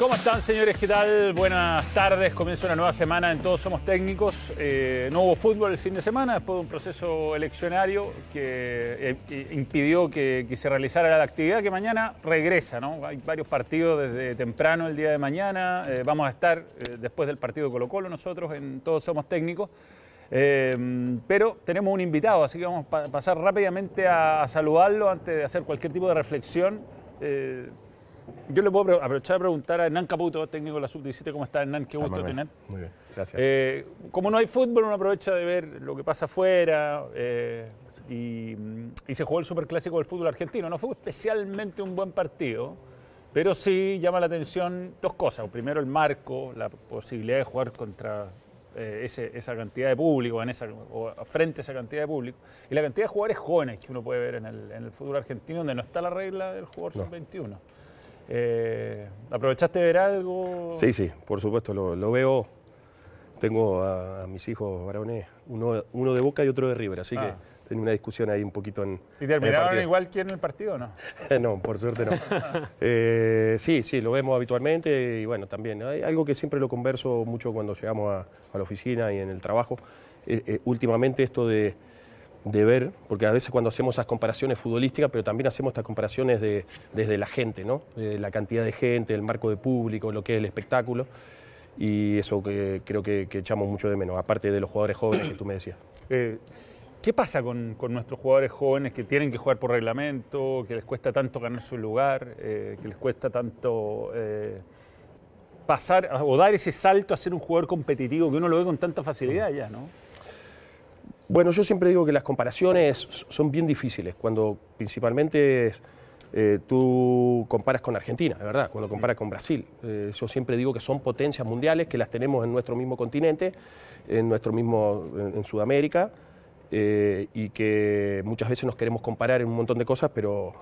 ¿Cómo están, señores? ¿Qué tal? Buenas tardes. Comienza una nueva semana en Todos Somos Técnicos. Eh, no hubo fútbol el fin de semana después de un proceso eleccionario que eh, impidió que, se realizara la actividad que mañana regresa, ¿no? Hay varios partidos desde temprano el día de mañana. Eh, vamos a estar después del partido de Colo-Colo nosotros en Todos Somos Técnicos. pero tenemos un invitado, así que vamos a pasar rápidamente a saludarlo antes de hacer cualquier tipo de reflexión yo le puedo aprovechar de preguntar a Hernán Caputo, técnico de la Sub-17, ¿cómo está Hernán? Qué gusto tener. Muy bien, gracias. Eh, como no hay fútbol, uno aprovecha de ver lo que pasa afuera eh, y, se jugó el Superclásico del fútbol argentino. No fue especialmente un buen partido, pero sí llama la atención dos cosas. Primero, el marco, la posibilidad de jugar contra eh, esa cantidad de público, en esa, o frente a esa cantidad de público, y la cantidad de jugadores jóvenes que uno puede ver en el, fútbol argentino, donde no está la regla del jugador sub-21. Eh, ¿Aprovechaste de ver algo? Sí, sí, por supuesto, lo, veo. Tengo a, mis hijos varones, uno, de Boca y otro de River, así que ah. tenía una discusión ahí un poquito en. ¿Y terminaron igual que en el partido o no? no, por suerte no. Eh, sí, sí, lo vemos habitualmente y bueno, también hay algo que siempre lo converso mucho cuando llegamos a, la oficina y en el trabajo. Eh, últimamente esto de de ver, porque a veces cuando hacemos esas comparaciones futbolísticas, pero también hacemos estas comparaciones desde la gente, ¿no? la cantidad de gente, el marco de público, lo que es el espectáculo. Y eso que creo que, echamos mucho de menos, aparte de los jugadores jóvenes que tú me decías. Eh, ¿Qué pasa con, nuestros jugadores jóvenes que tienen que jugar por reglamento, que les cuesta tanto ganar su lugar, eh, que les cuesta tanto eh, pasar o dar ese salto a ser un jugador competitivo que uno lo ve con tanta facilidad ya, ¿no? Bueno, yo siempre digo que las comparaciones son bien difíciles, cuando principalmente eh, tú comparas con Argentina, de verdad, cuando comparas con Brasil. Eh, yo siempre digo que son potencias mundiales, que las tenemos en nuestro mismo continente, en nuestro mismo, en, Sudamérica, eh, y que muchas veces nos queremos comparar en un montón de cosas, pero,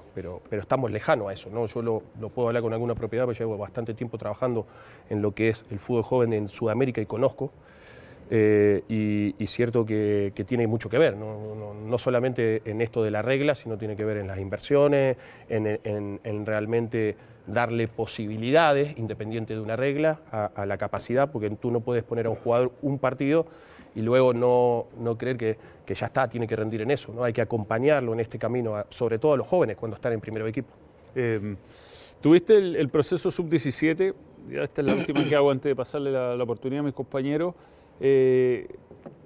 estamos lejanos a eso. ¿no? Yo lo, lo puedo hablar con alguna propiedad, porque llevo bastante tiempo trabajando en lo que es el fútbol joven en Sudamérica y conozco. Eh, y, cierto que, tiene mucho que ver, ¿no? No, solamente en esto de la regla, sino tiene que ver en las inversiones, en, realmente darle posibilidades, independiente de una regla, a, la capacidad, porque tú no puedes poner a un jugador un partido y luego no, creer que, ya está, tiene que rendir en eso, ¿no? hay que acompañarlo en este camino, sobre todo a los jóvenes cuando están en primero equipo. Em, tuviste el, proceso sub-17, esta es la última que hago antes de pasarle la oportunidad a mis compañeros. Eh,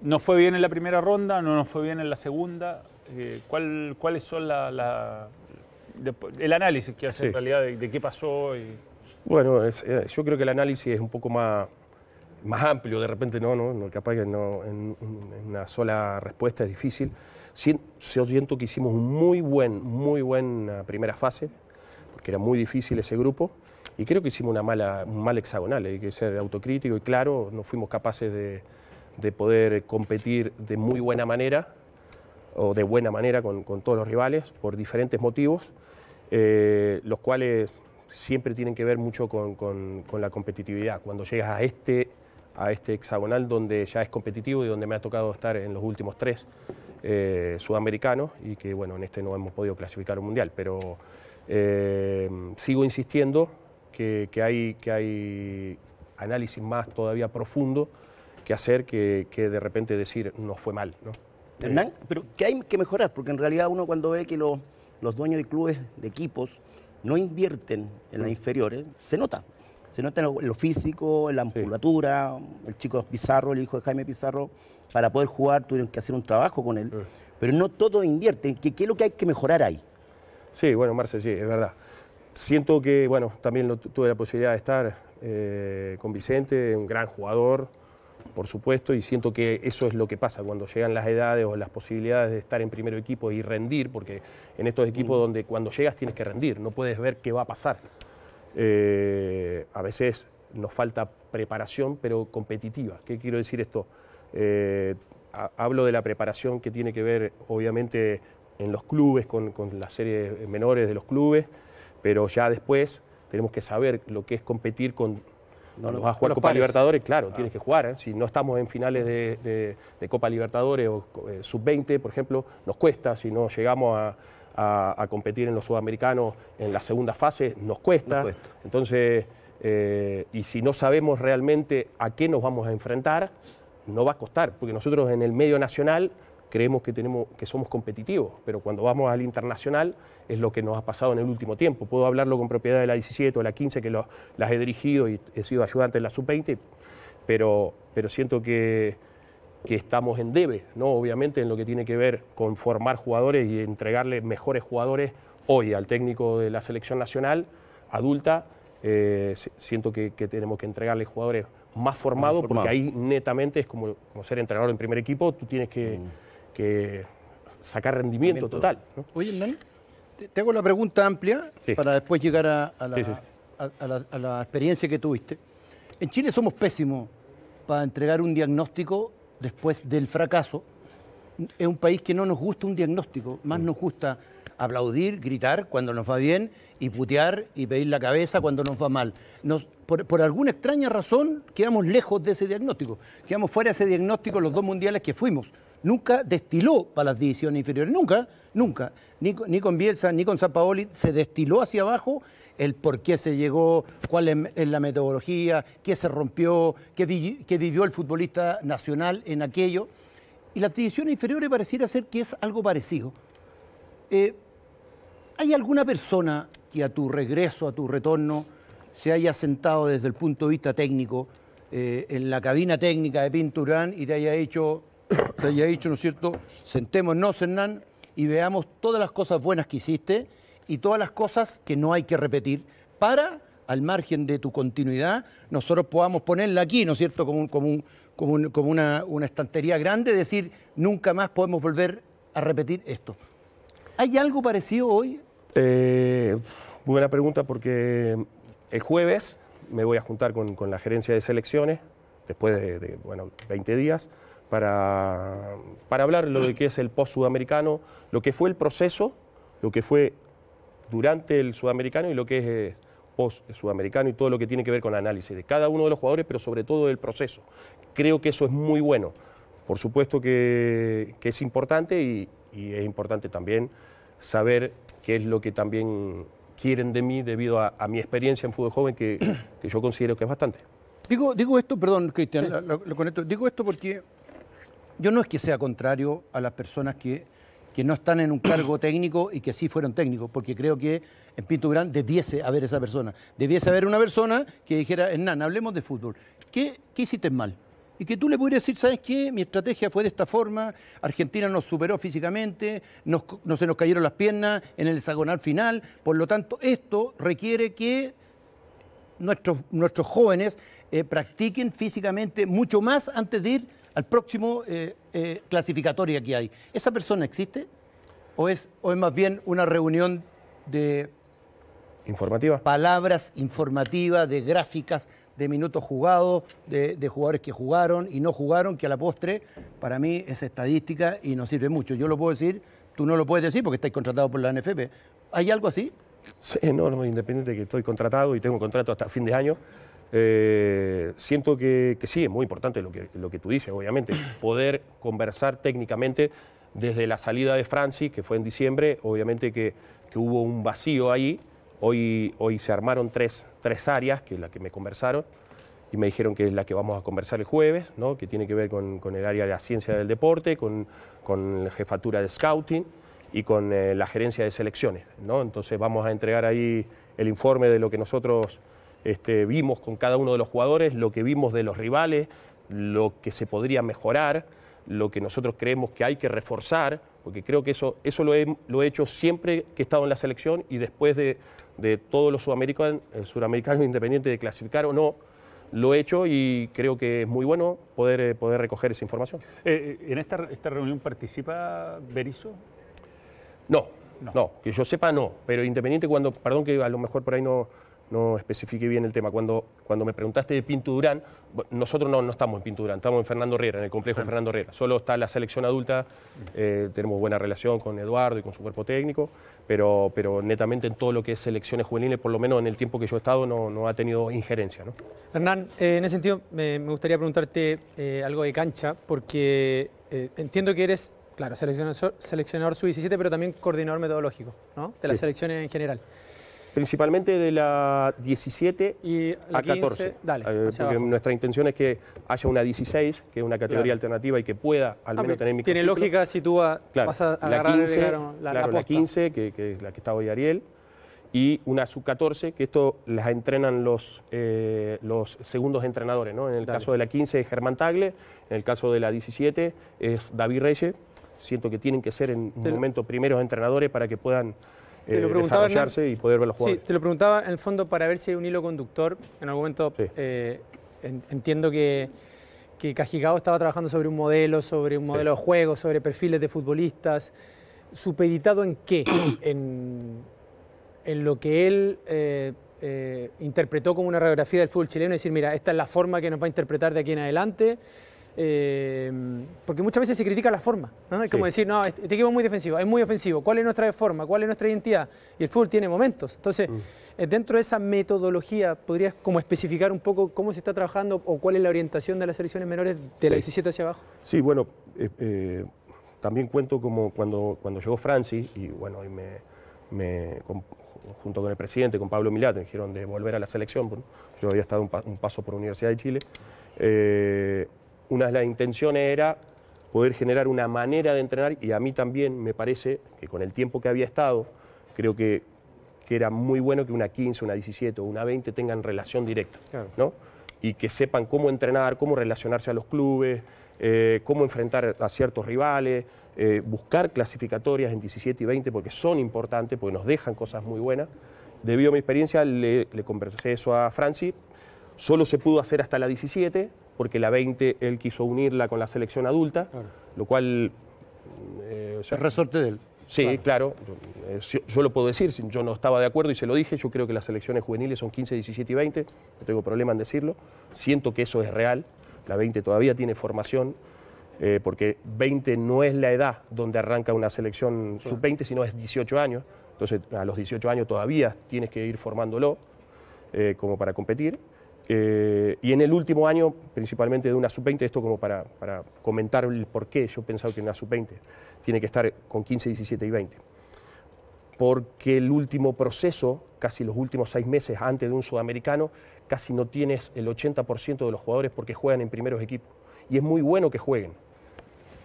¿No fue bien en la primera ronda, no nos fue bien en la segunda. Eh, ¿Cuáles son el análisis que hace en realidad de, qué pasó? Bueno, eh, yo creo que el análisis es un poco más, más amplio, de repente no, no, capaz que en, una sola respuesta es difícil. siento que hicimos un muy buen, muy buena primera fase, porque era muy difícil ese grupo. Y creo que hicimos una mala, un mal hexagonal, hay que ser autocrítico y claro, no fuimos capaces de, poder competir de muy buena manera o de buena manera con, todos los rivales por diferentes motivos, eh, los cuales siempre tienen que ver mucho con, la competitividad. Cuando llegas a este a este hexagonal donde ya es competitivo y donde me ha tocado estar en los últimos tres eh, sudamericanos y que bueno, en este no hemos podido clasificar un mundial, pero eh, sigo insistiendo que, hay, que hay análisis más todavía profundo que hacer que, de repente decir no fue mal. ¿no? Eh, pero ¿qué hay que mejorar? Porque en realidad uno cuando ve que los dueños de clubes, de equipos, no invierten en las mm. inferiores, se nota. Se nota en lo, físico, en la musculatura. El chico Pizarro, el hijo de Jaime Pizarro, para poder jugar tuvieron que hacer un trabajo con él. Eh. Pero no todo invierte. ¿Qué, ¿Qué es lo que hay que mejorar ahí? Sí, bueno, Marce, sí, es verdad. Siento que, bueno, también tuve la posibilidad de estar eh, con Vicente, un gran jugador, por supuesto, y siento que eso es lo que pasa cuando llegan las edades o las posibilidades de estar en primer equipo y rendir, porque en estos equipos mm. donde cuando llegas tienes que rendir, no puedes ver qué va a pasar. Eh, a veces nos falta preparación, pero competitiva. ¿Qué quiero decir esto? Eh, hablo de la preparación que tiene que ver, obviamente, en los clubes, con las series menores de los clubes pero ya después tenemos que saber lo que es competir con no nos va a jugar Copa Libertadores, claro, ah. tienes que jugar. ¿eh? Si no estamos en finales de, Copa Libertadores o eh, sub-20, por ejemplo, nos cuesta. Si no llegamos a, competir en los sudamericanos en la segunda fase, nos cuesta. Entonces, eh, y si no sabemos realmente a qué nos vamos a enfrentar, no va a costar, porque nosotros en el medio nacional creemos que, tenemos, que somos competitivos, pero cuando vamos al internacional es lo que nos ha pasado en el último tiempo. Puedo hablarlo con propiedad de la 17 o la 15, que las he dirigido y he sido ayudante en la sub-20, pero, pero siento que, estamos en debe, ¿no? obviamente, en lo que tiene que ver con formar jugadores y entregarle mejores jugadores hoy al técnico de la selección nacional adulta. Eh, siento que, tenemos que entregarle jugadores más formados, porque ahí netamente es como, ser entrenador en primer equipo, tú tienes que... Mm que sacar rendimiento, total. Oye, Hernán, te hago la pregunta amplia para después llegar a, la, experiencia que tuviste. En Chile somos pésimos para entregar un diagnóstico después del fracaso. Es un país que no nos gusta un diagnóstico, más mm. nos gusta aplaudir, gritar cuando nos va bien y putear y pedir la cabeza cuando nos va mal. por, alguna extraña razón quedamos lejos de ese diagnóstico, quedamos fuera de ese diagnóstico los dos mundiales que fuimos nunca destiló para las divisiones inferiores, nunca, nunca. Ni, con Bielsa, ni con Sampaoli, se destiló hacia abajo el por qué se llegó, cuál es, la metodología, qué se rompió, qué, vivió el futbolista nacional en aquello. Y las divisiones inferiores pareciera ser que es algo parecido. Eh, ¿Hay alguna persona que a tu regreso, a tu retorno, se haya sentado desde el punto de vista técnico eh, en la cabina técnica de Pinturán y te haya hecho te dicho, ¿no es cierto? Sentémonos, Hernán, y veamos todas las cosas buenas que hiciste y todas las cosas que no hay que repetir para, al margen de tu continuidad, nosotros podamos ponerla aquí, ¿no es cierto?, como, como, una, estantería grande, decir, nunca más podemos volver a repetir esto. ¿Hay algo parecido hoy? Eh, buena pregunta porque el jueves me voy a juntar con, la gerencia de selecciones, después de, de bueno, 20 días para, para hablar lo de qué es el post-sudamericano, lo que fue el proceso, lo que fue durante el sudamericano y lo que es eh, post-sudamericano y todo lo que tiene que ver con el análisis de cada uno de los jugadores, pero sobre todo del proceso. Creo que eso es muy bueno. Por supuesto que, es importante y, es importante también saber qué es lo que también quieren de mí debido a, mi experiencia en fútbol joven, que, yo considero que es bastante. Digo, digo esto, perdón, Cristian, lo conecto. Digo esto porque yo no es que sea contrario a las personas que, no están en un cargo técnico y que sí fueron técnicos, porque creo que en Pinto Gran debiese haber esa persona. Debiese haber una persona que dijera, Hernán, hablemos de fútbol. ¿Qué, qué hiciste mal? y que tú le pudieras decir, ¿sabes qué? Mi estrategia fue de esta forma, Argentina nos superó físicamente, no se nos cayeron las piernas en el hexagonal final, por lo tanto esto requiere que nuestros, nuestros jóvenes eh, practiquen físicamente mucho más antes de ir al próximo clasificatorio eh, eh, clasificatoria que hay. ¿Esa persona existe? ¿O es, ¿O es más bien una reunión de... Informativa. Palabras informativas, de gráficas, de minutos jugados, de, jugadores que jugaron y no jugaron, que a la postre, para mí es estadística y no sirve mucho. Yo lo puedo decir, tú no lo puedes decir porque estáis contratado por la NFP. ¿Hay algo así? Sí, no, no, independiente que estoy contratado y tengo contrato hasta fin de año. Eh, siento que, sí, es muy importante lo que, lo que tú dices, obviamente, poder conversar técnicamente desde la salida de Francis, que fue en diciembre, obviamente que, hubo un vacío ahí, hoy, hoy se armaron tres, tres, áreas, que es la que me conversaron, y me dijeron que es la que vamos a conversar el jueves, ¿no? que tiene que ver con, el área de la ciencia del deporte, con, con la jefatura de scouting y con eh, la gerencia de selecciones. ¿no? Entonces vamos a entregar ahí el informe de lo que nosotros este, vimos con cada uno de los jugadores lo que vimos de los rivales, lo que se podría mejorar, lo que nosotros creemos que hay que reforzar, porque creo que eso, eso lo, he, lo he hecho siempre que he estado en la selección y después de, de todos los sudamericanos, eh, independientes de clasificar o no, lo he hecho y creo que es muy bueno poder, eh, poder recoger esa información. Eh, ¿En esta, esta reunión participa Berizo? no, no, que yo sepa no, pero Independiente cuando, perdón que a lo mejor por ahí no, no especifique bien el tema. Cuando, cuando me preguntaste de Pinto Durán, nosotros no, estamos en Pinto Durán, estamos en Fernando Herrera, en el complejo Fernando Herrera. Solo está la selección adulta, eh, tenemos buena relación con Eduardo y con su cuerpo técnico, pero, pero netamente en todo lo que es selecciones juveniles, por lo menos en el tiempo que yo he estado, no, ha tenido injerencia. ¿no? Hernán, eh, en ese sentido me, gustaría preguntarte eh, algo de cancha, porque entiendo que eres claro, seleccionador, seleccionador sub-17, pero también coordinador metodológico ¿no? de las selecciones en general. Principalmente de la 17 y a 14. Eh, porque nuestra intención es que haya una 16, que es una categoría alternativa y que pueda al ah, menos tener mi. Tiene lógica si tú a la 15, la, 15 que, es la que está hoy Ariel, y una sub-14, que esto las entrenan los, eh, los segundos entrenadores. ¿no? En el caso de la 15 es Germán Tagle, en el caso de la 17 es David Reyes. Siento que tienen que ser en un momento primeros entrenadores para que puedan eh, desarrollarse y poder ver los te lo preguntaba en el fondo para ver si hay un hilo conductor. En algún momento eh, entiendo que, que Cajigao estaba trabajando sobre un modelo, sobre un modelo de juego, sobre perfiles de futbolistas. ¿Supeditado en qué? en, en, lo que él eh, interpretó como una radiografía del fútbol chileno, es decir, mira, esta es la forma que nos va a interpretar de aquí en adelante. Eh, porque muchas veces se critica la forma, Es como decir, no, este, este equipo es muy defensivo, es muy ofensivo, ¿cuál es nuestra forma? ¿Cuál es nuestra identidad? Y el fútbol tiene momentos. Entonces, mm. eh, dentro de esa metodología, ¿podrías como especificar un poco cómo se está trabajando o cuál es la orientación de las selecciones menores de la 17 hacia abajo? Sí, bueno, eh, también cuento como cuando, cuando llegó Francis y bueno, y me, junto con el presidente, con Pablo Milá me dijeron de volver a la selección. Yo había estado un, paso por la Universidad de Chile. Una de las intenciones era poder generar una manera de entrenar y a mí también me parece que con el tiempo que había estado, creo que, que era muy bueno que una 15, una 17 o una 20 tengan relación directa, ¿no? Y que sepan cómo entrenar, cómo relacionarse a los clubes, eh, cómo enfrentar a ciertos rivales, eh, buscar clasificatorias en 17 y 20 porque son importantes, porque nos dejan cosas muy buenas. Debido a mi experiencia, le, le conversé eso a Franci, solo se pudo hacer hasta la 17, porque la 20 él quiso unirla con la selección adulta, lo cual... Eh, es resorte de él. Sí, claro, eh, Yo, lo puedo decir, yo no estaba de acuerdo y se lo dije, yo creo que las selecciones juveniles son 15, 17 y 20, no tengo problema en decirlo, siento que eso es real, la 20 todavía tiene formación, eh, porque 20 no es la edad donde arranca una selección sub-20, sino es 18 años, entonces a los 18 años todavía tienes que ir formándolo como para competir. Eh, y en el último año, principalmente de una sub-20, esto como para, comentar el por qué yo pensaba que una sub-20 tiene que estar con 15, 17 y 20. Porque el último proceso, casi los últimos seis meses antes de un sudamericano, casi no tienes el 80% de los jugadores porque juegan en primeros equipos. Y es muy bueno que jueguen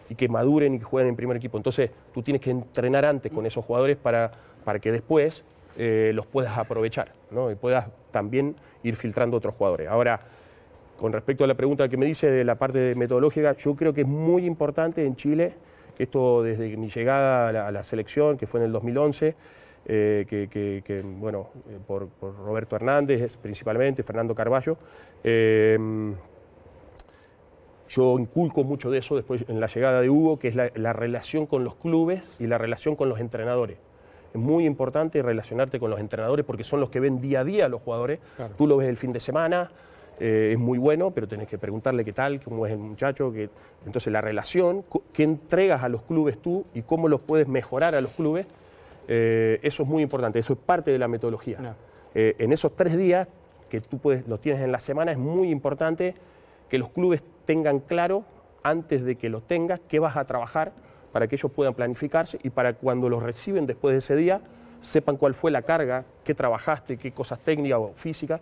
y que maduren y que jueguen en primer equipo. Entonces tú tienes que entrenar antes con esos jugadores para, para que después eh, los puedas aprovechar y puedas también ir filtrando otros jugadores. Ahora, con respecto a la pregunta que me dice de la parte metodológica, yo creo que es muy importante en Chile, esto desde mi llegada a la, selección, que fue en el 2011, eh, que, bueno, eh, por, Roberto Hernández principalmente, Fernando Carballo, yo inculco mucho de eso después en la llegada de Hugo, que es la relación con los clubes y la relación con los entrenadores es muy importante relacionarte con los entrenadores porque son los que ven día a día a los jugadores. Tú lo ves el fin de semana, eh, es muy bueno, pero tenés que preguntarle qué tal, cómo es el muchacho. Entonces, la relación, qué entregas a los clubes tú y cómo los puedes mejorar a los clubes, eh, eso es muy importante, eso es parte de la metodología. Eh, en esos tres días que tú puedes, los tienes en la semana, es muy importante que los clubes tengan claro, antes de que lo tengas, qué vas a trabajar para que ellos puedan planificarse y para cuando los reciben después de ese día, sepan cuál fue la carga, qué trabajaste, qué cosas técnicas o físicas.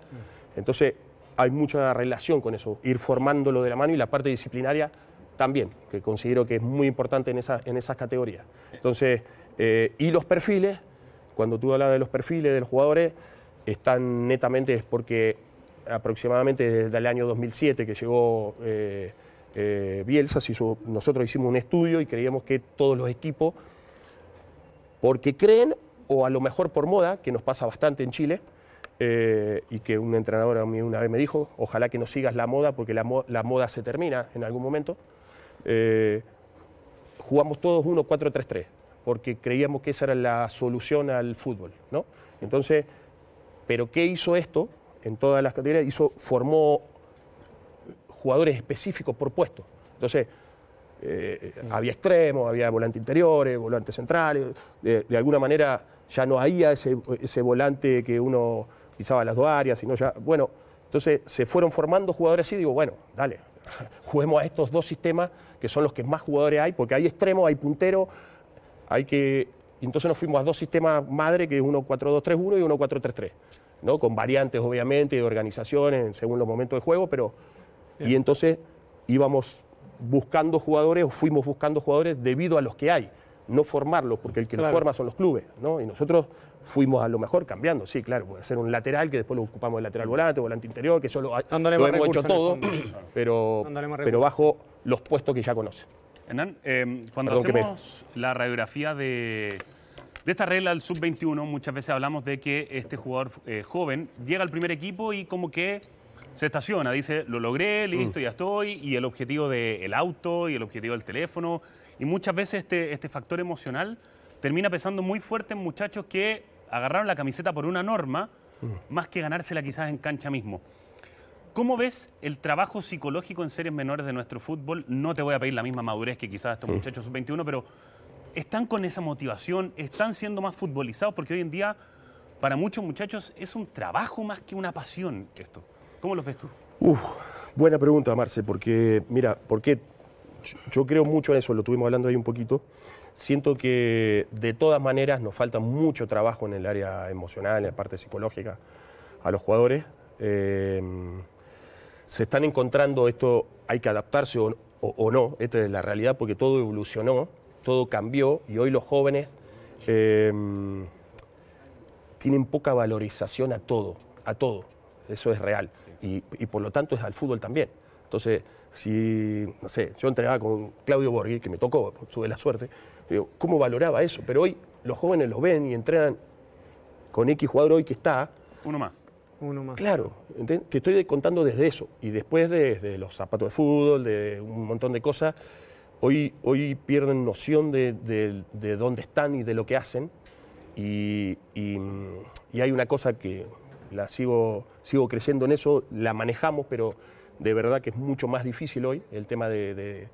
Entonces, hay mucha relación con eso, ir formándolo de la mano y la parte disciplinaria también, que considero que es muy importante en, esa, en esas categorías. Entonces, eh, y los perfiles, cuando tú hablas de los perfiles de los jugadores, están netamente es porque aproximadamente desde el año 2007 que llegó eh, eh, Bielsa, nosotros hicimos un estudio y creíamos que todos los equipos, porque creen, o a lo mejor por moda, que nos pasa bastante en Chile, eh, y que un entrenador a mí una vez me dijo, ojalá que no sigas la moda, porque la, moda se termina en algún momento, eh, jugamos todos 1-4-3-3, porque creíamos que esa era la solución al fútbol. ¿no? Entonces, ¿pero qué hizo esto? En todas las categorías, hizo, formó jugadores específicos por puesto. Entonces, eh, eh, había extremos, había volantes interiores, volantes centrales. De, alguna manera ya no había ese, volante que uno pisaba las dos áreas, sino ya. Bueno, entonces se fueron formando jugadores así. Digo, bueno, dale, juguemos a estos dos sistemas que son los que más jugadores hay, porque hay extremos, hay puntero hay que. Entonces nos fuimos a dos sistemas madre, que es uno 4 2 3 1 y uno 4 3 ¿no? con variantes obviamente, de organizaciones según los momentos de juego, pero y entonces íbamos buscando jugadores o fuimos buscando jugadores debido a los que hay, no formarlos, porque el que los forma son los clubes, ¿no? Y nosotros fuimos a lo mejor cambiando, sí, claro, puede ser un lateral que después lo ocupamos de lateral volante, volante interior, que solo lo, hemos hecho todo, pero, pero bajo los puestos que ya conoce. Hernán, eh, cuando hacemos la radiografía de, esta regla del sub-21, muchas veces hablamos de que este jugador eh, joven llega al primer equipo y como que se estaciona, dice, lo logré, listo, mm. ya estoy, y el objetivo del auto y el objetivo del teléfono. Y muchas veces este, este factor emocional termina pesando muy fuerte en muchachos que agarraron la camiseta por una norma, mm. más que ganársela quizás en cancha mismo. ¿Cómo ves el trabajo psicológico en seres menores de nuestro fútbol? No te voy a pedir la misma madurez que quizás estos mm. muchachos sub-21, pero están con esa motivación, están siendo más futbolizados, porque hoy en día, para muchos muchachos, es un trabajo más que una pasión esto. ¿Cómo los ves tú? buena pregunta, Marce, porque, mira, porque yo creo mucho en eso, lo estuvimos hablando ahí un poquito. Siento que de todas maneras nos falta mucho trabajo en el área emocional, en la parte psicológica, a los jugadores. Em, se están encontrando esto, hay que adaptarse o, no, esta es la realidad, porque todo evolucionó, todo cambió y hoy los jóvenes em, tienen poca valorización a todo, a todo, eso es real y, por lo tanto es al fútbol también. Entonces, si, no sé, yo entrenaba con Claudio Borghi, que me tocó, tuve la suerte, digo, ¿cómo valoraba eso? Pero hoy los jóvenes los ven y entrenan con X jugador hoy que está. Uno más. Uno más. Claro, te estoy contando desde eso. Y después de los zapatos de fútbol, de un montón de cosas, hoy, hoy pierden noción de, dónde están y de lo que hacen. y hay una cosa que la sigo, sigo creciendo en eso, la manejamos, pero de verdad que es mucho más difícil hoy el tema de,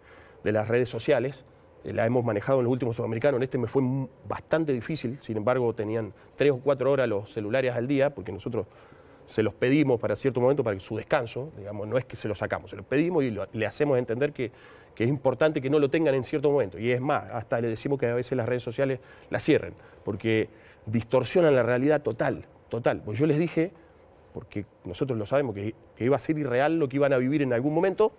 las redes sociales. Eh, la hemos manejado en los últimos sudamericanos, en este me fue bastante difícil, sin embargo tenían tres o cuatro horas los celulares al día, porque nosotros se los pedimos para cierto momento, para su descanso, digamos, no es que se los sacamos, se los pedimos y le hacemos entender que, que, es importante que no lo tengan en cierto momento. Y es más, hasta le decimos que a veces las redes sociales las cierren, porque distorsionan la realidad total total. Pues yo les dije, porque nosotros lo sabemos, que, iba a ser irreal lo que iban a vivir en algún momento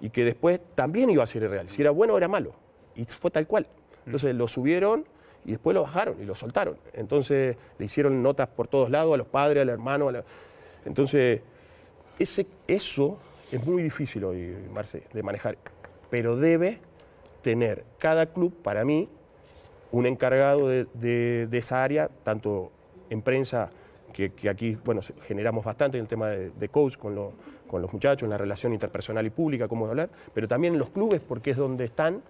y que después también iba a ser irreal. Si era bueno o era malo. Y fue tal cual. Entonces lo subieron y después lo bajaron y lo soltaron. Entonces le hicieron notas por todos lados, a los padres, al hermano. A Entonces, ese, eso es muy difícil hoy, Marce, de manejar. Pero debe tener cada club, para mí, un encargado de, de esa área, tanto en prensa, que, aquí bueno, generamos bastante en el tema de, coach con, con los muchachos, en la relación interpersonal y pública, cómo hablar, pero también en los clubes, porque es donde están,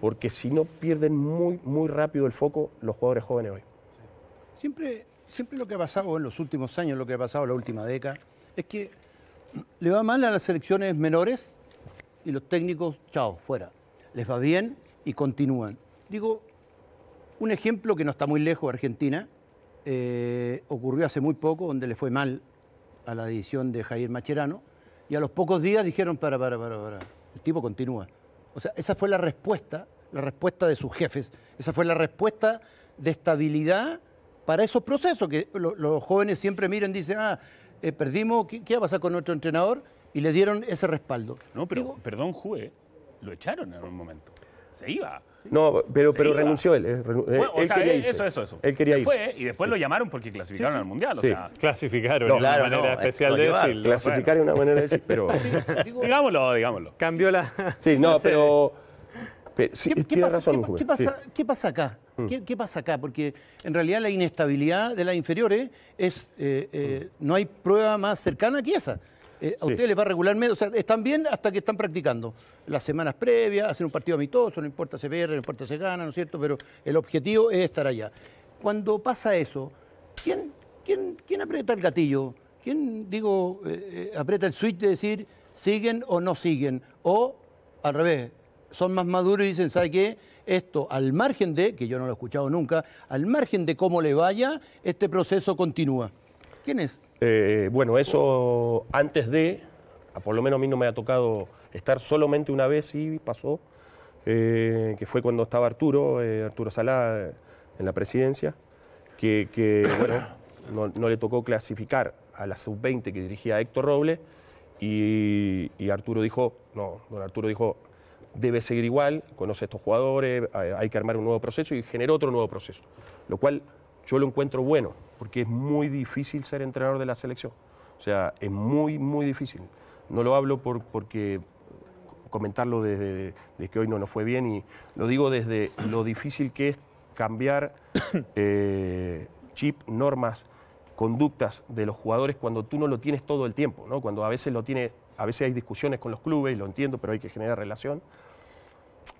porque si no pierden muy, muy rápido el foco los jugadores jóvenes hoy. Siempre, siempre lo que ha pasado en los últimos años, lo que ha pasado en la última década, es que le va mal a las selecciones menores y los técnicos, chao, fuera. Les va bien y continúan. Digo, un ejemplo que no está muy lejos de Argentina, eh, ocurrió hace muy poco, donde le fue mal a la decisión de Jair Macherano, y a los pocos días dijeron, para, para, para, para, el tipo continúa. O sea, esa fue la respuesta, la respuesta de sus jefes, esa fue la respuesta de estabilidad para esos procesos que los jóvenes siempre miran, dicen, ah, eh, perdimos, ¿qué, va a pasar con nuestro entrenador? Y le dieron ese respaldo. No, pero, perdón, Jue, lo echaron en un momento se iba. No, pero, pero renunció él. Eh, eh, él o sea, quería Eso, eso, eso. Fue, y después lo llamaron porque clasificaron al Mundial. clasificaron, es una manera especial de decirlo. Clasificar es una manera de decir, pero... digámoslo, digámoslo. Cambió la... Sí, no, pero... ¿Qué, pasa, qué, pasa ¿Qué pasa acá? Mm. ¿Qué, pasa acá? Porque en realidad la inestabilidad de las inferiores es eh, eh no hay prueba más cercana que esa. Eh, a ustedes les va regularmente, o sea, están bien hasta que están practicando. Las semanas previas, hacen un partido amistoso, no importa si pierde, no importa se gana, ¿no es cierto? Pero el objetivo es estar allá. Cuando pasa eso, ¿quién, quién, quién aprieta el gatillo? ¿Quién, digo, eh, eh, aprieta el switch de decir siguen o no siguen? O al revés, son más maduros y dicen, ¿sabe qué? Esto, al margen de, que yo no lo he escuchado nunca, al margen de cómo le vaya, este proceso continúa. ¿Quién es? Eh, bueno, eso antes de, por lo menos a mí no me ha tocado estar solamente una vez, y pasó, eh, que fue cuando estaba Arturo, eh, Arturo Salá en la presidencia, que, no, le tocó clasificar a la sub-20 que dirigía Héctor Roble y, y, Arturo dijo, no, don Arturo dijo, debe seguir igual, conoce a estos jugadores, hay que armar un nuevo proceso y generó otro nuevo proceso, lo cual yo lo encuentro bueno, porque es muy difícil ser entrenador de la selección. O sea, es muy, muy difícil. No lo hablo por, porque comentarlo desde de que hoy no nos fue bien y lo digo desde lo difícil que es cambiar eh, chip, normas, conductas de los jugadores cuando tú no lo tienes todo el tiempo, ¿no? Cuando a veces lo tiene, a veces hay discusiones con los clubes, lo entiendo, pero hay que generar relación.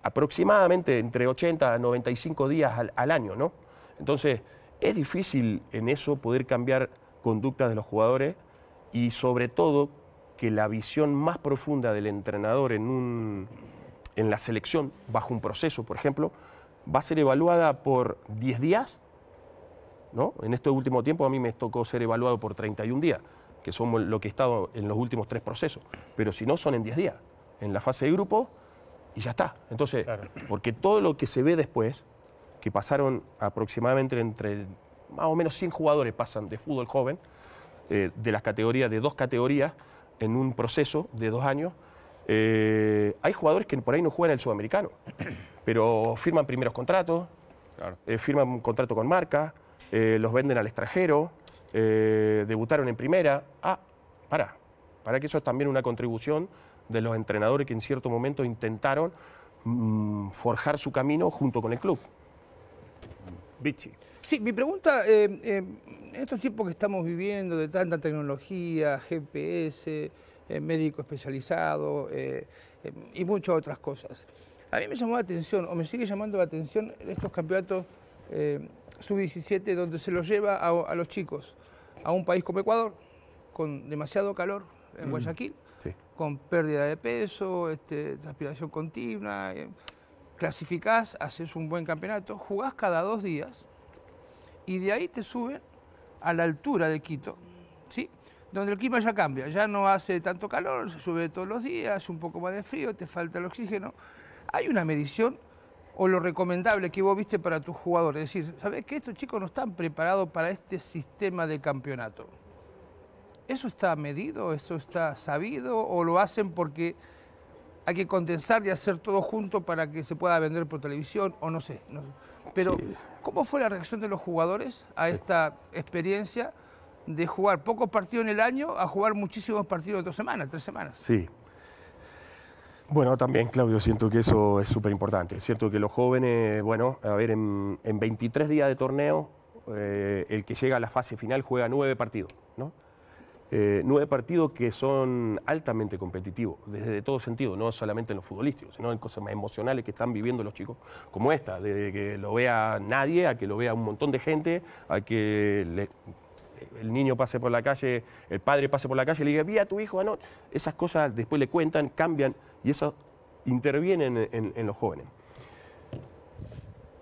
Aproximadamente entre 80 a 95 días al, al año, ¿no? Entonces, es difícil en eso poder cambiar conductas de los jugadores y sobre todo que la visión más profunda del entrenador en, un, en la selección, bajo un proceso, por ejemplo, va a ser evaluada por 10 días. ¿no? En este último tiempo a mí me tocó ser evaluado por 31 días, que somos lo que he estado en los últimos tres procesos. Pero si no, son en 10 días. En la fase de grupo y ya está. Entonces, porque todo lo que se ve después que pasaron aproximadamente entre más o menos 100 jugadores pasan de fútbol joven, eh, de las categorías, de dos categorías, en un proceso de dos años. Eh, hay jugadores que por ahí no juegan el sudamericano, pero firman primeros contratos, eh, firman un contrato con marca, los venden al extranjero, debutaron en primera. Ah, para, para que eso es también una contribución de los entrenadores que en cierto momento intentaron mm, forjar su camino junto con el club. Vichy. Sí, mi pregunta, en eh, eh, estos tiempos que estamos viviendo de tanta tecnología, GPS, eh, médico especializado y muchas otras cosas, a mí me llamó la atención, o me sigue llamando la atención, estos campeonatos sub-17 donde se los lleva a, los chicos a un país como Ecuador, con demasiado calor en mm. Guayaquil, con pérdida de peso, este, transpiración continua clasificás, haces un buen campeonato, jugás cada dos días y de ahí te suben a la altura de Quito, ¿sí? donde el clima ya cambia, ya no hace tanto calor, se sube todos los días, un poco más de frío, te falta el oxígeno. Hay una medición o lo recomendable que vos viste para tus jugadores, es decir, ¿sabés que estos chicos no están preparados para este sistema de campeonato? ¿Eso está medido, eso está sabido o lo hacen porque hay que condensar y hacer todo junto para que se pueda vender por televisión o no sé. Pero, ¿cómo fue la reacción de los jugadores a esta experiencia de jugar pocos partidos en el año a jugar muchísimos partidos de dos semanas, tres semanas? Sí. Bueno, también, Claudio, siento que eso es súper importante. Es cierto que los jóvenes, bueno, a ver, en, 23 días de torneo, eh, el que llega a la fase final juega nueve partidos, ¿no? Eh, nueve partidos que son altamente competitivos, desde todo sentido, no solamente en los futbolísticos, sino en cosas más emocionales que están viviendo los chicos, como esta, desde que lo vea nadie, a que lo vea un montón de gente, a que el niño pase por la calle, el padre pase por la calle y le diga, vi a tu hijo, no. Esas cosas después le cuentan, cambian y eso interviene en los jóvenes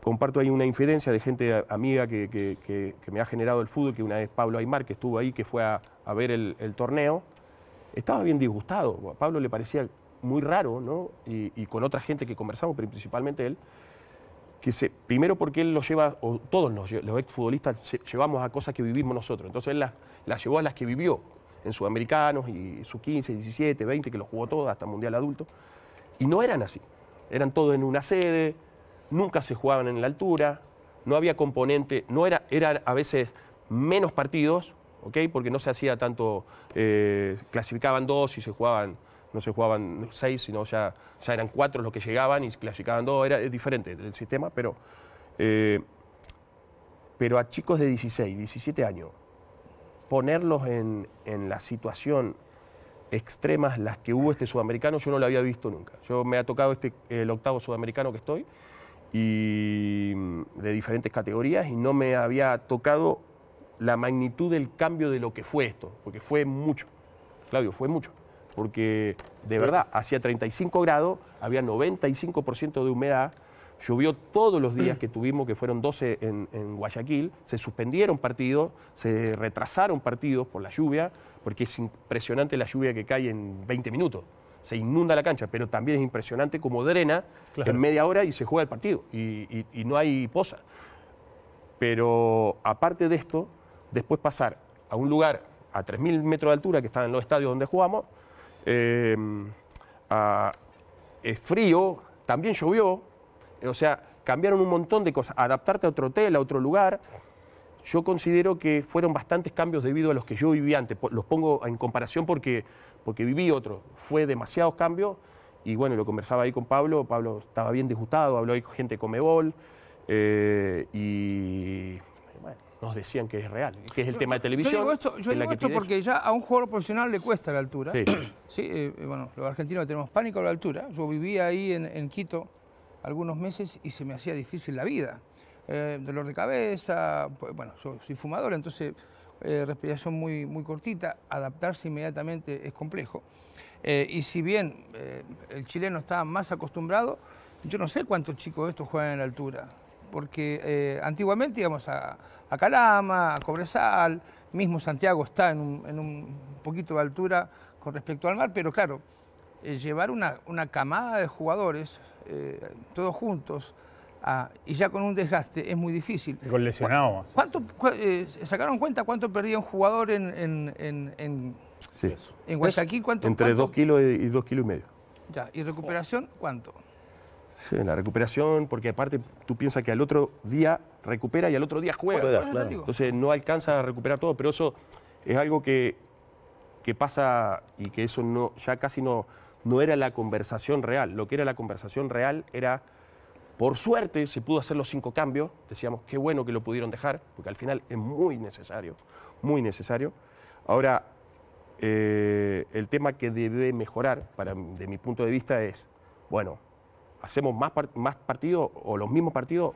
comparto ahí una inferencia de gente amiga que, que, me ha generado el fútbol, que una vez Pablo Aymar, que estuvo ahí, que fue a, a ver el, torneo, estaba bien disgustado. A Pablo le parecía muy raro, ¿no? Y, con otra gente que conversamos, pero principalmente él, que se, primero porque él lo lleva, o todos los, los exfutbolistas llevamos a cosas que vivimos nosotros, entonces él las, llevó a las que vivió, en sudamericanos, y sus 15, 17, 20, que lo jugó todo, hasta Mundial Adulto, y no eran así, eran todos en una sede, nunca se jugaban en la altura, no había componente, no era, eran a veces menos partidos, ¿okay? porque no se hacía tanto, eh, clasificaban dos y se jugaban, no se jugaban seis, sino ya, ya eran cuatro los que llegaban y clasificaban dos, era diferente el sistema, pero, eh, pero a chicos de 16, 17 años, ponerlos en, la situación extremas las que hubo este sudamericano, yo no lo había visto nunca. Yo me ha tocado este, el octavo sudamericano que estoy, y mm, de diferentes categorías y no me había tocado la magnitud del cambio de lo que fue esto, porque fue mucho, Claudio, fue mucho, porque de verdad, hacía 35 grados, había 95% de humedad, llovió todos los días que tuvimos, que fueron 12 en, en, Guayaquil, se suspendieron partidos, se retrasaron partidos por la lluvia, porque es impresionante la lluvia que cae en 20 minutos se inunda la cancha, pero también es impresionante como drena en media hora y se juega el partido y, no hay posa. Pero aparte de esto, después pasar a un lugar a 3.000 metros de altura, que están en los estadios donde jugamos, eh, es frío, también llovió, eh, o sea, cambiaron un montón de cosas, adaptarte a otro hotel, a otro lugar. Yo considero que fueron bastantes cambios debido a los que yo viví antes. Los pongo en comparación porque, porque viví otro. Fue demasiados cambios y bueno, lo conversaba ahí con Pablo. Pablo estaba bien disgustado, habló ahí con gente de Comebol eh, y bueno, nos decían que es real, que es el tema de televisión. Yo digo esto, porque ya a un jugador profesional le cuesta la altura. Sí. Eh, eh, bueno, los argentinos tenemos pánico a la altura. Yo vivía ahí en, en Quito algunos meses y se me hacía difícil la vida. Eh, dolor de cabeza, pues, bueno, yo soy fumador, entonces eh, respiración muy, muy cortita, adaptarse inmediatamente es complejo. Eh, y si bien el chileno está más acostumbrado, yo no sé cuántos chicos de estos juegan en la altura, porque antiguamente íbamos a, Calama, a Cobresal, mismo Santiago está en un, poquito de altura con respecto al mar, pero claro, llevar una, una, camada de jugadores, todos juntos, y ya con un desgaste es muy difícil. con lesionado. ¿Cuánto, eh, ¿Sacaron cuenta cuánto perdía un jugador en, en, en, en, en Guayaquil? ¿Cuánto, Entre dos kilos y dos kilos y medio. Ya, ¿y recuperación cuánto? Sí, la recuperación, porque aparte tú piensas que al otro día recupera y al otro día juega. Entonces no alcanza a recuperar todo, pero eso es algo que, que pasa y que eso no, ya casi no, no era la conversación real. Lo que era la conversación real era por suerte se pudo hacer los cinco cambios, decíamos qué bueno que lo pudieron dejar, porque al final es muy necesario, muy necesario. Ahora, eh, el tema que debe mejorar, para, de mi punto de vista, es, bueno, hacemos más, más partidos o los mismos partidos,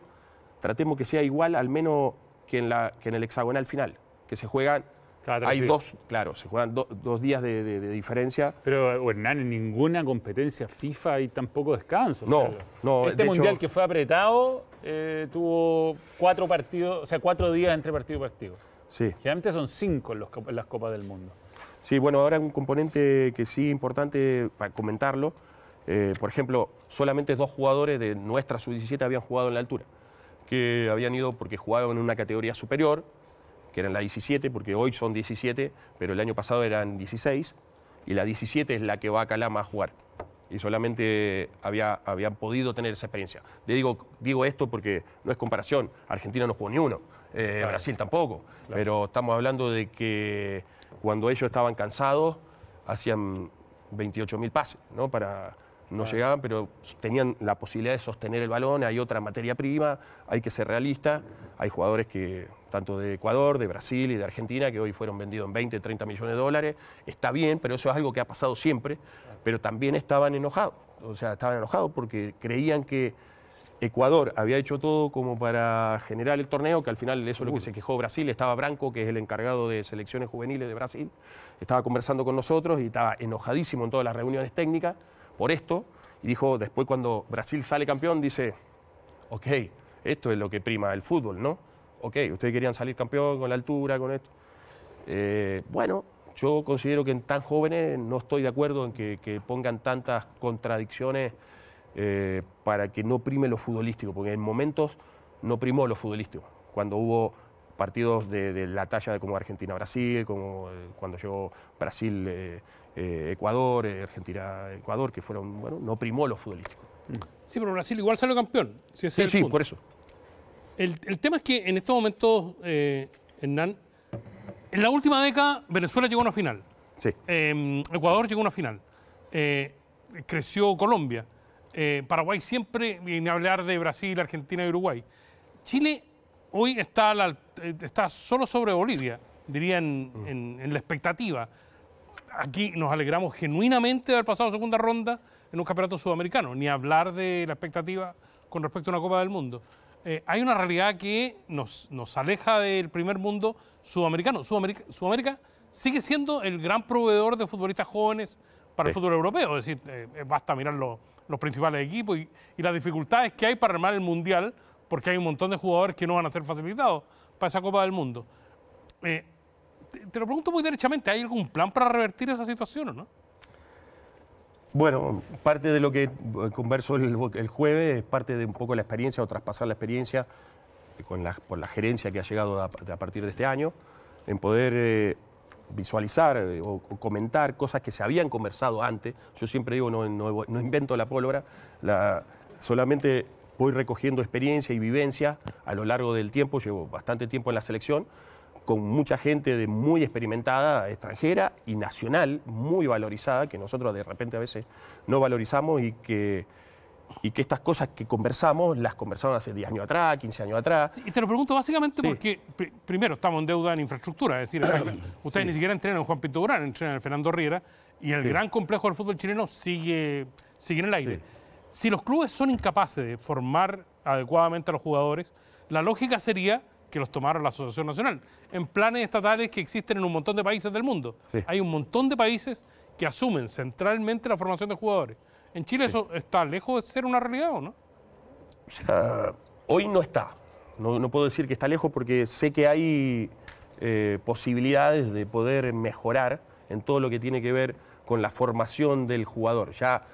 tratemos que sea igual al menos que en, la, que en el hexagonal final, que se juegan hay dos, claro, se juegan dos días de, diferencia. Pero Hernán, en ninguna competencia FIFA hay tampoco descanso. No, no. Este mundial que fue apretado eh, tuvo cuatro partidos, o sea, cuatro días entre partido y partido. Sí. Generalmente son cinco en, las Copas del Mundo. Sí, bueno, ahora un componente que sí es importante para comentarlo. Eh, por ejemplo, solamente dos jugadores de nuestra sub-17 habían jugado en la altura, que habían ido porque jugaban en una categoría superior que eran la 17, porque hoy son 17, pero el año pasado eran 16, y la 17 es la que va a Calama a jugar. Y solamente había, habían podido tener esa experiencia. Le digo, digo esto porque no es comparación. Argentina no jugó ni uno, eh, Brasil tampoco. Pero estamos hablando de que cuando ellos estaban cansados, hacían 28.000 pases, ¿no? Para, no llegaban, pero tenían la posibilidad de sostener el balón, hay otra materia prima, hay que ser realista, hay jugadores que tanto de Ecuador, de Brasil y de Argentina, que hoy fueron vendidos en 20, 30 millones de dólares. Está bien, pero eso es algo que ha pasado siempre, pero también estaban enojados, o sea, estaban enojados porque creían que Ecuador había hecho todo como para generar el torneo, que al final eso es lo que se quejó Brasil, estaba Branco, que es el encargado de selecciones juveniles de Brasil, estaba conversando con nosotros y estaba enojadísimo en todas las reuniones técnicas por esto, y dijo, después cuando Brasil sale campeón, dice, ok, esto es lo que prima el fútbol, ¿no? ok, ustedes querían salir campeón con la altura, con esto. Eh, bueno, yo considero que en tan jóvenes no estoy de acuerdo en que, pongan tantas contradicciones eh, para que no prime lo futbolístico, porque en momentos no primó lo futbolístico. Cuando hubo partidos de, la talla de como Argentina-Brasil, como eh, cuando llegó Brasil-Ecuador, Argentina-Ecuador, que fueron, bueno, no primó lo futbolístico. Sí, pero Brasil igual salió campeón. sí, sí, por eso el, tema es que en estos momentos, eh, Hernán, en la última década Venezuela llegó a una final. Eh, Ecuador llegó a una final. Eh, creció Colombia. Paraguay siempre, ni hablar de Brasil, Argentina y Uruguay. Chile hoy está, está solo sobre Bolivia, diría mm. en la expectativa. Aquí nos alegramos genuinamente de haber pasado segunda ronda en un campeonato sudamericano, ni hablar de la expectativa con respecto a una Copa del Mundo. Eh, hay una realidad que nos, aleja del primer mundo sudamericano. Sudamérica, sigue siendo el gran proveedor de futbolistas jóvenes para el fútbol europeo. Es decir, eh, eh, basta mirar los principales equipos y, las dificultades que hay para armar el Mundial, porque hay un montón de jugadores que no van a ser facilitados para esa Copa del Mundo. te, te, lo pregunto muy derechamente, ¿hay algún plan para revertir esa situación o no? Bueno, parte de lo que eh, converso el, jueves es parte de un poco la experiencia o traspasar la experiencia eh, con la, por la gerencia que ha llegado a, partir de este año, en poder eh, visualizar o, comentar cosas que se habían conversado antes. Yo siempre digo, no, invento la pólvora, solamente voy recogiendo experiencia y vivencia a lo largo del tiempo, llevo bastante tiempo en la selección con mucha gente de muy experimentada, extranjera y nacional, muy valorizada, que nosotros de repente a veces no valorizamos y que, y que estas cosas que conversamos las conversamos hace 10 años atrás, 15 años atrás. y te lo pregunto básicamente porque, primero, estamos en deuda en infraestructura, es decir, ustedes ni siquiera entrenan a Juan Pinto Durán, entrenan a Fernando Riera, y el gran complejo del fútbol chileno sigue, sigue en el aire. Si los clubes son incapaces de formar adecuadamente a los jugadores, la lógica sería que los tomaron la Asociación Nacional, en planes estatales que existen en un montón de países del mundo. Hay un montón de países que asumen centralmente la formación de jugadores. ¿En Chile eso está lejos de ser una realidad o no? hoy no está. No, puedo decir que está lejos porque sé que hay eh, posibilidades de poder mejorar en todo lo que tiene que ver con la formación del jugador. Ya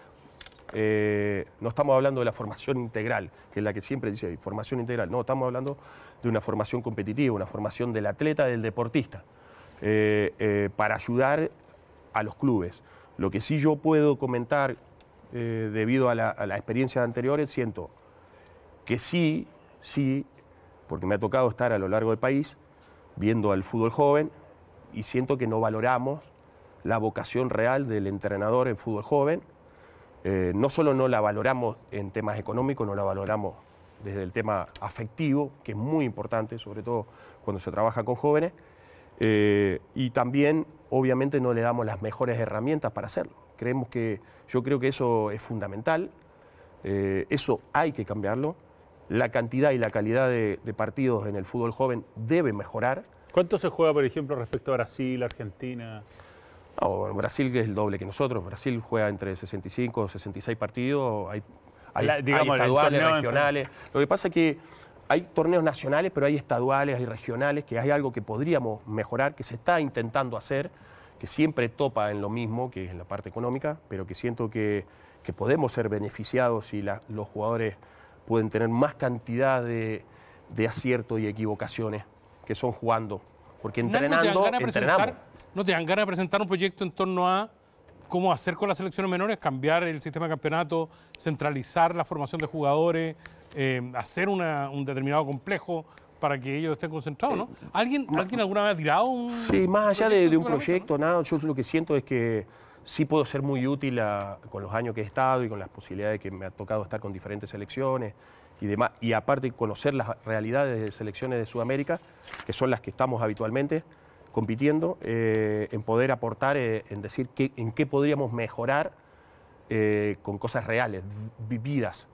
eh, no estamos hablando de la formación integral, que es la que siempre dice formación integral, no, estamos hablando de una formación competitiva, una formación del atleta, del deportista, eh, eh, para ayudar a los clubes. Lo que sí yo puedo comentar, debido a la, experiencia de anteriores, siento que sí, sí, porque me ha tocado estar a lo largo del país viendo al fútbol joven y siento que no valoramos la vocación real del entrenador en fútbol joven eh, no solo no la valoramos en temas económicos, no la valoramos desde el tema afectivo, que es muy importante, sobre todo cuando se trabaja con jóvenes, eh, y también obviamente no le damos las mejores herramientas para hacerlo. Creemos que, yo creo que eso es fundamental, eh, eso hay que cambiarlo. La cantidad y la calidad de, partidos en el fútbol joven debe mejorar. ¿Cuánto se juega, por ejemplo, respecto a Brasil, Argentina? O Brasil, es el doble que nosotros. Brasil juega entre 65 o 66 partidos. Hay, estaduales, regionales. Lo que pasa es que hay torneos nacionales, pero hay estaduales, hay regionales, que hay algo que podríamos mejorar, que se está intentando hacer, que siempre topa en lo mismo, que es en la parte económica, pero que siento que, podemos ser beneficiados si los jugadores pueden tener más cantidad de, de aciertos y equivocaciones que son jugando. Porque entrenando, entrenamos. ¿No te dan ganas de presentar un proyecto en torno a cómo hacer con las selecciones menores? Cambiar el sistema de campeonato, centralizar la formación de jugadores, eh, hacer un determinado complejo para que ellos estén concentrados, ¿no? Eh, ¿Alguien, ¿alguien alguna vez ha tirado un.? Sí, más allá de, un proyecto, nada, yo lo que siento es que sí puedo ser muy útil con los años que he estado y con las posibilidades que me ha tocado estar con diferentes selecciones y demás, y aparte conocer las realidades de selecciones de Sudamérica, que son las que estamos habitualmente compitiendo eh, en poder aportar, eh, en decir en qué podríamos mejorar eh, con cosas reales, vividas.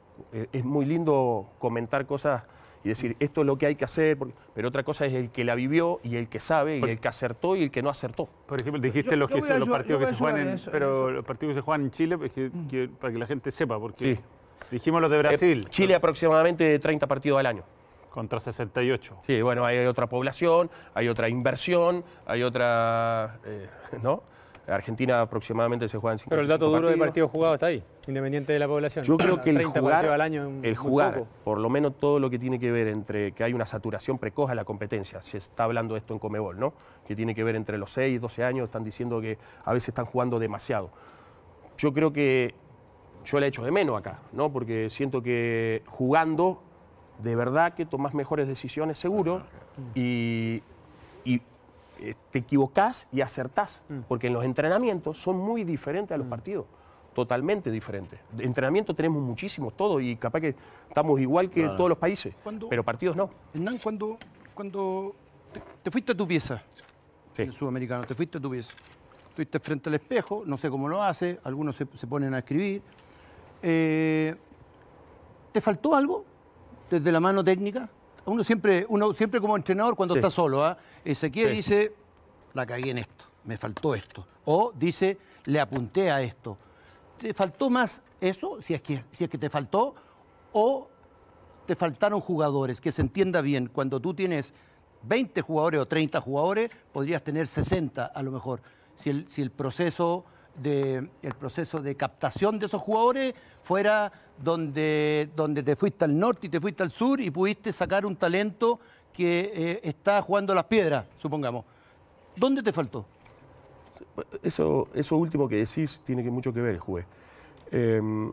es muy lindo comentar cosas y decir esto es lo que hay que hacer, pero otra cosa es el que la vivió y el que sabe, y el que acertó y el que no acertó. Por ejemplo, dijiste los, que, partidos que se juegan en, los partidos Chile, pues, mm. para que la gente sepa, porque sí. dijimos los de Brasil. Chile aproximadamente 30 partidos al año. Contra 68. Sí, bueno, hay otra población, hay otra inversión, hay otra... Eh, ¿No? Argentina aproximadamente se juega en 50 Pero el dato duro de partido jugado está ahí, independiente de la población. Yo creo que el jugar, el jugar por lo menos todo lo que tiene que ver entre que hay una saturación precoz a la competencia, se está hablando esto en Comebol, ¿no? Que tiene que ver entre los 6 y 12 años, están diciendo que a veces están jugando demasiado. Yo creo que yo le he hecho de menos acá, ¿no? Porque siento que jugando de verdad que tomás mejores decisiones, seguro, ah, mm. y, eh, te equivocás y acertás, mm. porque en los entrenamientos son muy diferentes a los mm. partidos, totalmente diferentes. De entrenamiento tenemos muchísimos, todos, y capaz que estamos igual que todos los países, pero partidos no. Hernán, cuando, cuando te, fuiste a tu pieza, sudamericano, te fuiste a tu pieza, estuviste frente al espejo, no sé cómo lo hace, algunos se, ponen a escribir. Eh, ¿Te faltó algo? desde la mano técnica? Uno siempre, uno siempre como entrenador, cuando está solo, ¿ah? Ezequiel dice, la cagué en esto, me faltó esto. O dice, le apunté a esto. ¿Te faltó más eso, si es que, si es que te faltó? ¿O te faltaron jugadores? Que se entienda bien, cuando tú tienes 20 jugadores o 30 jugadores, podrías tener 60 a lo mejor. Si el, si el proceso del proceso de captación de esos jugadores fuera donde, donde te fuiste al norte y te fuiste al sur y pudiste sacar un talento que eh, está jugando las piedras, supongamos. ¿Dónde te faltó? Eso, eso último que decís tiene mucho que ver, juez. Em,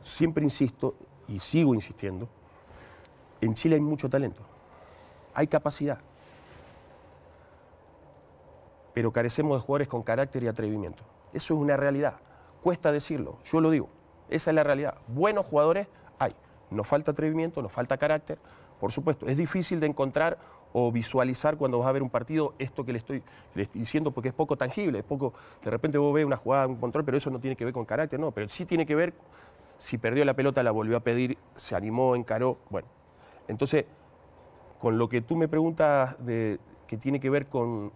siempre insisto y sigo insistiendo, en Chile hay mucho talento, hay capacidad, pero carecemos de jugadores con carácter y atrevimiento. Eso es una realidad. Cuesta decirlo, yo lo digo. Esa es la realidad. Buenos jugadores hay. Nos falta atrevimiento, nos falta carácter. Por supuesto, es difícil de encontrar o visualizar cuando vas a ver un partido esto que le estoy, diciendo porque es poco tangible, es poco, de repente vos ves una jugada, un control, pero eso no tiene que ver con carácter, no, pero sí tiene que ver si perdió la pelota, la volvió a pedir, se animó, encaró, bueno. Entonces, con lo que tú me preguntas de, que tiene que ver con,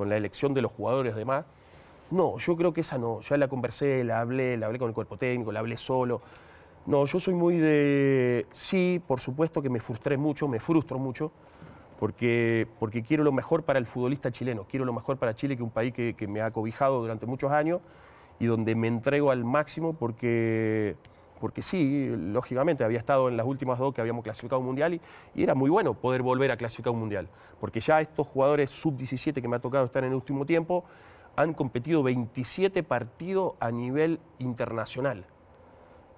la elección de los jugadores demás, no, yo creo que esa no. Ya la conversé, la hablé, la hablé con el cuerpo técnico, la hablé solo. No, yo soy muy de... Sí, por supuesto que me frustré mucho, me frustro mucho, porque, porque quiero lo mejor para el futbolista chileno, quiero lo mejor para Chile, que es un país que, me ha cobijado durante muchos años y donde me entrego al máximo porque porque sí, lógicamente había estado en las últimas dos que habíamos clasificado un mundial y, y era muy bueno poder volver a clasificar un mundial, porque ya estos jugadores sub-17 que me ha tocado estar en el último tiempo han competido 27 partidos a nivel internacional.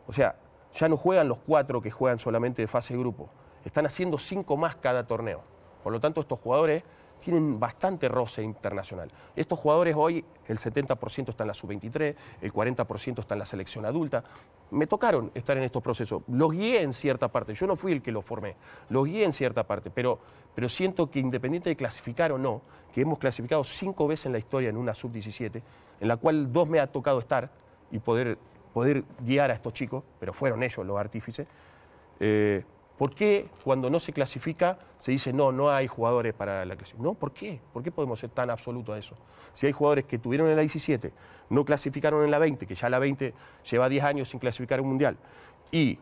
O sea, ya no juegan los cuatro que juegan solamente de fase de grupo. Están haciendo cinco más cada torneo. Por lo tanto, estos jugadores tienen bastante roce internacional. Estos jugadores hoy, el 70% está en la sub-23, el 40% está en la selección adulta. Me tocaron estar en estos procesos. Los guié en cierta parte. Yo no fui el que los formé. Los guié en cierta parte. Pero, pero siento que independiente de clasificar o no, que hemos clasificado cinco veces en la historia en una sub-17, en la cual dos me ha tocado estar y poder, poder guiar a estos chicos, pero fueron ellos los artífices. Eh, ¿Por qué cuando no se clasifica se dice no, no hay jugadores para la clasificación? No, ¿por qué? ¿Por qué podemos ser tan absolutos a eso? Si hay jugadores que tuvieron en la 17, no clasificaron en la 20, que ya la 20 lleva 10 años sin clasificar un mundial, y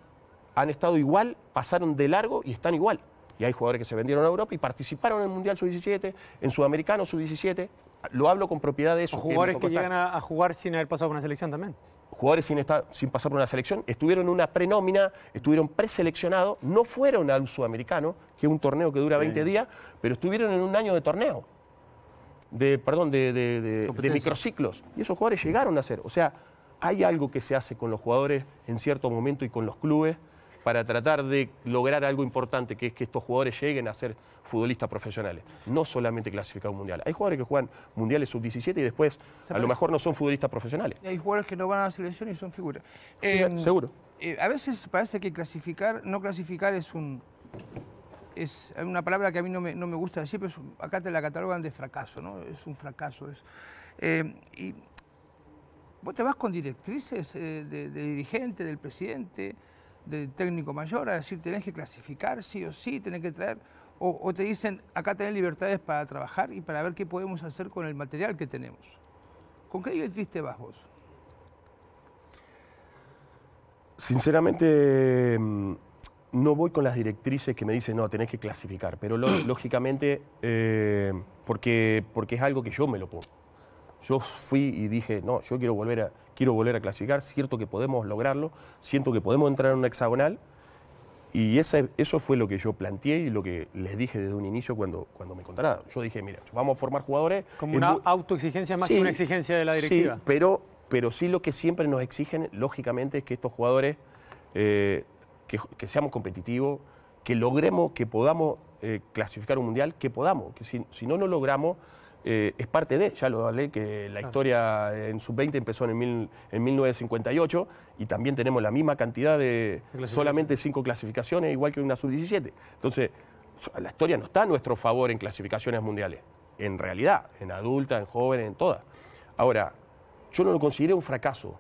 han estado igual, pasaron de largo y están igual. Y hay jugadores que se vendieron a Europa y participaron en el Mundial Sub-17, en Sudamericano Sub-17. Lo hablo con propiedad de esos. O jugadores que, llegan a, a jugar sin haber pasado por una selección también jugadores sin, pasar por una selección, estuvieron en una prenómina, estuvieron preseleccionados, no fueron al sudamericano, que es un torneo que dura 20 días, pero estuvieron en un año de torneo, de, perdón, de, de microciclos. Y esos jugadores llegaron a ser. O sea, hay algo que se hace con los jugadores en cierto momento y con los clubes para tratar de lograr algo importante, que es que estos jugadores lleguen a ser futbolistas profesionales. No solamente clasificados mundiales. mundial. Hay jugadores que juegan mundiales sub-17 y después a lo mejor no son futbolistas profesionales. hay jugadores que no van a la selección y son figuras. Eh, seguro. Eh, a veces parece que clasificar, no clasificar es un... Es una palabra que a mí no me, gusta decir, pero acá te la catalogan de fracaso, ¿no? Es un fracaso. Es, eh, y vos te vas con directrices de, de dirigente, del presidente, de técnico mayor a decir tenés que clasificar sí o sí, tenés que traer, o, te dicen acá tenés libertades para trabajar y para ver qué podemos hacer con el material que tenemos. ¿Con qué directriz triste vas vos? Sinceramente, mm, no voy con las directrices que me dicen, no, tenés que clasificar, pero lógicamente, eh, porque, porque es algo que yo me lo pongo. Yo fui y dije, no, yo quiero volver a, quiero volver a clasificar, cierto que podemos lograrlo, siento que podemos entrar en un hexagonal. Y eso fue lo que yo planteé y lo que les dije desde un inicio cuando, cuando me contaron. Yo dije, mira, vamos a formar jugadores. Como una autoexigencia más que una exigencia de la directiva. Sí, pero, pero sí lo que siempre nos exigen, lógicamente, es que estos jugadores, eh, que, seamos competitivos, que logremos, que podamos eh, clasificar un mundial, que podamos, que si, si no lo logramos eh, es parte de, ya lo hablé, que la historia en sub-20 empezó en, 1958 y también tenemos la misma cantidad de, solamente cinco clasificaciones, igual que una sub-17. Entonces, la historia no está a nuestro favor en clasificaciones mundiales, en realidad, en adulta, en jóvenes, en todas. Ahora, yo no lo consideré un fracaso,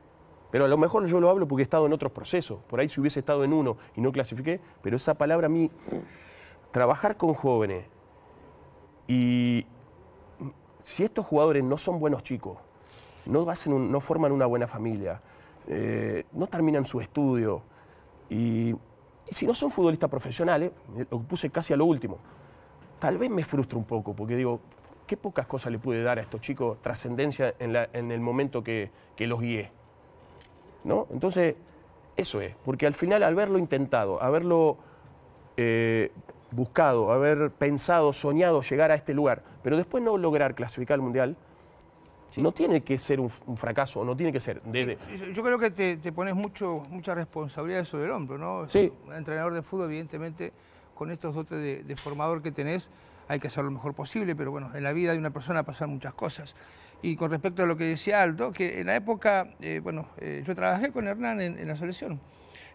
pero a lo mejor yo lo hablo porque he estado en otros procesos, por ahí si hubiese estado en uno y no clasifiqué, pero esa palabra a mí, trabajar con jóvenes y, si estos jugadores no son buenos chicos, no, hacen no forman una buena familia, eh, no terminan su estudio y, si no son futbolistas profesionales, eh, lo puse casi a lo último, tal vez me frustre un poco porque digo, qué pocas cosas le pude dar a estos chicos trascendencia en, el momento que, los guié. ¿No? Entonces, eso es, porque al final al verlo intentado, haberlo eh, buscado, haber pensado, soñado llegar a este lugar, pero después no lograr clasificar al Mundial, No tiene que ser un, fracaso, no tiene que ser. Yo creo que te, pones mucho, mucha responsabilidad sobre el hombro, ¿no? Sí. entrenador de fútbol, evidentemente, con estos dotes de, formador que tenés, hay que hacer lo mejor posible, pero bueno, en la vida de una persona pasan muchas cosas. Y con respecto a lo que decía Aldo, que en la época, eh, bueno, eh, yo trabajé con Hernán en, la selección,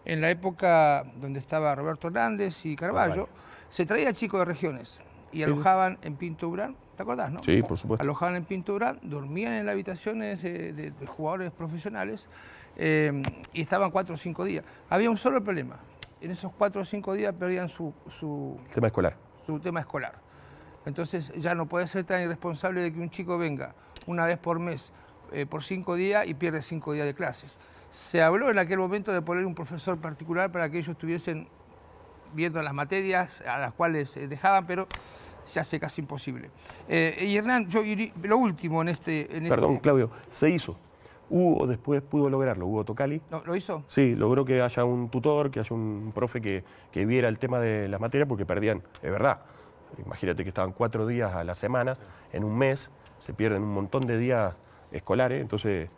en la época donde estaba Roberto Hernández y Carballo se traía chicos de regiones y alojaban en Pinto ¿te acordás, no? Sí, por supuesto. Alojaban en Pinto dormían en las habitaciones de, jugadores profesionales eh, y estaban cuatro o cinco días. Había un solo problema. En esos cuatro o cinco días perdían su, tema escolar. Su tema escolar. Entonces ya no puede ser tan irresponsable de que un chico venga una vez por mes eh, por cinco días y pierde cinco días de clases. Se habló en aquel momento de poner un profesor particular para que ellos tuviesen viendo las materias a las cuales eh, dejaban, pero se hace casi imposible. Eh, y Hernán, yo lo último en este... este Perdón, Claudio, se hizo. Hugo después pudo lograrlo, Hugo Tocali. ¿Lo, ¿Lo, hizo? Sí, logró que haya un tutor, que haya un profe que, que viera el tema de las materias, porque perdían, es verdad. Imagínate que estaban cuatro días a la semana, en un mes, se pierden un montón de días escolares, entonces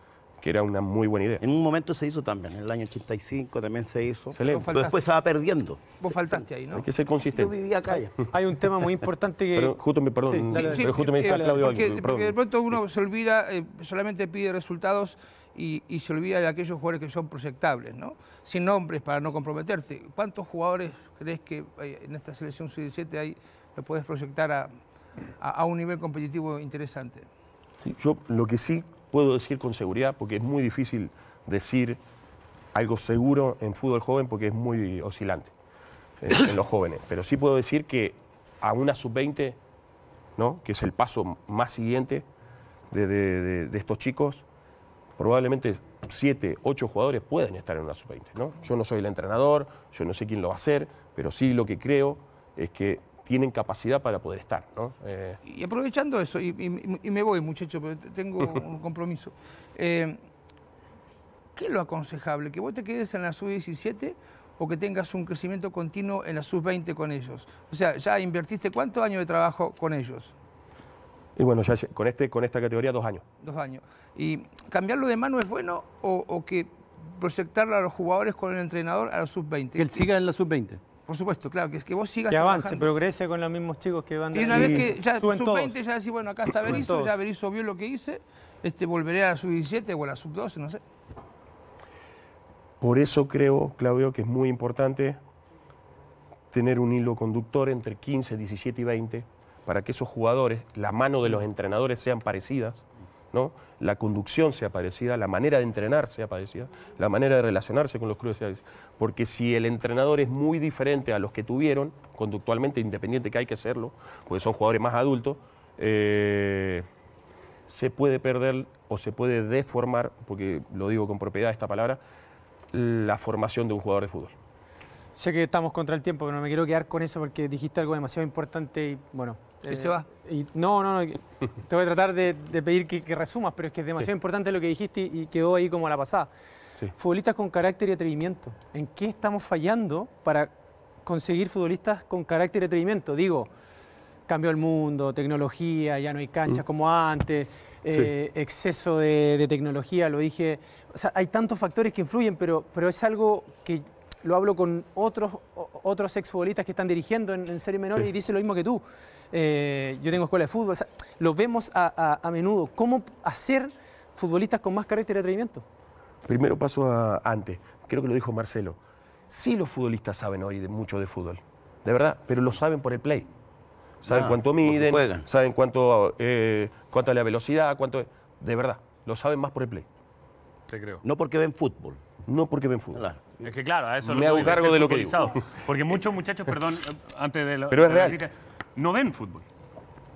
que era una muy buena idea. En un momento se hizo también, en el año 85 también se hizo. Pero después se va perdiendo. Vos faltaste ahí, ¿no? Hay que ser consistente. Yo vivía acá Hay un tema muy importante que... Pero justo me, perdón, justo me dice Claudio porque, porque de pronto uno se olvida, eh, solamente pide resultados y, se olvida de aquellos jugadores que son proyectables, ¿no? Sin nombres para no comprometerte. ¿Cuántos jugadores crees que eh, en esta selección sub-17 hay, lo puedes proyectar a, un nivel competitivo interesante? yo lo que sí puedo decir con seguridad, porque es muy difícil decir algo seguro en fútbol joven porque es muy oscilante eh, en, los jóvenes. Pero sí puedo decir que a una sub-20, ¿no? que es el paso más siguiente de, estos chicos, probablemente siete, 8 jugadores pueden estar en una sub-20. ¿no? Yo no soy el entrenador, yo no sé quién lo va a hacer, pero sí lo que creo es que tienen capacidad para poder estar. ¿no? Eh, y aprovechando eso, y, me voy muchacho, pero tengo un compromiso. Eh, ¿Qué es lo aconsejable? ¿Que vos te quedes en la sub-17 o que tengas un crecimiento continuo en la sub-20 con ellos? O sea, ¿ya invertiste cuántos años de trabajo con ellos? Y bueno, ya con, este, con esta categoría dos años. Dos años. ¿Y cambiarlo de mano es bueno o, o que proyectarlo a los jugadores con el entrenador a la sub-20? Que él siga en la sub-20. Por supuesto, claro, que es que vos sigas Que avance, progrese con los mismos chicos que van... De y una vez que ya sub-20 ya decís, bueno, acá está Berizo, ya Berizo vio lo que hice, este, volveré a la sub-17 o a la sub-12, no sé. Por eso creo, Claudio, que es muy importante tener un hilo conductor entre 15, 17 y 20 para que esos jugadores, la mano de los entrenadores sean parecidas la conducción sea parecida, la manera de entrenar sea parecida, la manera de relacionarse con los clubes sea parecida. Porque si el entrenador es muy diferente a los que tuvieron, conductualmente, independiente que hay que serlo, porque son jugadores más adultos, eh, se puede perder o se puede deformar, porque lo digo con propiedad esta palabra, la formación de un jugador de fútbol. Sé que estamos contra el tiempo, pero no me quiero quedar con eso porque dijiste algo demasiado importante y bueno, eh, se va. Y, no, no, no. Te voy a tratar de, pedir que, resumas, pero es que es demasiado importante lo que dijiste y, quedó ahí como a la pasada. Futbolistas con carácter y atrevimiento. ¿En qué estamos fallando para conseguir futbolistas con carácter y atrevimiento? Digo, cambio el mundo, tecnología, ya no hay canchas mm. como antes, eh, exceso de, tecnología, lo dije. O sea, hay tantos factores que influyen, pero, pero es algo que lo hablo con otros, otros exfutbolistas que están dirigiendo en, serie menor y dice lo mismo que tú. Eh, yo tengo escuela de fútbol, o lo vemos a, menudo. ¿Cómo hacer futbolistas con más carácter de atrevimiento? Primero paso a, antes, creo que lo dijo Marcelo. Sí los futbolistas saben hoy mucho de fútbol, de verdad, pero lo saben por el play. Saben ah, cuánto miden, saben eh, cuánto, es la velocidad, cuánto... De verdad, lo saben más por el play. Te creo. No porque ven fútbol no porque ven fútbol. Claro. Es que claro, a eso me lo hago cargo de lo que digo. Porque muchos muchachos, perdón, antes de lo, Pero es real. no ven fútbol.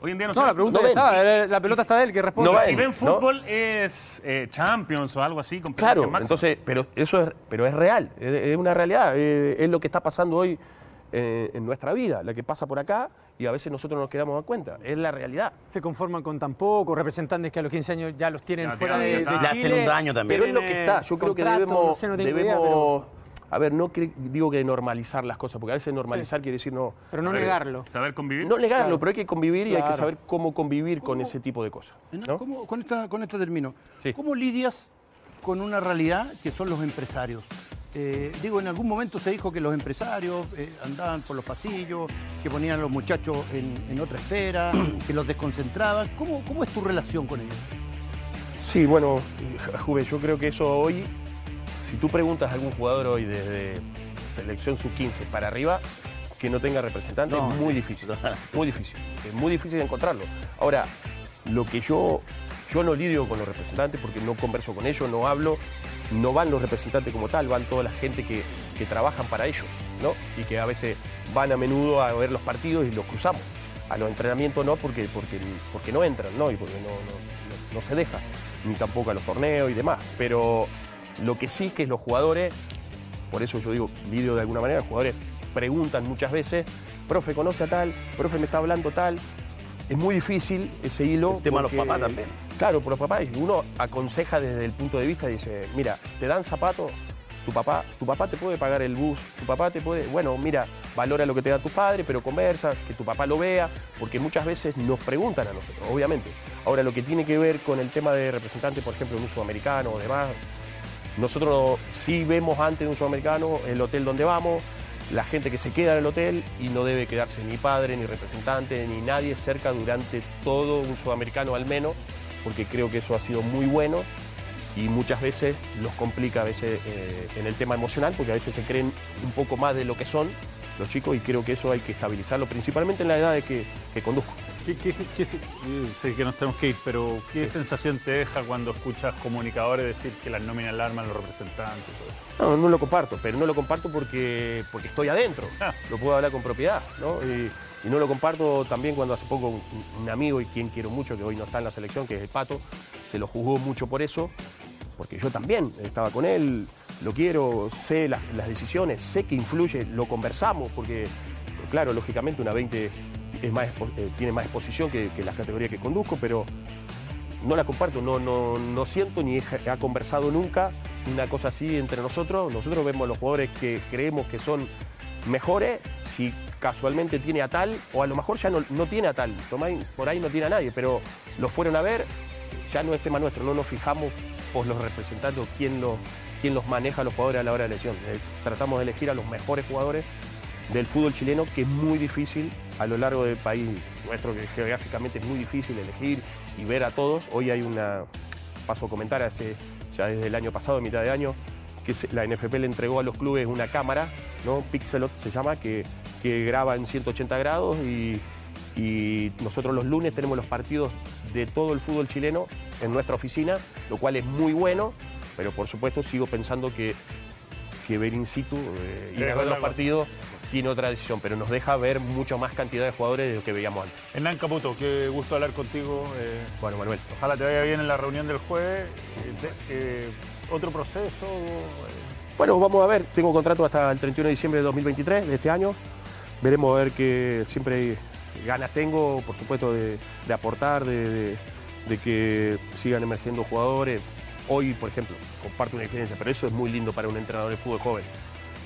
Hoy en día no, no la pregunta está, eh, la pelota está de él que responde. No si ven fútbol es eh, Champions o algo así. Con claro, entonces, pero eso es, pero es real, es, una realidad, eh, es lo que está pasando hoy eh, en nuestra vida, la que pasa por acá y a veces nosotros no nos quedamos a cuenta. Es la realidad. Se conforman con tan poco, representantes que a los 15 años ya los tienen fuera de, Chile. hacen un daño también. Pero es lo que está. Yo creo que debemos... A ver, no digo que normalizar las cosas, porque a veces normalizar quiere decir no. Pero no negarlo. Saber convivir. No negarlo, pero hay que convivir y hay que saber cómo convivir con ese tipo de cosas. con, este término, ¿cómo lidias con una realidad que son los empresarios? Eh, digo, en algún momento se dijo que los empresarios eh, andaban por los pasillos, que ponían a los muchachos en, otra esfera, que los desconcentraban. ¿Cómo, ¿Cómo, es tu relación con ellos? Sí, bueno, Juve, yo creo que eso hoy, si tú preguntas a algún jugador hoy desde selección sub-15 para arriba, que no tenga representante es muy difícil, muy difícil, es muy difícil encontrarlo. Ahora, lo que yo yo no lidio con los representantes porque no converso con ellos, no hablo, no van los representantes como tal, van toda la gente que, que trabajan para ellos, ¿no? Y que a veces van a menudo a ver los partidos y los cruzamos. A los entrenamientos no, porque, porque, porque no entran, ¿no? Y porque no, se deja, ni tampoco a los torneos y demás. Pero lo que sí que es los jugadores, por eso yo digo lidio de alguna manera, los jugadores preguntan muchas veces, profe, conoce a tal, profe, me está hablando tal, es muy difícil ese hilo. El tema de los papás también. Claro, por los papás. Uno aconseja desde el punto de vista, dice, mira, te dan zapatos, tu papá, tu papá te puede pagar el bus, tu papá te puede, bueno, mira, valora lo que te da tu padre, pero conversa, que tu papá lo vea, porque muchas veces nos preguntan a nosotros, obviamente. Ahora, lo que tiene que ver con el tema de representante, por ejemplo, un sudamericano o demás, nosotros sí vemos antes de un sudamericano el hotel donde vamos, la gente que se queda en el hotel y no debe quedarse ni padre, ni representante, ni nadie cerca durante todo un sudamericano al menos, porque creo que eso ha sido muy bueno y muchas veces los complica a veces eh, en el tema emocional, porque a veces se creen un poco más de lo que son los chicos y creo que eso hay que estabilizarlo, principalmente en la edad de que, que conduzco sé que nos tenemos que ir, pero ¿qué sensación te deja cuando escuchas comunicadores decir que las nóminas alarman los representantes? No, no lo comparto, pero no lo comparto porque, porque estoy adentro. Ah. Lo puedo hablar con propiedad, ¿no? Y, no lo comparto también cuando hace poco un, amigo y quien quiero mucho, que hoy no está en la selección, que es el Pato, se lo juzgó mucho por eso, porque yo también estaba con él, lo quiero, sé las, las decisiones, sé que influye, lo conversamos, porque, claro, lógicamente una 20 más, eh, tiene más exposición que, las categorías que conduzco, pero no la comparto, no, no, no siento ni ha conversado nunca una cosa así entre nosotros. Nosotros vemos a los jugadores que creemos que son mejores, si casualmente tiene a tal, o a lo mejor ya no, no tiene a tal, por ahí no tiene a nadie, pero lo fueron a ver, ya no es tema nuestro, no nos fijamos por los representantes quién los, quién los maneja a los jugadores a la hora de elección, eh, tratamos de elegir a los mejores jugadores del fútbol chileno que es muy difícil a lo largo del país nuestro, que geográficamente es muy difícil elegir y ver a todos. Hoy hay una, paso a comentar, hace, ya desde el año pasado, mitad de año, que la NFP le entregó a los clubes una cámara, ¿no? Pixelot se llama, que, que graba en 180 grados y, nosotros los lunes tenemos los partidos de todo el fútbol chileno en nuestra oficina, lo cual es muy bueno, pero por supuesto sigo pensando que, que ver in situ y eh, ver los partidos tiene otra decisión, pero nos deja ver mucho más cantidad de jugadores de lo que veíamos antes. Hernán Caputo, qué gusto hablar contigo. Eh. bueno, Manuel. Ojalá te vaya bien en la reunión del jueves. Eh, eh, ¿Otro proceso? Bueno, vamos a ver. Tengo contrato hasta el 31 de diciembre de 2023, de este año. Veremos a ver qué siempre ganas tengo, por supuesto, de, aportar, de, de que sigan emergiendo jugadores. Hoy, por ejemplo, comparto una diferencia, pero eso es muy lindo para un entrenador de fútbol joven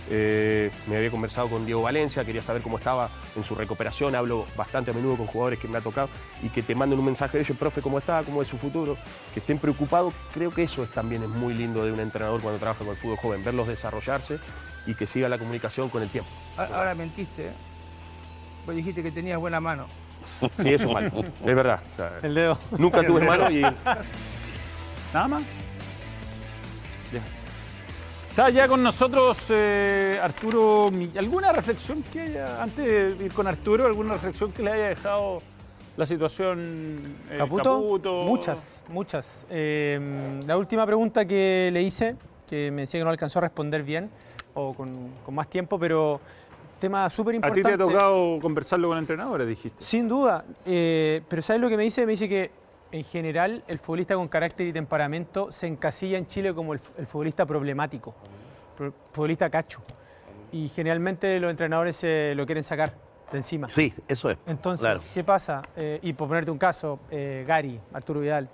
eh, me había conversado con Diego Valencia, quería saber cómo estaba en su recuperación. Hablo bastante a menudo con jugadores que me ha tocado y que te manden un mensaje de ellos, profe, ¿cómo está? ¿Cómo es su futuro? Que estén preocupados. Creo que eso también es muy lindo de un entrenador cuando trabaja con el fútbol joven, verlos desarrollarse y que siga la comunicación con el tiempo. Ahora, mentiste. ¿eh? Vos dijiste que tenías buena mano. Sí, eso es malo. Es verdad. el dedo. Nunca tuve mano y. ¿Nada más? ya con nosotros eh, Arturo. ¿Alguna reflexión que haya, antes de ir con Arturo, alguna reflexión que le haya dejado la situación eh, Caputo? Muchas, muchas. Em, la última pregunta que le hice, que me decía que no alcanzó a responder bien o con, con más tiempo, pero tema súper importante. A ti te ha tocado conversarlo con entrenadores, dijiste. Sin duda, eh, pero ¿sabes lo que me dice? Me dice que en general el futbolista con carácter y temperamento se encasilla en Chile como el, futbolista problemático, futbolista cacho. Y generalmente los entrenadores lo quieren sacar de encima. Sí, eso es. Entonces, ¿qué pasa? Eh, y por ponerte un caso, eh, Gary, Arturo Vidal.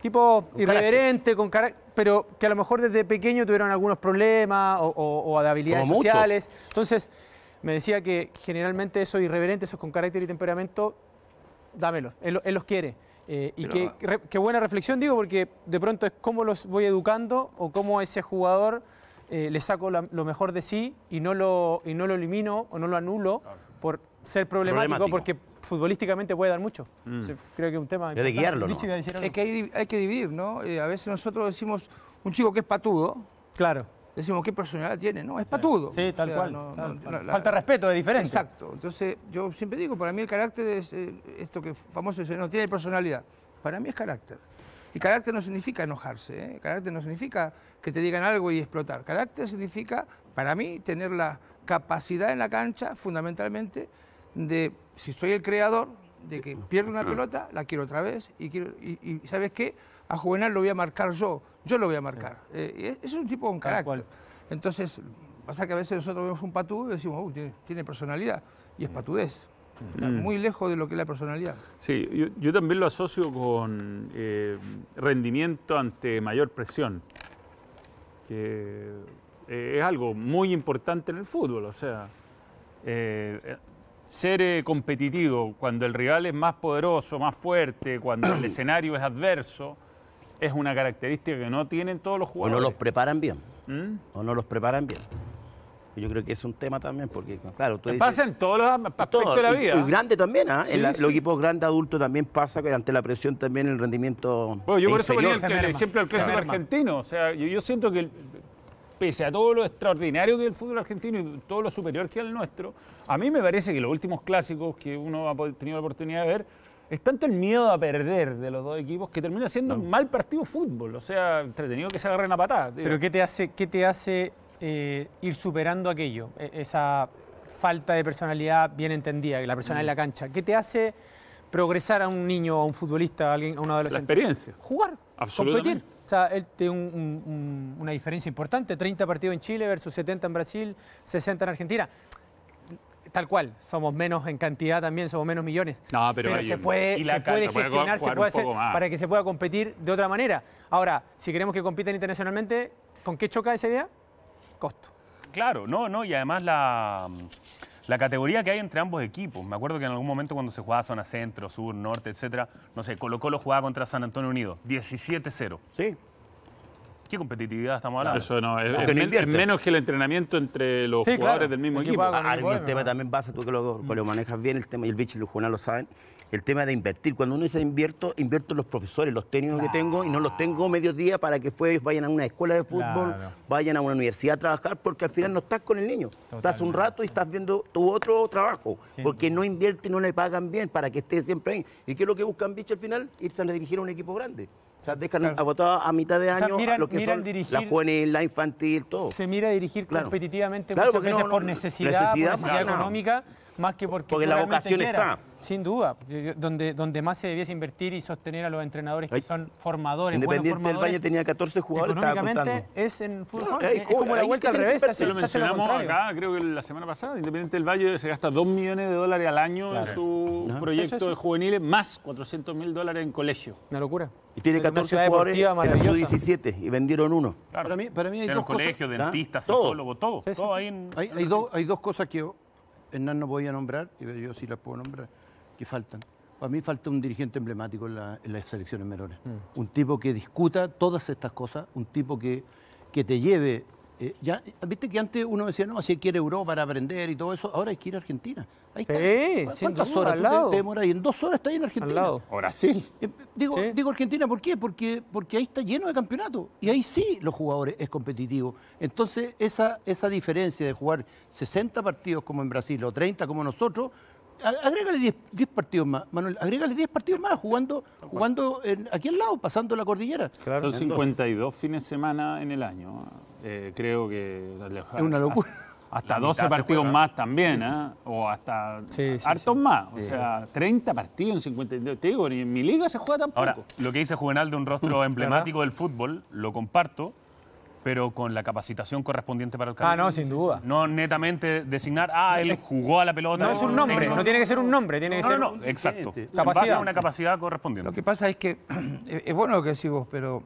Tipo irreverente, con carácter, pero que a lo mejor desde pequeño tuvieron algunos problemas o, habilidades sociales. Entonces, me decía que generalmente esos irreverentes, esos con carácter y temperamento, dámelos, él los quiere. Eh, y qué, buena reflexión, digo, porque de pronto es cómo los voy educando o cómo a ese jugador eh, le saco lo mejor de sí y no, lo, no lo elimino o no lo anulo por ser problemático, porque futbolísticamente puede dar mucho. Mm. creo que es un tema... de guiarlo, Es que hay, que dividir, ¿no? Eh, a veces nosotros decimos, un chico que es patudo... Claro decimos, ¿qué personalidad tiene? No, es patudo. Sí, tal cual. Falta respeto de diferencia Exacto. Entonces, yo siempre digo, para mí el carácter es eh, esto que famoso dice, no tiene personalidad. Para mí es carácter. Y carácter no significa enojarse, ¿eh? carácter no significa que te digan algo y explotar. Carácter significa, para mí, tener la capacidad en la cancha, fundamentalmente, de, si soy el creador, de que pierdo una pelota, la quiero otra vez y, quiero, y ¿sabes qué? a Juvenal lo voy a marcar yo, yo lo voy a marcar. Eh, ese es un tipo con carácter. Entonces, pasa que a veces nosotros vemos un patú y decimos, uy, tiene, personalidad, y es mm. patudez. Mm. muy lejos de lo que es la personalidad. Sí, yo, también lo asocio con eh, rendimiento ante mayor presión, que eh, es algo muy importante en el fútbol, o sea, ser competitivo cuando el rival es más poderoso, más fuerte, cuando el escenario es adverso es una característica que no tienen todos los jugadores. ¿Mm? O no los preparan bien. O no los preparan bien. Yo creo que es un tema también, porque, claro, tú dices, Pasa en todos los aspectos de la vida. Y, grande también, ¿eh? ¿ah? en los equipos grandes adultos también pasa que ante la presión también el rendimiento. Bueno, yo por eso ponía el, ejemplo del clásico argentino. O sea, yo, siento que, pese a todo lo extraordinario que es el fútbol argentino y todo lo superior que es el nuestro, a mí me parece que los últimos clásicos que uno ha tenido la oportunidad de ver es tanto el miedo a perder de los dos equipos que termina siendo un mal partido fútbol. O sea, entretenido que se agarren a patada. Pero ¿qué te hace, qué te hace eh, ir superando aquello? E, esa falta de personalidad bien entendida, que la persona en la mm. cancha. ¿Qué te hace progresar a un niño, a un futbolista, a alguien, a un adolescente? La experiencia. Jugar. Absolutamente. Competir. O sea, él tiene una diferencia importante. 30 partidos en Chile versus 70 en Brasil, 60 en Argentina tal cual, somos menos en cantidad también, somos menos millones. pero, se puede, gestionar, se puede hacer para que se pueda competir de otra manera. Ahora, si queremos que compitan internacionalmente, ¿con qué choca esa idea? Costo. Claro, no, no, y además la, categoría que hay entre ambos equipos. Me acuerdo que en algún momento cuando se jugaba zona centro, sur, norte, etcétera, no sé, Colo Colo jugaba contra San Antonio Unido, 17-0. Sí. ¿Qué competitividad estamos hablando? eso no, es, menos que el entrenamiento entre los jugadores del mismo equipo. el tema también basa, tú que lo, manejas bien, el tema, y el bicho y los lo saben, el tema de invertir. Cuando uno dice invierto, invierto los profesores, los técnicos que tengo, y no los tengo mediodía para que después vayan a una escuela de fútbol, vayan a una universidad a trabajar, porque al final no estás con el niño. Estás un rato y estás viendo tu otro trabajo, porque no y no le pagan bien para que esté siempre ahí. ¿Y qué es lo que buscan bicho al final? Irse a dirigir a un equipo grande. O sea, dejan agotados a mitad de año lo que son la juvenil, la infantil, todo. Se mira a dirigir competitivamente muchas veces por necesidad, económica, más que porque Porque la vocación está. Sin duda, donde, donde más se debiese invertir y sostener a los entrenadores que son formadores. Independiente del Valle tenía 14 jugadores, económicamente es en fútbol, es, como la vuelta al revés. Se lo mencionamos acá, creo que la semana pasada, Independiente del Valle se gasta 2 millones de dólares al año en su proyecto de juveniles, más 400 mil dólares en colegio. Una locura. Y tiene 14 jugadores en su 17 y vendieron uno. Para, mí, para mí hay en dos cosas. colegios, ¿Ah? dentistas, psicólogos, todo. todo, hay, hay, dos, hay dos cosas que Hernán no podía nombrar, y yo sí las puedo nombrar. ...y faltan. Para mí falta un dirigente emblemático en, las selecciones menores. Mm. Un tipo que discuta todas estas cosas, un tipo que, que te lleve. Eh, ya, Viste que antes uno decía, no, si quiere que Europa para aprender y todo eso, ahora hay que ir a Argentina. Ahí está. ¿Cuántas horas te, Y en dos horas ahí en Argentina. Al Brasil. Eh, digo, digo Argentina, ¿por qué? Porque, porque ahí está lleno de campeonatos. Y ahí sí los jugadores es competitivo. Entonces, esa, esa diferencia de jugar 60 partidos como en Brasil o 30 como nosotros, agrégale 10, partidos más, Manuel, agrégale 10 partidos más jugando, jugando aquí al lado, pasando la cordillera. Son 52 fines de semana en el año. Eh, creo que... Es una locura. Hasta 12 partidos más también, ¿eh? o hasta hartos más. O sea, 30 partidos en 52. Te digo, ni en mi liga se juega tampoco. Ahora, lo que dice Juvenal de un rostro emblemático del fútbol, lo comparto, pero con la capacitación correspondiente para el Ah, no, sin duda. No netamente designar, ah, él jugó a la pelota. No es un nombre, no tiene que ser un nombre, tiene que ser... No, no, exacto. Capacidad. una capacidad correspondiente. Lo que pasa es que, es bueno lo que decís vos, pero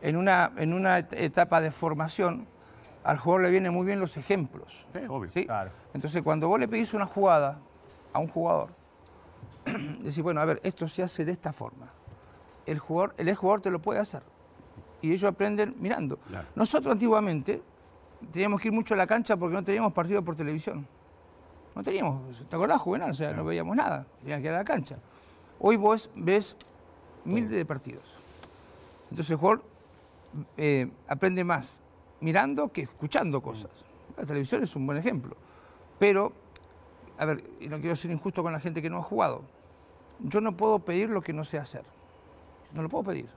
en una, en una etapa de formación, al jugador le vienen muy bien los ejemplos. Sí, obvio. Claro. Entonces, cuando vos le pedís una jugada a un jugador, decís, bueno, a ver, esto se hace de esta forma. El, jugador, el jugador te lo puede hacer y ellos aprenden mirando. Nosotros antiguamente teníamos que ir mucho a la cancha porque no teníamos partido por televisión. No teníamos, ¿te acordás, Juvenal? O sea, no veíamos nada, tenías que ir a la cancha. Hoy vos ves miles de partidos. Entonces el jugador eh, aprende más mirando que escuchando cosas. Mm. La televisión es un buen ejemplo. Pero, a ver, y no quiero ser injusto con la gente que no ha jugado. Yo no puedo pedir lo que no sé hacer. No lo puedo pedir.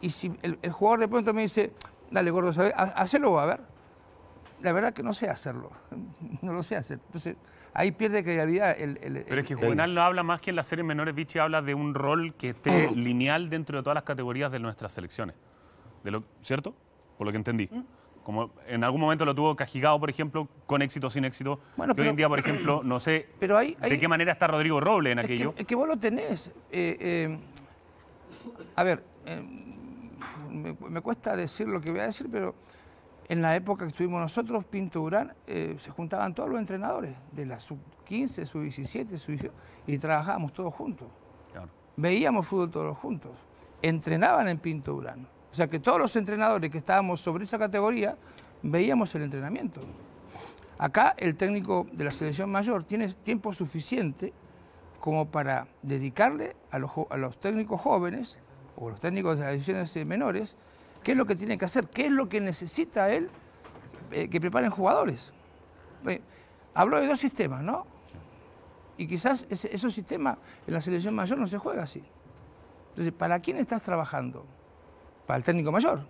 Y si el, jugador de pronto me dice, dale gordo, ¿sabes? va a ver. La verdad que no sé hacerlo, no lo sé hacer. Entonces, ahí pierde credibilidad el, Pero es que Juvenal no habla más que en las series menores, Vichy habla de un rol que esté lineal dentro de todas las categorías de nuestras selecciones. ¿Cierto? Por lo que entendí. Mm. como en algún momento lo tuvo Cajigado por ejemplo, con éxito o sin éxito. y hoy en día, por ejemplo, no sé pero hay, de qué manera está Rodrigo Roble en aquello. Es que, vos lo tenés. Eh, eh, a ver, em, me, cuesta decir lo que voy a decir, pero en la época que estuvimos nosotros, Pinto Durán, eh, se juntaban todos los entrenadores de la sub-15, sub-17, sub-18, y trabajábamos todos juntos. Veíamos fútbol todos juntos. Entrenaban en Pinto Durán. O sea que todos los entrenadores que estábamos sobre esa categoría veíamos el entrenamiento. Acá el técnico de la selección mayor tiene tiempo suficiente como para dedicarle a a los técnicos jóvenes o los técnicos de las divisiones eh, menores, qué es lo que tienen que hacer, qué es lo que necesita él eh, que preparen jugadores. hablo habló de dos sistemas, ¿no? Y quizás esos sistemas en la selección mayor no se juega así. Entonces, ¿para quién estás trabajando? Para el técnico mayor.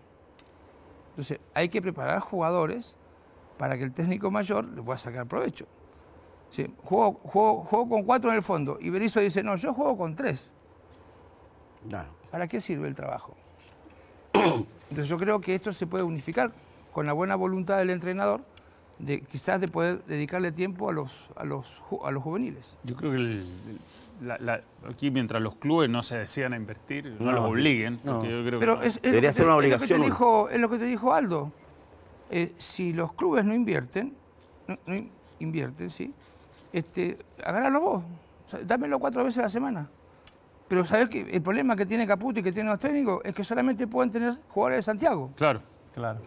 Entonces, hay que preparar jugadores para que el técnico mayor le pueda sacar provecho. Sí, juego, con cuatro en el fondo y Berizzo dice, no, yo juego con tres. Claro. ¿Para qué sirve el trabajo? Entonces yo creo que esto se puede unificar con la buena voluntad del entrenador, de, quizás de poder dedicarle tiempo a los, a los, a los juveniles. Yo creo que aquí mientras los clubes no se decidan a invertir, no, los obliguen. Pero Debería ser una obligación. Es lo que te dijo, es lo que te dijo Aldo. Eh, si los clubes no invierten, no, invierten, ¿sí? Este, agárralo vos. dámelo cuatro veces a la semana. Pero ¿sabes que el problema que tiene Caputo y que tienen los técnicos es que solamente pueden tener jugadores de Santiago. Claro, claro.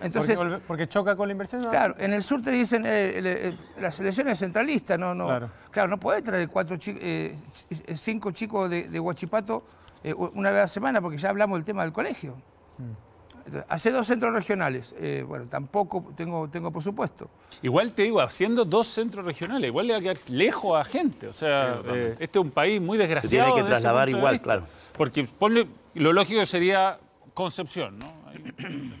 Entonces, porque, choca con la inversión. Claro, en el sur te dicen eh, eh, eh, la selección es centralista, no, no. Claro, no puedes traer cuatro eh, cinco chicos de, Huachipato una vez a la semana porque ya hablamos del tema del colegio. Mm hace dos centros regionales. Eh, bueno, tampoco tengo, tengo presupuesto. Igual te digo, haciendo dos centros regionales, igual le va a quedar lejos a gente. O sea, eh, este es un país muy desgraciado. Se tiene que trasladar igual, claro. Porque ponle, lo lógico sería Concepción, ¿no?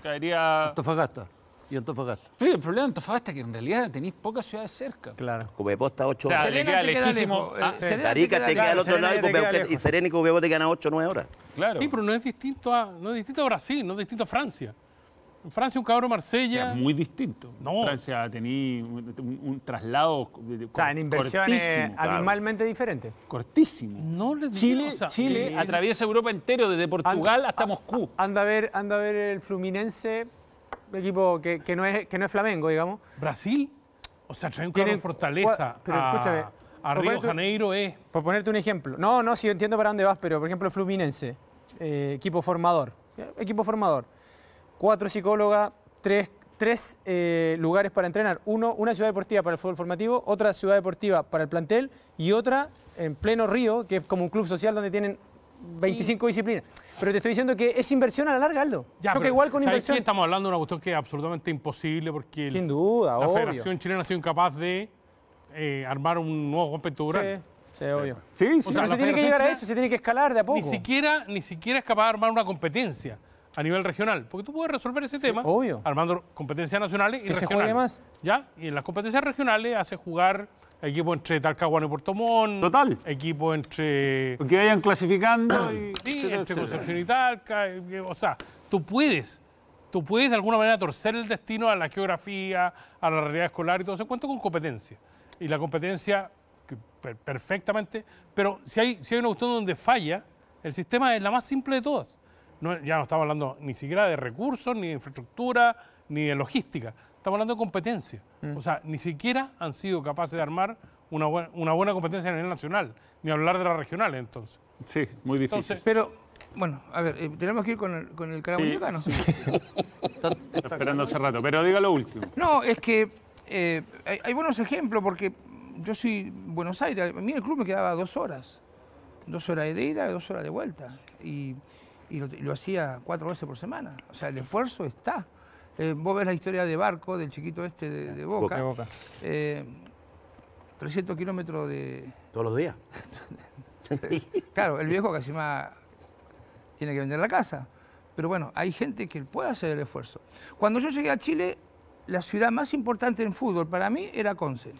caería... Antofagasta. ¿Y Antofagasta? el problema de Antofagasta es que en realidad tenéis pocas ciudades cerca. Claro. está 8 horas. O sea, te queda lejísimo. Ah, Tarica te queda al otro lado y, Serena y te quedan 8 o 9 horas. Claro. Sí, pero no es distinto a, no es distinto a Brasil, no es distinto a Francia. En Francia, un cabrón Marsella. Es muy distinto. No. Francia tení un, un, traslado. O sea, en inversiones animalmente diferente. Cortísimo. No les Chile, digo, o Chile eh, atraviesa Europa entero, desde Portugal hasta Moscú. Anda a, ver, anda a ver el Fluminense equipo que, no, es, que no es Flamengo, digamos. ¿Brasil? O sea, trae un de fortaleza. Pero escúchame. A Río Janeiro es. Por ponerte un ejemplo. No, no, si sí, entiendo para dónde vas, pero por ejemplo, Fluminense, eh, equipo formador. Eh, equipo formador. Cuatro psicólogas, tres, tres eh, lugares para entrenar. Uno, una ciudad deportiva para el fútbol formativo, otra ciudad deportiva para el plantel y otra en pleno Río, que es como un club social donde tienen 25 disciplinas. Pero te estoy diciendo que es inversión a la larga, Aldo. Ya, igual con inversión. estamos hablando de una cuestión que es absolutamente imposible porque. Sin duda, La Federación Chilena ha sido incapaz de eh, armar un nuevo competidor. Sí, sí, obvio. Sí, sí. se tiene que llegar a eso, se tiene que escalar de a poco. Ni siquiera, ni siquiera es capaz de armar una competencia a nivel regional, porque tú puedes resolver ese tema armando competencias nacionales y regionales. ¿Ya? Y en las competencias regionales hace jugar equipo entre Talcahuano y Puerto Montt. Total. Equipo entre. Que vayan clasificando. entre Concepción y Talca. o sea, tú puedes. Tú puedes de alguna manera torcer el destino a la geografía, a la realidad escolar y todo eso. Cuento con competencia. Y la competencia perfectamente. Pero si hay, si hay una cuestión donde falla, el sistema es la más simple de todas ya no estamos hablando ni siquiera de recursos, ni de infraestructura, ni de logística. Estamos hablando de competencia. Mm. O sea, ni siquiera han sido capaces de armar una, buena, competencia a nivel nacional, ni hablar de la regional, entonces. Sí, muy difícil. pero, bueno, a ver, eh, tenemos que ir con el, con el esperando hace rato, pero diga lo último. No, es que eh, hay, buenos ejemplos, porque yo soy Buenos Aires, a mí el club me quedaba dos horas. Dos horas de ida y dos horas de vuelta. Y y lo, hacía cuatro veces por semana. O sea, el esfuerzo está. Eh, vos ves la historia de Barco, del chiquito este de, Boca. Boca, Boca. 300 eh, kilómetros de... Todos los días. claro, el viejo casi más tiene que vender la casa. Pero bueno, hay gente que puede hacer el esfuerzo. Cuando yo llegué a Chile, la ciudad más importante en fútbol para mí era Conce.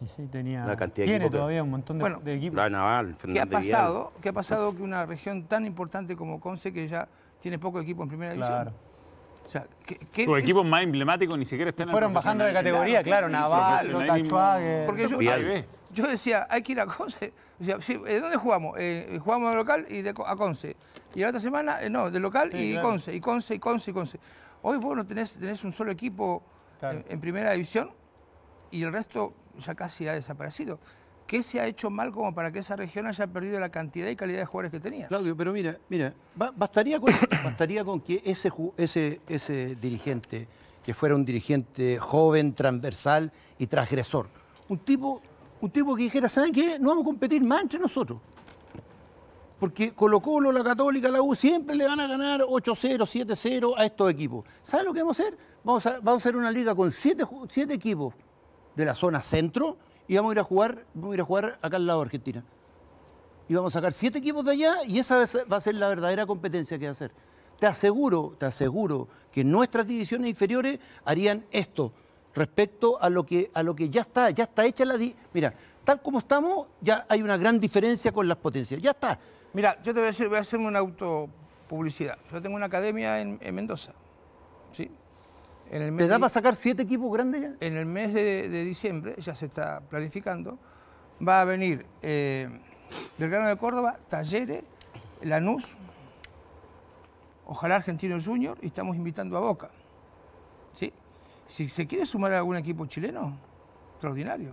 Y sí, tenía, tiene todavía un montón de, bueno, de equipos. La Naval, ¿Qué ha pasado? ¿Qué ha pasado que una región tan importante como Conce, que ya tiene poco equipo en primera división? Claro. O sea, ¿qué, qué equipos más emblemáticos ni siquiera están Fueron bajando de categoría, claro, Naval, Tachua... Porque yo, decía, hay que ir a Conce. O sea, ¿Dónde jugamos? Eh, jugamos de local y de, a Conce. Y la otra semana, eh, no, de local y Conce, y Conce, y Conce, y Conce. Hoy vos no tenés, tenés un solo equipo en primera división y el resto ya casi ha desaparecido. ¿Qué se ha hecho mal como para que esa región haya perdido la cantidad y calidad de jugadores que tenía? Claudio, pero mira, mira, bastaría con, bastaría con que ese, ese, ese dirigente, que fuera un dirigente joven, transversal y transgresor, un tipo, un tipo que dijera, ¿saben qué? No vamos a competir más entre nosotros. Porque Colo Colo, la Católica, la U siempre le van a ganar 8-0, 7-0 a estos equipos. ¿Saben lo que vamos a hacer? Vamos a, vamos a hacer una liga con 7 siete, equipos de la zona centro y vamos a ir a jugar, vamos a ir a jugar acá al lado de Argentina. Y vamos a sacar siete equipos de allá y esa va a ser la verdadera competencia que va a hacer. Te aseguro, te aseguro que nuestras divisiones inferiores harían esto respecto a lo que, a lo que ya está, ya está hecha la... Mira, tal como estamos, ya hay una gran diferencia con las potencias, ya está. Mira, yo te voy a decir, voy a hacerme una autopublicidad. Yo tengo una academia en, en Mendoza, ¿sí? En ¿Te da para sacar siete equipos grandes ya? En el mes de, diciembre, ya se está planificando, va a venir eh, Belgrano de Córdoba, Talleres, Lanús, ojalá Argentino Junior, y estamos invitando a Boca. ¿Sí? Si se quiere sumar a algún equipo chileno, extraordinario.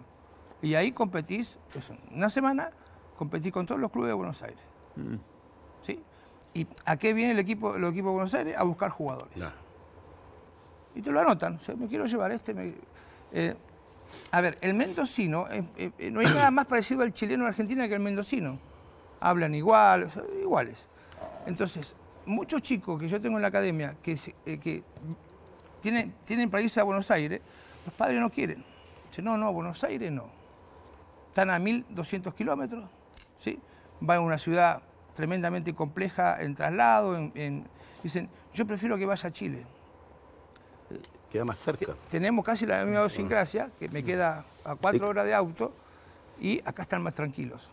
Y ahí competís, una semana, competís con todos los clubes de Buenos Aires. Mm. ¿Sí? ¿Y a qué viene el equipo, el equipo de Buenos Aires? A buscar jugadores y te lo anotan. me quiero llevar este. Eh, a ver, el mendocino, eh, eh, no hay nada más parecido al chileno en Argentina que el mendocino. Hablan igual, iguales. Entonces, muchos chicos que yo tengo en la academia que, que tienen, tienen para irse a Buenos Aires, los padres no quieren. Dicen, no, no, Buenos Aires no. Están a 1.200 kilómetros, ¿sí? Van a una ciudad tremendamente compleja en traslado, en... dicen, yo prefiero que vaya a Chile más cerca. Tenemos casi la misma Gracia, que me queda a cuatro horas de auto, y acá están más tranquilos.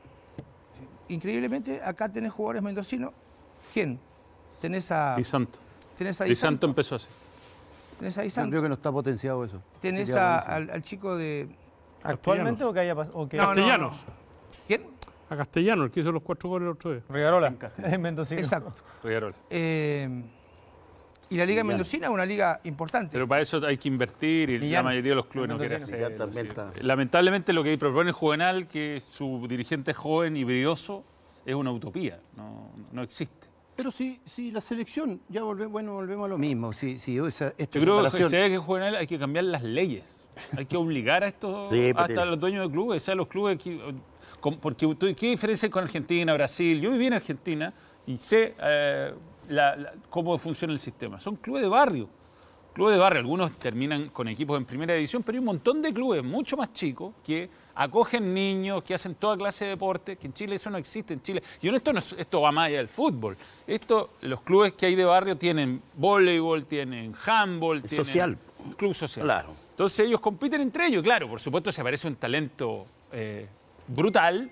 Increíblemente, acá tenés jugadores mendocinos. ¿Quién? Tenés a... Di Santo. Tenés a Di, Santo. empezó así. Tenés a Di Santo. Creo que no está potenciado eso. Tenés al, chico de... ¿Actualmente o que haya pasado? Castellanos. ¿Quién? A Castellanos, el que hizo los cuatro goles el otro día. Regarola, en Mendocino. Exacto. Regarola. Eh... Y la Liga Mendocina es una liga importante. Pero para eso hay que invertir y la mayoría de los clubes no quieren hacer. Lamentablemente lo que propone Juvenal, que su dirigente joven y brilloso, es una utopía, no, no existe. Pero sí sí la selección, ya bueno, volvemos a lo mismo. Si, si Yo creo que, Juvenal hay que cambiar las leyes. Hay que obligar a estos, pues, hasta los dueños de clubes, los clubes porque ¿qué diferencia con Argentina, Brasil? Yo viví en Argentina y sé eh, cómo funciona el sistema. Son clubes de barrio. Clubes de barrio, algunos terminan con equipos en primera división, pero hay un montón de clubes mucho más chicos que acogen niños, que hacen toda clase de deporte, que en Chile eso no existe. En Chile, y esto, esto va más allá del fútbol. Esto, los clubes que hay de barrio tienen voleibol, tienen handball, tienen social. club social. Claro. Entonces ellos compiten entre ellos, claro, por supuesto se aparece un talento eh, brutal,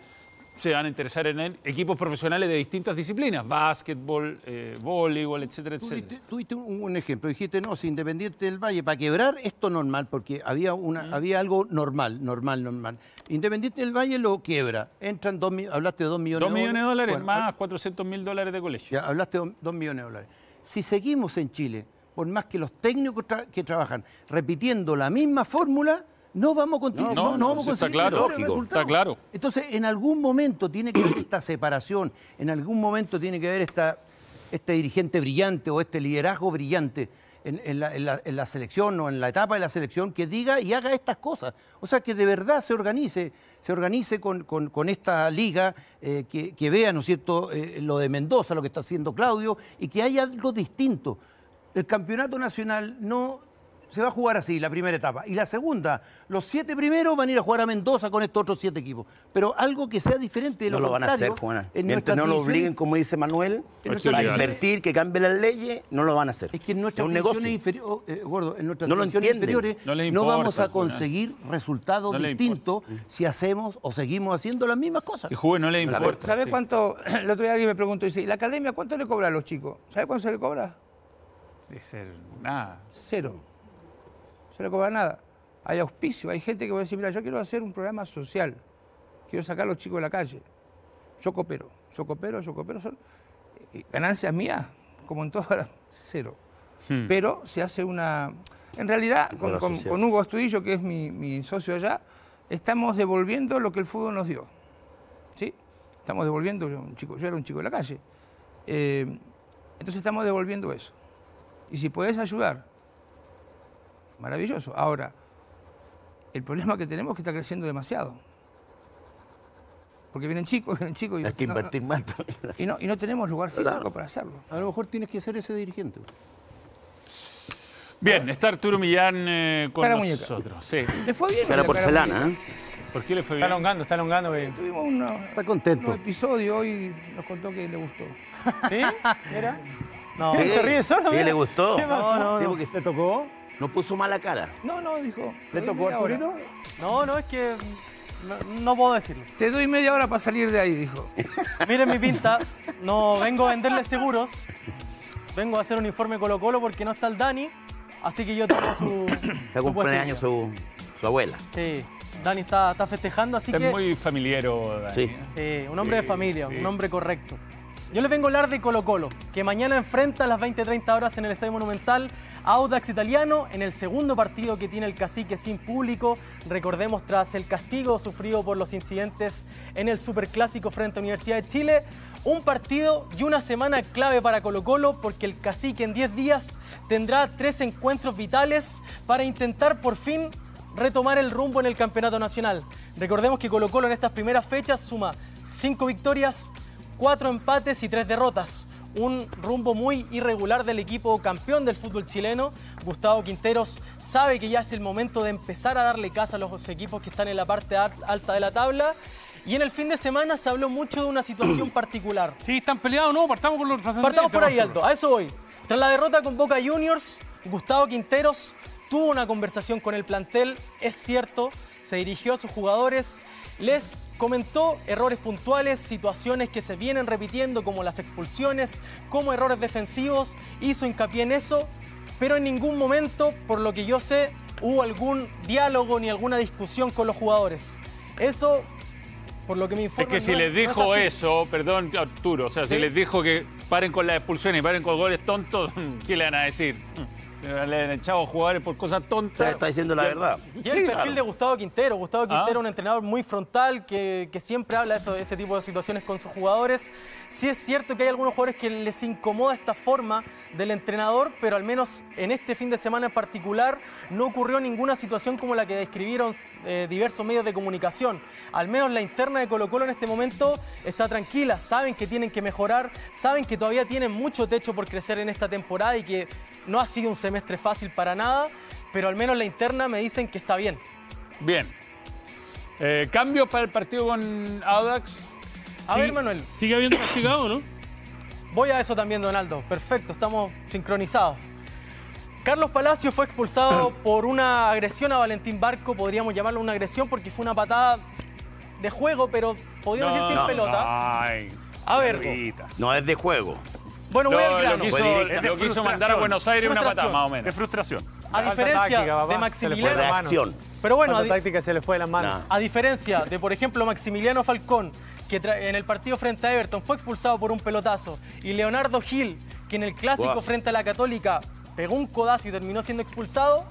se van a interesar en él equipos profesionales de distintas disciplinas, básquetbol, eh, voleibol, etcétera, etcétera. Tuviste un, ejemplo, dijiste, no, si Independiente del Valle, para quebrar esto normal, porque había, una, había algo normal, normal, normal. Independiente del Valle lo quiebra, entran, dos, hablaste de 2 millones, ¿Dos millones de dólares. millones de dólares más 400 mil dólares de colegio. Ya, hablaste de 2 millones de dólares. Si seguimos en Chile, por más que los técnicos que trabajan repitiendo la misma fórmula, no vamos a continuar. No, vamos a conseguir está claro, está claro. Entonces, en algún momento tiene que haber esta separación, en algún momento tiene que haber esta, este dirigente brillante o este liderazgo brillante. En, en, la, selección o en la etapa de la selección que diga y haga estas cosas. O sea, que de verdad se organice, se organice con, esta liga, eh, que, vea, ¿no es cierto?, eh, lo de Mendoza, lo que está haciendo Claudio, y que haya algo distinto. El campeonato nacional no se va a jugar así la primera etapa. Y la segunda, los siete primeros van a ir a jugar a Mendoza con estos otros siete equipos. Pero algo que sea diferente de lo No lo van a hacer, Juan. Mientras no lo obliguen, como dice Manuel, a invertir, que cambie las leyes, no lo van a hacer. Es que en nuestras condiciones inferiores, oh, eh, gordo, en nuestras no inferiores no, vamos a conseguir resultados distintos mm. si hacemos o seguimos haciendo las mismas cosas. Que juegue, no le importa. ¿Sabes cuánto? El otro día alguien me preguntó, dice, ¿y la academia cuánto le cobra a los chicos? ¿Sabes cuánto se le cobra? De ser nada. Cero pero cobra nada. Hay auspicio, hay gente que va a decir, mira, yo quiero hacer un programa social, quiero sacar a los chicos de la calle. Yo coopero, yo coopero, yo coopero. Son eh, ganancias mías, como en todas las, cero. Hmm. Pero se hace una... En realidad, con, Hugo Estudillo que es mi, socio allá, estamos devolviendo lo que el fútbol nos dio. ¿Sí? Estamos devolviendo, yo, un chico, yo era un chico de la calle. Eh, entonces estamos devolviendo eso. Y si puedes ayudar maravilloso. Ahora, el problema que tenemos es que está creciendo demasiado. Porque vienen chicos, vienen chicos. Y Hay que invertir más. Y no, y no tenemos lugar físico para hacerlo. A lo mejor tienes que ser ese dirigente. Bien, está Arturo Millán eh, con nosotros. Le fue bien. para porcelana, ¿eh? ¿Por qué le fue bien? Está alongando, está alongando. Eh. tuvimos está contento. un episodio y nos contó que le gustó. ¿Sí? ¿Era? No. ¿Se ríe solo? ¿qué le gustó. No, no, no. ¿Se tocó? ¿No puso mala cara? No, no, dijo. ¿Le tocó No, no, es que no, puedo decirlo. Te doy media hora para salir de ahí, dijo. Miren mi pinta, no vengo a venderle seguros, vengo a hacer un informe Colo Colo porque no está el Dani, así que yo tengo su... Está cumpleaños su, su abuela. Sí. Dani está, festejando, así que... Es muy familiero, ¿eh? Sí. un hombre de familia, un hombre correcto. Yo les vengo a hablar de Colo Colo, que mañana enfrenta a las 20, 30 horas en el Estadio Monumental Audax Italiano en el segundo partido que tiene el cacique sin público. Recordemos tras el castigo sufrido por los incidentes en el Superclásico frente a Universidad de Chile. Un partido y una semana clave para Colo Colo porque el cacique en 10 días tendrá tres encuentros vitales para intentar por fin retomar el rumbo en el campeonato nacional. Recordemos que Colo Colo en estas primeras fechas suma 5 victorias, 4 empates y 3 derrotas un rumbo muy irregular del equipo campeón del fútbol chileno. Gustavo Quinteros sabe que ya es el momento de empezar a darle casa a los equipos que están en la parte alta de la tabla. Y en el fin de semana se habló mucho de una situación particular. Sí, están peleados, ¿no? Partamos por los Partamos por ahí, Alto. A eso voy. Tras la derrota con Boca Juniors, Gustavo Quinteros tuvo una conversación con el plantel, es cierto, se dirigió a sus jugadores, les Comentó errores puntuales, situaciones que se vienen repitiendo como las expulsiones, como errores defensivos, hizo hincapié en eso, pero en ningún momento, por lo que yo sé, hubo algún diálogo ni alguna discusión con los jugadores. Eso, por lo que me informan... Es que si les dijo eso, perdón Arturo, o sea, si les dijo que paren con las expulsiones y paren con goles tontos, ¿qué le van a decir? Le han echado jugadores por cosas tontas. Está diciendo la verdad. Y el perfil de Gustavo Quintero. Gustavo ah. Quintero, es un entrenador muy frontal que, siempre habla de ese tipo de situaciones con sus jugadores. Sí es cierto que hay algunos jugadores que les incomoda esta forma del entrenador, pero al menos en este fin de semana en particular no ocurrió ninguna situación como la que describieron eh, diversos medios de comunicación. Al menos la interna de Colo Colo en este momento está tranquila, saben que tienen que mejorar, saben que todavía tienen mucho techo por crecer en esta temporada y que no ha sido un semestre fácil para nada, pero al menos la interna me dicen que está bien. Bien. Eh, ¿Cambio ¿Cambios para el partido con Audax? A ver, Manuel. Sigue habiendo castigado, ¿no? Voy a eso también, Donaldo. Perfecto, estamos sincronizados. Carlos Palacio fue expulsado por una agresión a Valentín Barco, podríamos llamarlo una agresión porque fue una patada de juego, pero podríamos decir sin pelota. a ver. No es de juego. Bueno, voy al Lo quiso, mandar a Buenos Aires una patada, más o menos. Es frustración. A diferencia de Maximiliano. Pero bueno, se le fue de las manos. A diferencia de, por ejemplo, Maximiliano Falcón, que en el partido frente a Everton fue expulsado por un pelotazo, y Leonardo Gil, que en el clásico frente a la Católica pegó un codazo y terminó siendo expulsado,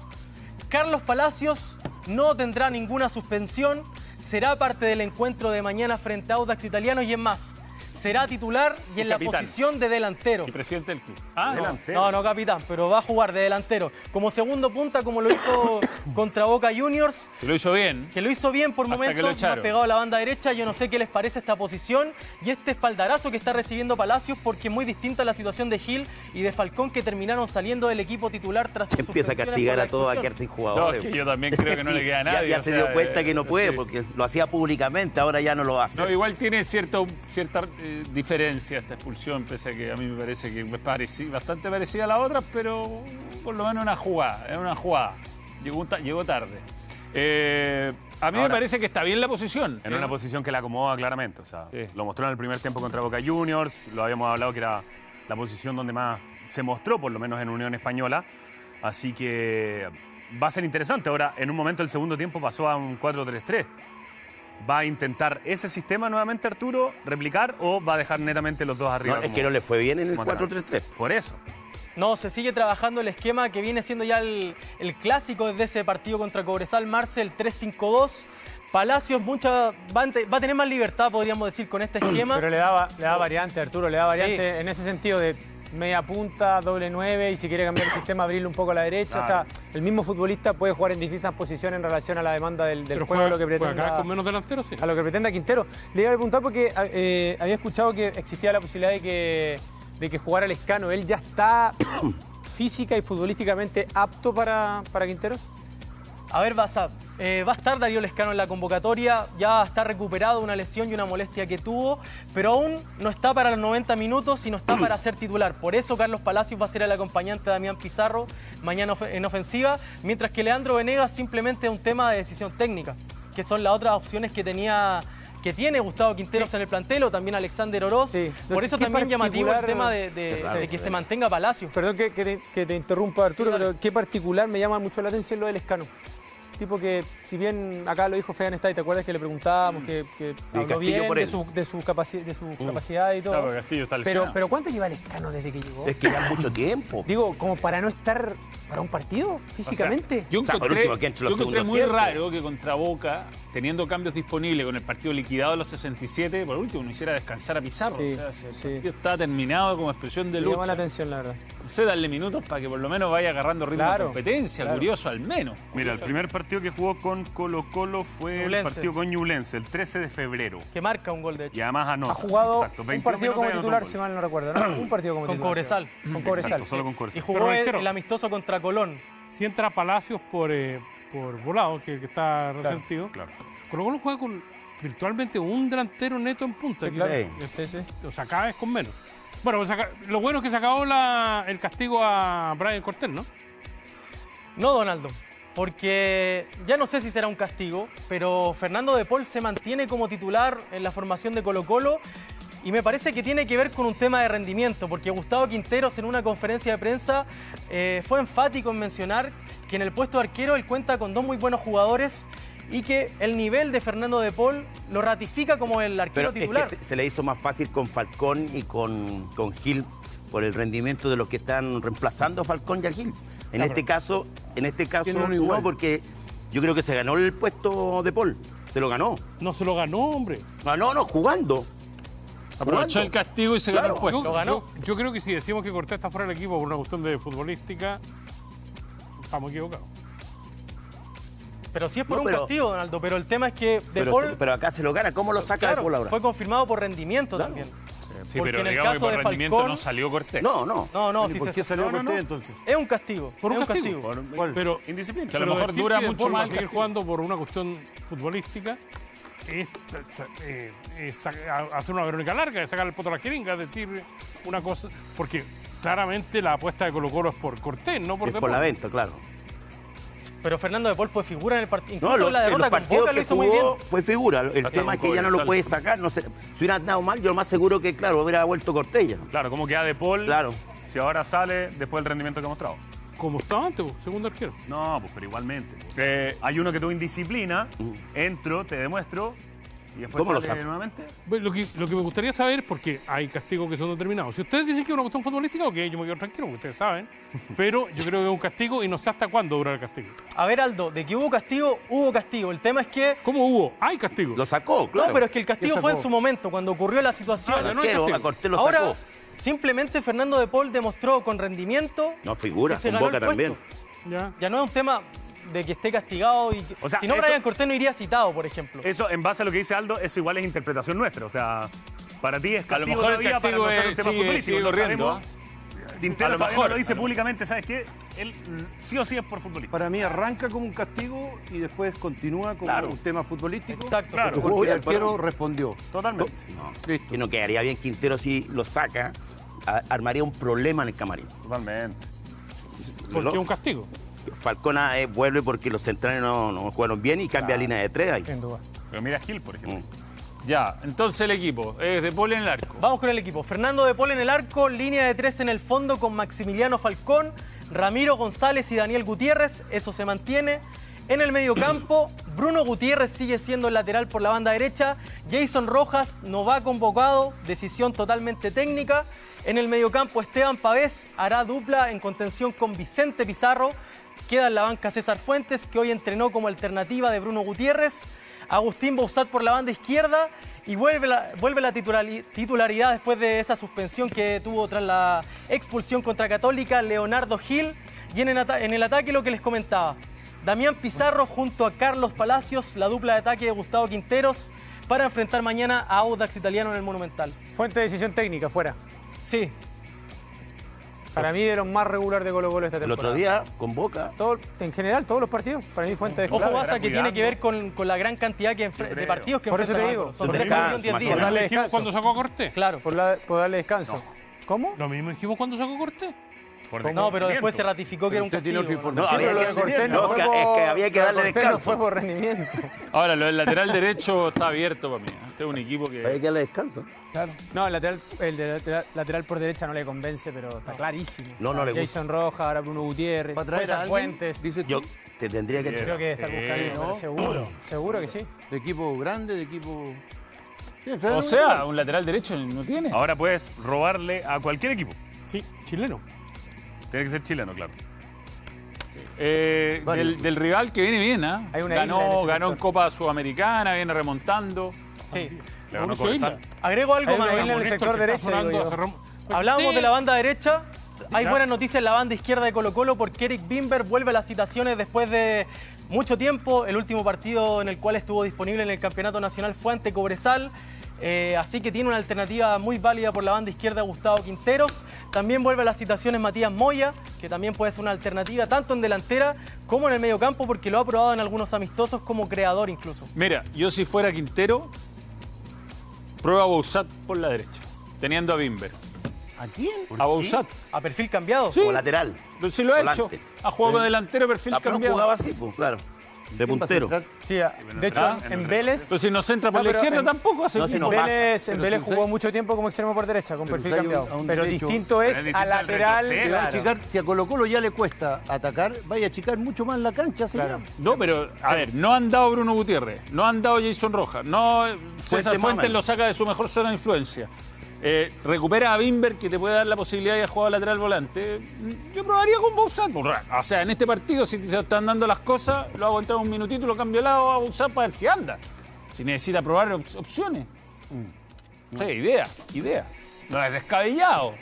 Carlos Palacios no tendrá ninguna suspensión, será parte del encuentro de mañana frente a Audax Italiano y en más será titular y en la posición de delantero. Y presidente del club. Ah, delantero. no, no, capitán, pero va a jugar de delantero. Como segundo punta, como lo hizo contra Boca Juniors. Que lo hizo bien. Que lo hizo bien por momentos, Ha pegado a la banda derecha. Yo no sé qué les parece esta posición y este espaldarazo que está recibiendo Palacios porque es muy distinta la situación de Gil y de Falcón que terminaron saliendo del equipo titular tras Se empieza a castigar a todos a sin jugadores. yo también creo que no le queda a nadie. Ya, se dio cuenta que no eh, puede porque lo hacía públicamente, ahora ya no lo hace. No, igual tiene cierto, cierta... Eh, diferencia esta expulsión, pese a que a mí me parece que me bastante parecida a la otra, pero por lo menos una jugada, es una jugada. Llegó, tarde. Eh, a mí me parece que está bien la posición. En una ¿eh? posición que la acomoda claramente. Lo mostró en el primer tiempo contra Boca Juniors, lo habíamos hablado que era la posición donde más se mostró, por lo menos en Unión Española. Así que va a ser interesante. Ahora, en un momento el segundo tiempo pasó a un 4-3-3. ¿Va a intentar ese sistema nuevamente Arturo replicar o va a dejar netamente los dos arriba? es que no le fue bien en el 4-3-3. Por eso. No, se sigue trabajando el esquema que viene siendo ya el, clásico desde ese partido contra Cobresal, Marcel 3-5-2. Palacios mucha, va, a tener más libertad, podríamos decir, con este esquema. Pero le daba, le da variante, Arturo, le da variante en ese sentido de media punta, doble nueve, y si quiere cambiar el sistema, abrirle un poco a la derecha. O sea, el mismo futbolista puede jugar en distintas posiciones en relación a la demanda del, del juego, a lo que pretenda. Acá con menos delanteros, sí. A lo que pretenda Quintero. Le iba a preguntar porque ah, eh, había escuchado que existía la posibilidad de que, de que jugara el escano. ¿Él ya está física y futbolísticamente apto para, para Quinteros? A ver, Basav, eh, va a estar Darío Lescano en la convocatoria, ya está recuperado una lesión y una molestia que tuvo, pero aún no está para los 90 minutos y no está para ser titular. Por eso Carlos Palacios va a ser el acompañante de Damián Pizarro mañana en ofensiva, mientras que Leandro Venegas simplemente es un tema de decisión técnica, que son las otras opciones que tenía que tiene Gustavo Quinteros en el plantel también Alexander Oroz. Por eso también llamativo el tema de, que se mantenga Palacios. Perdón que, te, interrumpa, Arturo, pero qué particular me llama mucho la atención lo del Lescano tipo que, si bien acá lo dijo Fean está, y te acuerdas que le preguntábamos, mm. que, habló bien de su, de de su uh. capacidad y todo. Castillo está pero, pero ¿cuánto lleva el escano desde que llegó? Es que lleva mucho tiempo. Digo, como para no estar para un partido físicamente. yo encontré, que muy raro que contra Boca, teniendo cambios disponibles con el partido liquidado a los 67, por último, no hiciera descansar a Pizarro. o sea, está terminado como expresión de lucha. la atención, la verdad darle minutos para que por lo menos vaya agarrando ritmo de competencia, curioso al menos. Mira, el primer partido que jugó con Colo Colo fue el partido con Yulense, el 13 de febrero. Que marca un gol de hecho. Y además anota. Ha jugado un partido como titular, si mal no recuerdo, un partido como con titular. Con Cobresal. Y jugó el, amistoso contra Colón. Si entra Palacios por, eh, por volado, que, está resentido. Claro, Colo Colo juega con virtualmente un delantero neto en punta. claro. o sea, cada vez con menos. Bueno, pues lo bueno es que se acabó el castigo a Brian Cortés, ¿no? No, Donaldo, porque ya no sé si será un castigo, pero Fernando de Paul se mantiene como titular en la formación de Colo Colo y me parece que tiene que ver con un tema de rendimiento, porque Gustavo Quinteros en una conferencia de prensa eh, fue enfático en mencionar que en el puesto de arquero él cuenta con dos muy buenos jugadores y que el nivel de Fernando de Paul lo ratifica como el arquero titular. se le hizo más fácil con Falcón y con, con Gil por el rendimiento de los que están reemplazando a Falcón y a Gil. En este caso, en este caso porque yo creo que se ganó el puesto de Paul. Se lo ganó. No se lo ganó, hombre. No, ah, no, no, jugando. Aprovechó el castigo y se ganó el puesto. Yo, yo, creo que si decimos que Cortés está fuera del equipo por una cuestión de futbolística, estamos equivocados. Pero sí es por un castigo, Donaldo. Pero el tema es que De pero, Pero acá se lo gana. ¿Cómo lo saca Fue confirmado por rendimiento también. Sí, porque pero en el caso que por de rendimiento no salió Cortés. No, no. No, no, si se lo salió Cortés entonces? Es un castigo. Por un, castigo. pero indisciplina. Que a lo mejor dura mucho más seguir jugando por una cuestión futbolística. Es, eh, eh, hacer una verónica larga, es sacar el poto a la jeringa, decir una cosa. Porque claramente la apuesta de Colo Colo es por Cortés, no por Es por la venta, claro. Pero Fernando de Paul fue figura en el partido. no, la derrota con lo hizo muy bien. Fue figura. El tema es que ya no lo puede sacar. No sé. Si hubiera andado mal, yo lo más seguro que, claro, hubiera vuelto Cortella. Claro, cómo queda de Paul. Claro. Si ahora sale, después del rendimiento que ha mostrado. Como estaba antes, segundo arquero. No, pues, pero igualmente. Eh, hay uno que tuvo indisciplina, entro, te demuestro, ¿Cómo lo sabe? nuevamente? lo, que, me gustaría saber, es porque hay castigos que son determinados. Si ustedes dicen que es una cuestión futbolística, ok, yo me quedo tranquilo, ustedes saben. Pero yo creo que es un castigo y no sé hasta cuándo durará el castigo. A ver, Aldo, de que hubo castigo, hubo castigo. El tema es que. ¿Cómo hubo? Hay castigo. Lo sacó, claro. No, pero es que el castigo fue en su momento, cuando ocurrió la situación. Ah, no Ahora, simplemente Fernando de Paul demostró con rendimiento. No, figura, con boca también. Ya. ya no es un tema de que esté castigado y o sea, si no eso, Brian Cortés no iría citado, por ejemplo. Eso, en base a lo que dice Aldo, eso igual es interpretación nuestra, o sea, para ti es castigo a lo mejor el tema futbolístico, lo lo dice públicamente, ¿sabes qué? Él sí o sí es por futbolista. Para mí arranca como un castigo y después continúa como un tema futbolístico. Exacto. Claro. Porque respondió. Totalmente. No. Y no quedaría bien Quintero si lo saca, armaría un problema en el camarín. Totalmente. Porque es un castigo. Falcona ah, eh, vuelve porque los centrales no, jugaron bien y cambia línea de tres ahí. Pero mira Gil, por ejemplo. Mm. Ya, entonces el equipo es De en el arco. Vamos con el equipo. Fernando De Pol en el arco, línea de tres en el fondo con Maximiliano Falcón, Ramiro González y Daniel Gutiérrez. Eso se mantiene. En el mediocampo, Bruno Gutiérrez sigue siendo el lateral por la banda derecha. Jason Rojas no va convocado, decisión totalmente técnica. En el mediocampo, Esteban Pavés hará dupla en contención con Vicente Pizarro. Queda en la banca César Fuentes, que hoy entrenó como alternativa de Bruno Gutiérrez. Agustín Bouzat por la banda izquierda y vuelve la, vuelve la titularidad después de esa suspensión que tuvo tras la expulsión contra Católica, Leonardo Gil. Y en el, ataque lo que les comentaba, Damián Pizarro junto a Carlos Palacios, la dupla de ataque de Gustavo Quinteros, para enfrentar mañana a Audax Italiano en el Monumental. Fuente de decisión técnica, fuera. Sí, para mí de los más regular de Colo Colo esta temporada. El otro día, con Boca. en general, todos los partidos, para mí fuente de Ojo, pasa que tiene que ver con, con, la gran cantidad de partidos que Por eso te digo. Son partidos en 10 días. Por descanso. cuando sacó a Cortés. Claro. Por, la, por darle descanso. ¿Cómo? Lo mismo dijimos cuando sacó corte no, pero después se ratificó que era un castigo. no, que, es que había que darle descanso. No por rendimiento. Ahora, lo del lateral derecho está abierto para mí. ¿eh? Este es un equipo que... Hay que darle descanso. Claro. No, el lateral, el lateral, por derecha no le convence, pero está clarísimo. No, no le gusta. Jason Rojas, ahora Bruno Gutiérrez, a Fuentes. yo te tendría que... Creo que está buscando, seguro, seguro que sí. De equipo grande, de equipo... o sea, un lateral derecho no tiene. Ahora puedes robarle a cualquier equipo. Sí, chileno. Tiene que ser chileno, claro. Eh, del, rival que viene bien, ¿ah? ¿eh? Ganó, en ganó Copa Sudamericana, viene remontando. Sí. Le ganó Agrego algo más en el sector derecho. Hablábamos de la banda derecha. Hay buenas noticias en la banda izquierda de Colo Colo porque Eric Bimber vuelve a las citaciones después de mucho tiempo. El último partido en el cual estuvo disponible en el Campeonato Nacional fue ante Cobresal. Eh, así que tiene una alternativa muy válida por la banda izquierda Gustavo Quinteros. También vuelve a las citaciones Matías Moya, que también puede ser una alternativa tanto en delantera como en el medio campo, porque lo ha probado en algunos amistosos como creador incluso. Mira, yo si fuera Quintero, prueba a Boussat por la derecha, teniendo a Bimber. ¿A quién? A Bouzat. ¿A perfil cambiado? Sí. Como lateral. Sí, si lo ha hecho. Ha jugado delantero, perfil ah, cambiado. así, pues, claro. Ah, de puntero. Sí, de hecho, en Vélez. Pero si no entra por la izquierda tampoco hace no, Vélez, en Vélez jugó mucho tiempo como extremo por derecha, con perfil cambiado. pero distinto es a lateral. si a Colo Colo ya le cuesta atacar, vaya a achicar mucho más la cancha. No, pero a ver, no han dado Bruno Gutiérrez, no han dado Jason Rojas, no César Fuentes lo saca de su mejor zona de influencia. Eh, recupera a Bimber que te puede dar la posibilidad de jugar lateral volante. Yo probaría con Boussard O sea, en este partido, si se están dando las cosas, lo hago entrar un minutito, lo cambio de lado a Boussard para ver si anda. Si necesita probar opciones. No. Mm. Sí, idea, idea. No es descabellado.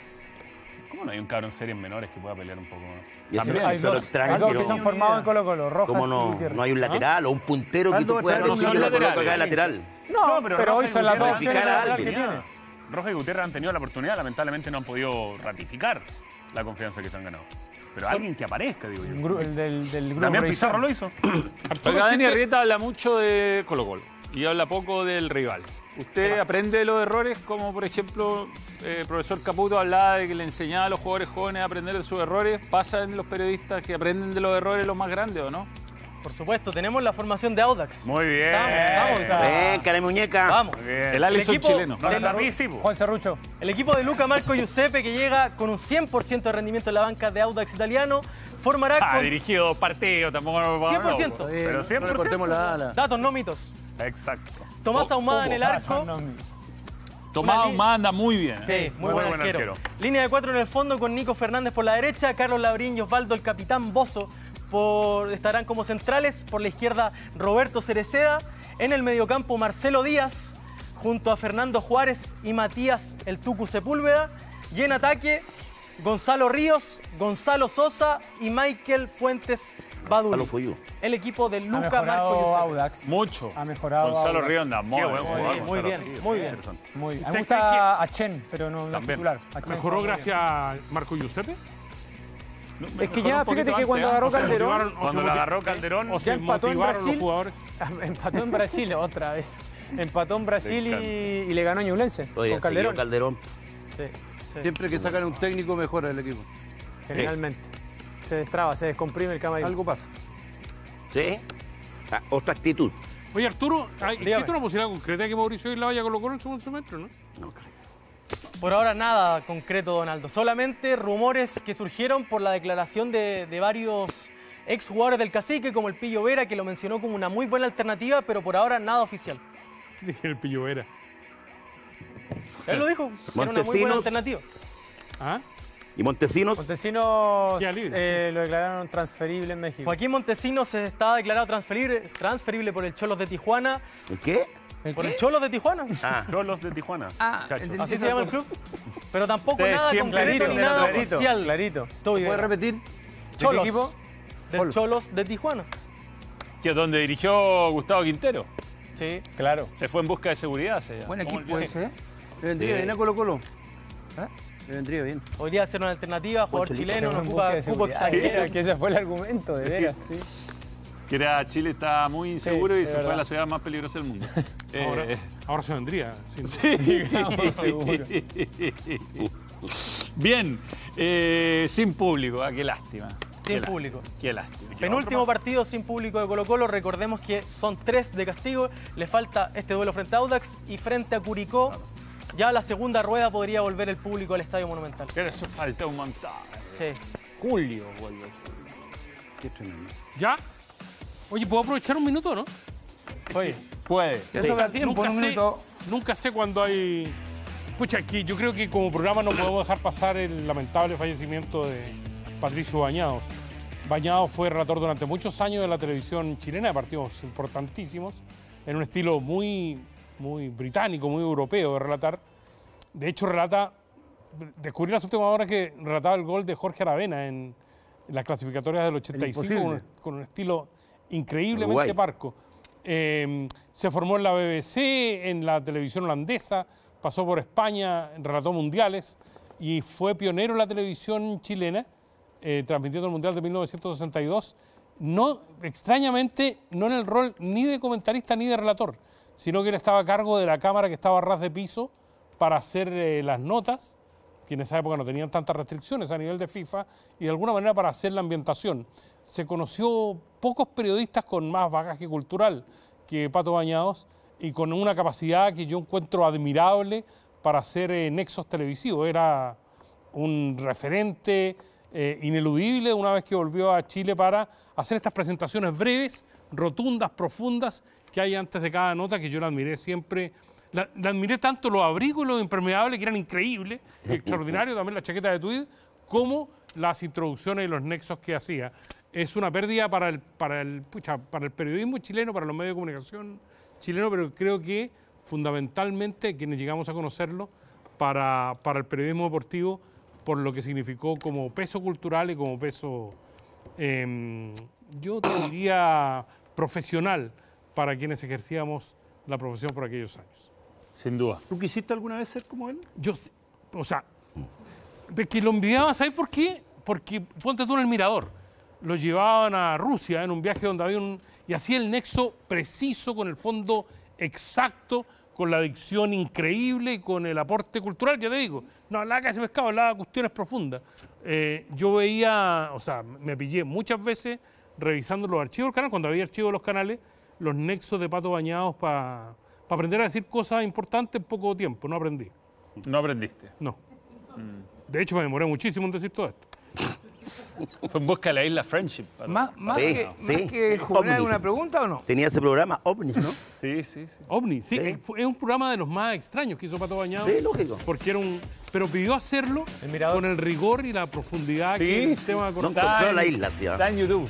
¿Cómo no hay un cabrón en series menores que pueda pelear un poco más? hay dos, extraño, que son formados en Colo Colo, Rojas ¿Cómo no, hay un ¿ah? lateral o un puntero que tú puedas decir no lo acá de lateral. No, pero, pero hoy son las dos tiene. Rojas y Gutiérrez han tenido la oportunidad, lamentablemente no han podido ratificar la confianza que se han ganado. Pero alguien que aparezca, digo yo. El del, del grupo. También Pizarro lo hizo. Oiga, Dani habla mucho de Colo Colo y habla poco del rival. ¿Usted aprende de los errores? Como por ejemplo, el eh, profesor Caputo hablaba de que le enseñaba a los jugadores jóvenes a aprender de sus errores. ¿Pasa en los periodistas que aprenden de los errores los más grandes o no? Por supuesto, tenemos la formación de Audax. Muy bien. Vamos, vamos. Ven, cara muñeca. Vamos. Muy bien. El Alisson el chileno. Juan Serrucho. El equipo de Luca Marco Giuseppe, que llega con un 100% de rendimiento en la banca de Audax italiano, formará ah, con... dirigido dos partidos, tampoco... 100%. pero 100%. No la Datos, no mitos. Exacto. Tomás Ahumada en el arco. Tomás Ahumada anda muy bien. ¿eh? Sí, muy, buen, arquero. Línea de cuatro en el fondo con Nico Fernández por la derecha, Carlos Labrín Osvaldo, el capitán Bozo estarán como centrales por la izquierda Roberto Cereceda, en el mediocampo Marcelo Díaz, junto a Fernando Juárez y Matías El Tucu Sepúlveda, y en ataque Gonzalo Ríos, Gonzalo Sosa y Michael Fuentes Badul. El equipo de Luca ha Marco Audax. Mucho. Ha mejorado. Gonzalo Ríos anda muy, bien, muy bien. Muy bien. Muy bien. Me gusta a Chen, pero no, no ¿Mejoró gracias a Marco Giuseppe? es que ya, fíjate que cuando ¿eh? agarró Calderón. cuando agarró Calderón, o se motivaron los jugadores. Empató en Brasil otra vez. Empató en Brasil y, le ganó a Ñublense. con Calderón. Calderón. Siempre que sacan un técnico, mejora el equipo. Generalmente. Se destraba, se descomprime el camarín. Algo pasa. Sí. Ah, otra actitud. Oye, Arturo, ¿existe una posibilidad concreta de que Mauricio Isla colocó a en su momento, no? No creo. Por ahora nada concreto, Donaldo. Solamente rumores que surgieron por la declaración de, varios ex jugadores del cacique, como el Pillo Vera, que lo mencionó como una muy buena alternativa, pero por ahora nada oficial. ¿Qué dije el Pillo Vera? Él lo dijo, era una muy buena alternativa. ¿Ah? ¿Y Montesinos? Montesinos eh, lo declararon transferible en México. Joaquín Montesinos está declarado transferible, transferible por el Cholos de Tijuana. ¿El qué? Por el Cholos de Tijuana. Ah. Cholos de Tijuana. Ah, Así se llama el club. Pero tampoco nada con concreto ni nada oficial. Clarito. Todo ¿Puedes repetir? Cholos. ¿De Del Cholos. de Tijuana. Que es donde dirigió Gustavo Quintero. Sí. Claro. Se fue en busca de seguridad. Se Buen equipo ese, ¿eh? Le vendría bien a ¿eh, Colo Colo. ¿Eh? Le vendría bien. Podría ser una alternativa, jugador chileno, no ocupa cupo extranjero. que ese fue el argumento, de veras. Sí que era Chile está muy inseguro y se fue a la ciudad más peligrosa del mundo. Eh, ahora, se vendría. Sí, Bien, sin público, qué lástima. Sin público. Qué lástima. Penúltimo partido sin público de Colo Colo, recordemos que son tres de castigo, le falta este duelo frente a Audax y frente a Curicó. Ya la segunda rueda podría volver el público al Estadio Monumental. Pero eso falta un montón. Sí. Julio, Julio. Qué tremendo. ¿Ya? Oye, ¿puedo aprovechar un minuto, no? Oye, puede. Ya sobra tiempo, nunca un sé, minuto. Nunca sé cuándo hay... Pucha, aquí yo creo que como programa no podemos dejar pasar el lamentable fallecimiento de Patricio Bañados. Bañados fue relator durante muchos años de la televisión chilena de partidos importantísimos, en un estilo muy, muy británico, muy europeo de relatar. De hecho, relata, descubrí las últimas horas que relataba el gol de Jorge Aravena en, las clasificatorias del 85 con un estilo increíblemente parco. Em, se formó en la BBC, en la televisión holandesa, pasó por España, relató mundiales y fue pionero en la televisión chilena, eh, transmitiendo el Mundial de 1962. No, extrañamente, no en el rol ni de comentarista ni de relator, sino que él estaba a cargo de la cámara que estaba a ras de piso para hacer eh, las notas, que en esa época no tenían tantas restricciones a nivel de FIFA, y de alguna manera para hacer la ambientación se conoció pocos periodistas con más bagaje cultural que Pato Bañados y con una capacidad que yo encuentro admirable para hacer eh, nexos televisivos. Era un referente eh, ineludible una vez que volvió a Chile para hacer estas presentaciones breves, rotundas, profundas que hay antes de cada nota, que yo la admiré siempre. La, admiré tanto los abrigos los impermeables, que eran increíbles, extraordinarios, también la chaqueta de tweed, como las introducciones y los nexos que hacía es una pérdida para el, para, el, pucha, para el periodismo chileno, para los medios de comunicación chileno, pero creo que fundamentalmente quienes llegamos a conocerlo para, para el periodismo deportivo por lo que significó como peso cultural y como peso, em, yo diría, profesional para quienes ejercíamos la profesión por aquellos años. Sin duda. ¿Tú quisiste alguna vez ser como él? Yo, o sea, que lo envidiaba, ¿sabes por qué? Porque ponte tú en el mirador lo llevaban a Rusia en un viaje donde había un... y hacía el nexo preciso con el fondo exacto, con la dicción increíble y con el aporte cultural, ya te digo, no hablaba casi pescado, hablaba cuestiones profundas. Eh, yo veía, o sea, me pillé muchas veces revisando los archivos del canal, cuando había archivos de los canales, los nexos de patos bañados para aprender a decir cosas importantes en poco tiempo, no aprendí. ¿No aprendiste? No. Mm. De hecho, me demoré muchísimo en decir todo esto. Fue en busca de la isla Friendship. Más, que, sí. alguna pregunta o no. Tenía ese programa, OVNIS, ¿no? Sí, sí, sí. OVNI, sí. Es un programa de los más extraños que hizo Pato Bañado. Sí, lógico. Porque era un... Pero pidió hacerlo con el rigor y la profundidad que el tema No encontró la isla, sí. Está en YouTube.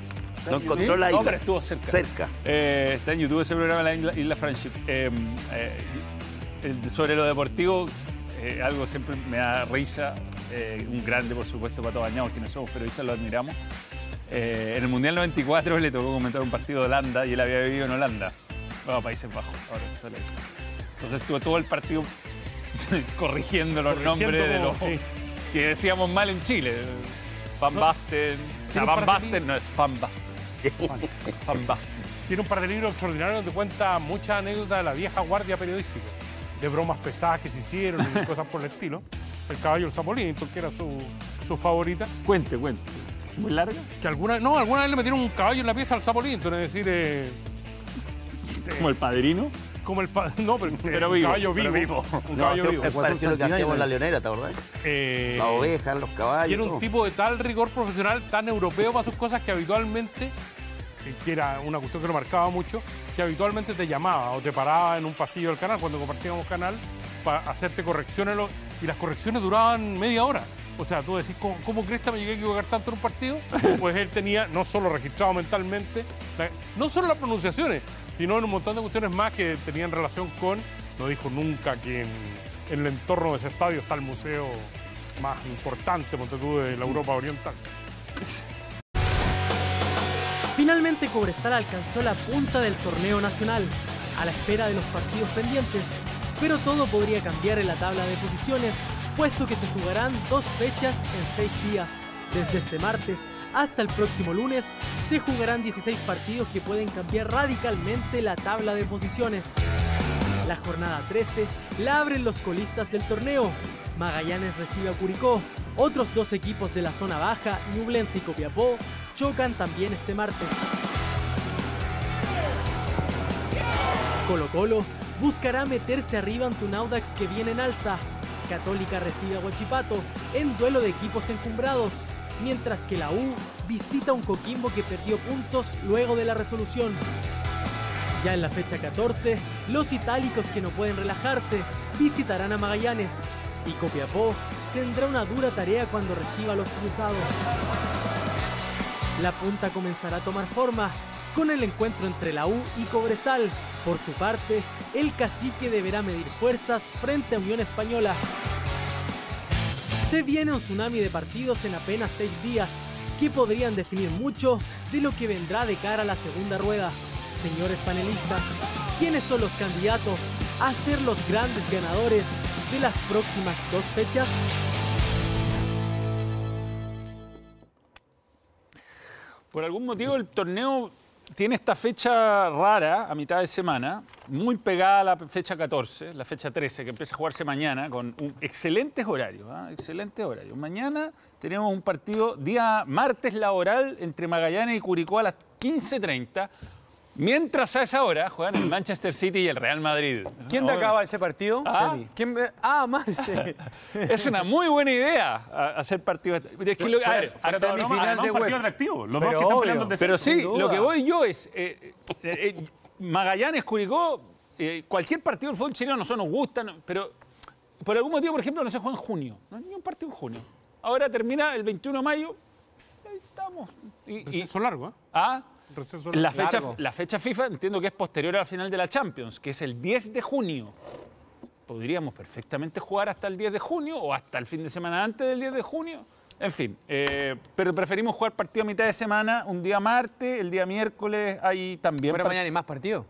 No encontró la isla. No, estuvo cerca. Cerca. Eh, está en YouTube ese programa, La Isla, Friendship. Em, eh, sobre lo deportivo, eh, algo siempre me da risa eh, un grande por supuesto para todos bañados, quienes somos periodistas lo admiramos. Eh, en el Mundial 94 le tocó comentar un partido de Holanda y él había vivido en Holanda, bueno, Países Bajos, ahora Entonces estuvo todo el partido corrigiendo los nombres de los que decíamos mal en Chile. Van Basten, o sea, Van Basten no es Van Basten. Van Basten. Tiene un par de libros extraordinarios donde cuenta mucha anécdota de la vieja guardia periodística de bromas pesadas que se hicieron y cosas por el estilo el caballo del Zapolín, porque era su, favorita. Cuente, cuente. ¿Muy larga? Que alguna, no, alguna vez le metieron un caballo en la pieza al Zapolinto, es decir... Eh, ¿Como eh, el padrino? Como el no, pero, eh, pero, caballo vivo, vivo, Un caballo vivo. Es lo que hacíamos la leonera, ¿te acordás? los caballos... Y era un tipo de tal rigor profesional, tan europeo para sus cosas que habitualmente, que era una cuestión que lo marcaba mucho, que habitualmente te llamaba o te paraba en un pasillo del canal cuando compartíamos canal hacerte correcciones y las correcciones duraban media hora. O sea, tú decís, ¿cómo, crees que me llegué a equivocar tanto en un partido? Pues él tenía no solo registrado mentalmente, no solo las pronunciaciones, sino en un montón de cuestiones más que tenían relación con, no dijo nunca que en, el entorno de ese estadio está el museo más importante, Montetú, de la Europa Oriental. Finalmente Cobresal alcanzó la punta del torneo nacional, a la espera de los partidos pendientes pero todo podría cambiar en la tabla de posiciones, puesto que se jugarán dos fechas en seis días. Desde este martes hasta el próximo lunes se jugarán 16 partidos que pueden cambiar radicalmente la tabla de posiciones. La jornada 13 la abren los colistas del torneo. Magallanes recibe a Curicó. Otros dos equipos de la zona baja, Nublense y Copiapó, chocan también este martes. Colo Colo buscará meterse arriba ante un Audax que viene en alza. Católica recibe a Guachipato... en duelo de equipos encumbrados, mientras que la U visita un Coquimbo que perdió puntos luego de la resolución. Ya en la fecha 14, los itálicos que no pueden relajarse visitarán a Magallanes y Copiapó tendrá una dura tarea cuando reciba a los cruzados. La punta comenzará a tomar forma con el encuentro entre la U y Cobresal. Por su parte, el cacique deberá medir fuerzas frente a Unión Española. Se viene un tsunami de partidos en apenas seis días, que podrían definir mucho de lo que vendrá de cara a la segunda rueda. Señores panelistas, ¿quiénes son los candidatos a ser los grandes ganadores de las próximas dos fechas? Por algún motivo el torneo tiene esta fecha rara a mitad de semana, muy pegada a la fecha 14, la fecha 13, que empieza a jugarse mañana con excelentes horarios, ¿ah? excelentes horarios. Mañana tenemos un partido día martes laboral entre Magallanes y Curicó a las 15.30. Mientras a esa hora juegan el Manchester City y el Real Madrid. ¿Quién te acaba ese partido? ¿Ah? ¿Quién ah, más. es una muy buena idea hacer partidos. a ver, partido atractivo. Los pero que están peleando Pero sí, lo que voy yo es. Eh, eh, eh, Magallanes, Curicó, cualquier partido del fútbol chileno nosotros nos gusta, pero por algún motivo, por ejemplo, no se juega en junio. No hay ni un partido en junio. Ahora termina el 21 de mayo. Ahí estamos. Y, y... Son ¿eh? Ah la fecha, la fecha FIFA entiendo que es posterior a la final de la Champions, que es el 10 de junio. Podríamos perfectamente jugar hasta el 10 de junio o hasta el fin de semana antes del 10 de junio. En fin, eh, pero preferimos jugar partido a mitad de semana, un día martes, el día miércoles, Hay también. Pero mañana hay más partidos.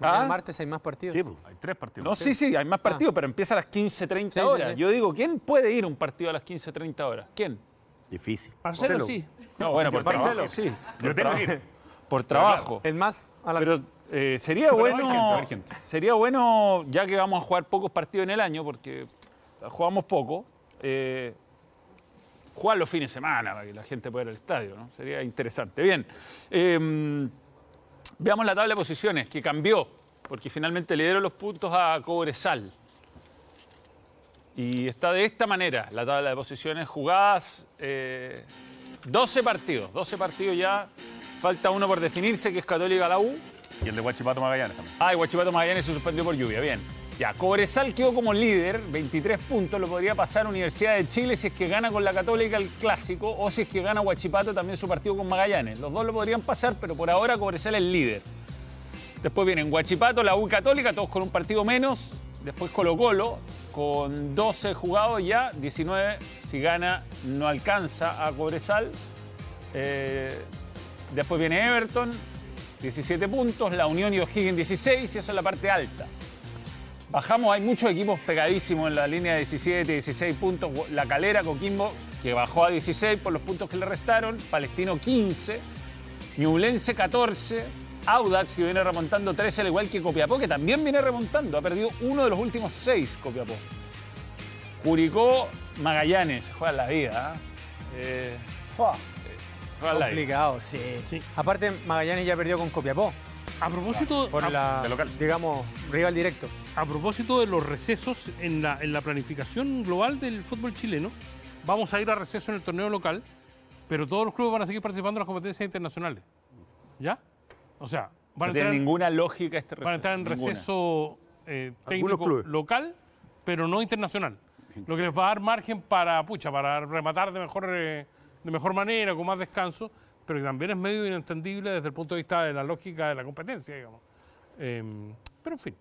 ¿Ah? martes hay más partidos. Sí, pues, hay tres partidos. No, sí, sí, hay más ah. partidos, pero empieza a las 15.30 30 horas. Yo digo, ¿quién puede ir a un partido a las 15.30 horas? ¿Quién? Difícil. Marcelo, sí. No, bueno, por Marcelo, sí. Yo tengo que ir por trabajo. es más, a pero eh, sería bueno, sería bueno ya que vamos a jugar pocos partidos en el año porque eh, jugamos poco. Eh, jugar los fines de semana para que la gente pueda ir al estadio, ¿no? Sería interesante. Bien, em, veamos la tabla de posiciones que cambió porque finalmente le dieron los puntos a Cobresal. Y está de esta manera la tabla de posiciones jugadas. 12 partidos, 12 partidos ya Falta uno por definirse, que es Católica la U. Y el de Huachipato Magallanes también. Ah, y Guachipato Magallanes se suspendió por lluvia, bien. Ya, Cobresal quedó como líder, 23 puntos, lo podría pasar Universidad de Chile si es que gana con la Católica el clásico o si es que gana Huachipato también su partido con Magallanes. Los dos lo podrían pasar, pero por ahora Cobresal es líder. Después vienen Huachipato, la U Católica, todos con un partido menos. Después Colo Colo, con 12 jugados ya, 19. Si gana, no alcanza a Cobresal. Eh, Después viene Everton, 17 puntos, la Unión y O'Higgins 16, y eso es la parte alta. Bajamos, hay muchos equipos pegadísimos en la línea de 17, 16 puntos. La Calera, Coquimbo, que bajó a 16 por los puntos que le restaron. Palestino 15, Ñublense 14, Audax que viene remontando 13, al igual que Copiapó, que también viene remontando. Ha perdido uno de los últimos seis, Copiapó. Curicó, Magallanes, juega la vida. ¿ah? ¿eh? eh Complicado, sí. Aparte, Magallanes ya perdió con Copiapó. A propósito, por la, digamos, rival directo. A propósito de los recesos en la, en la planificación global del fútbol chileno, vamos a ir a receso en el torneo local, pero todos los clubes van a seguir participando en las competencias internacionales. ¿Ya? O sea, van a entrar, tiene ninguna lógica este receso. Van a estar en receso eh, técnico local, pero no internacional. Lo que les va a dar margen para, pucha, para rematar de mejor... Eh, de mejor manera, con más descanso, pero que también es medio inentendible desde el punto de vista de la lógica de la competencia, digamos. Em, pero en fin.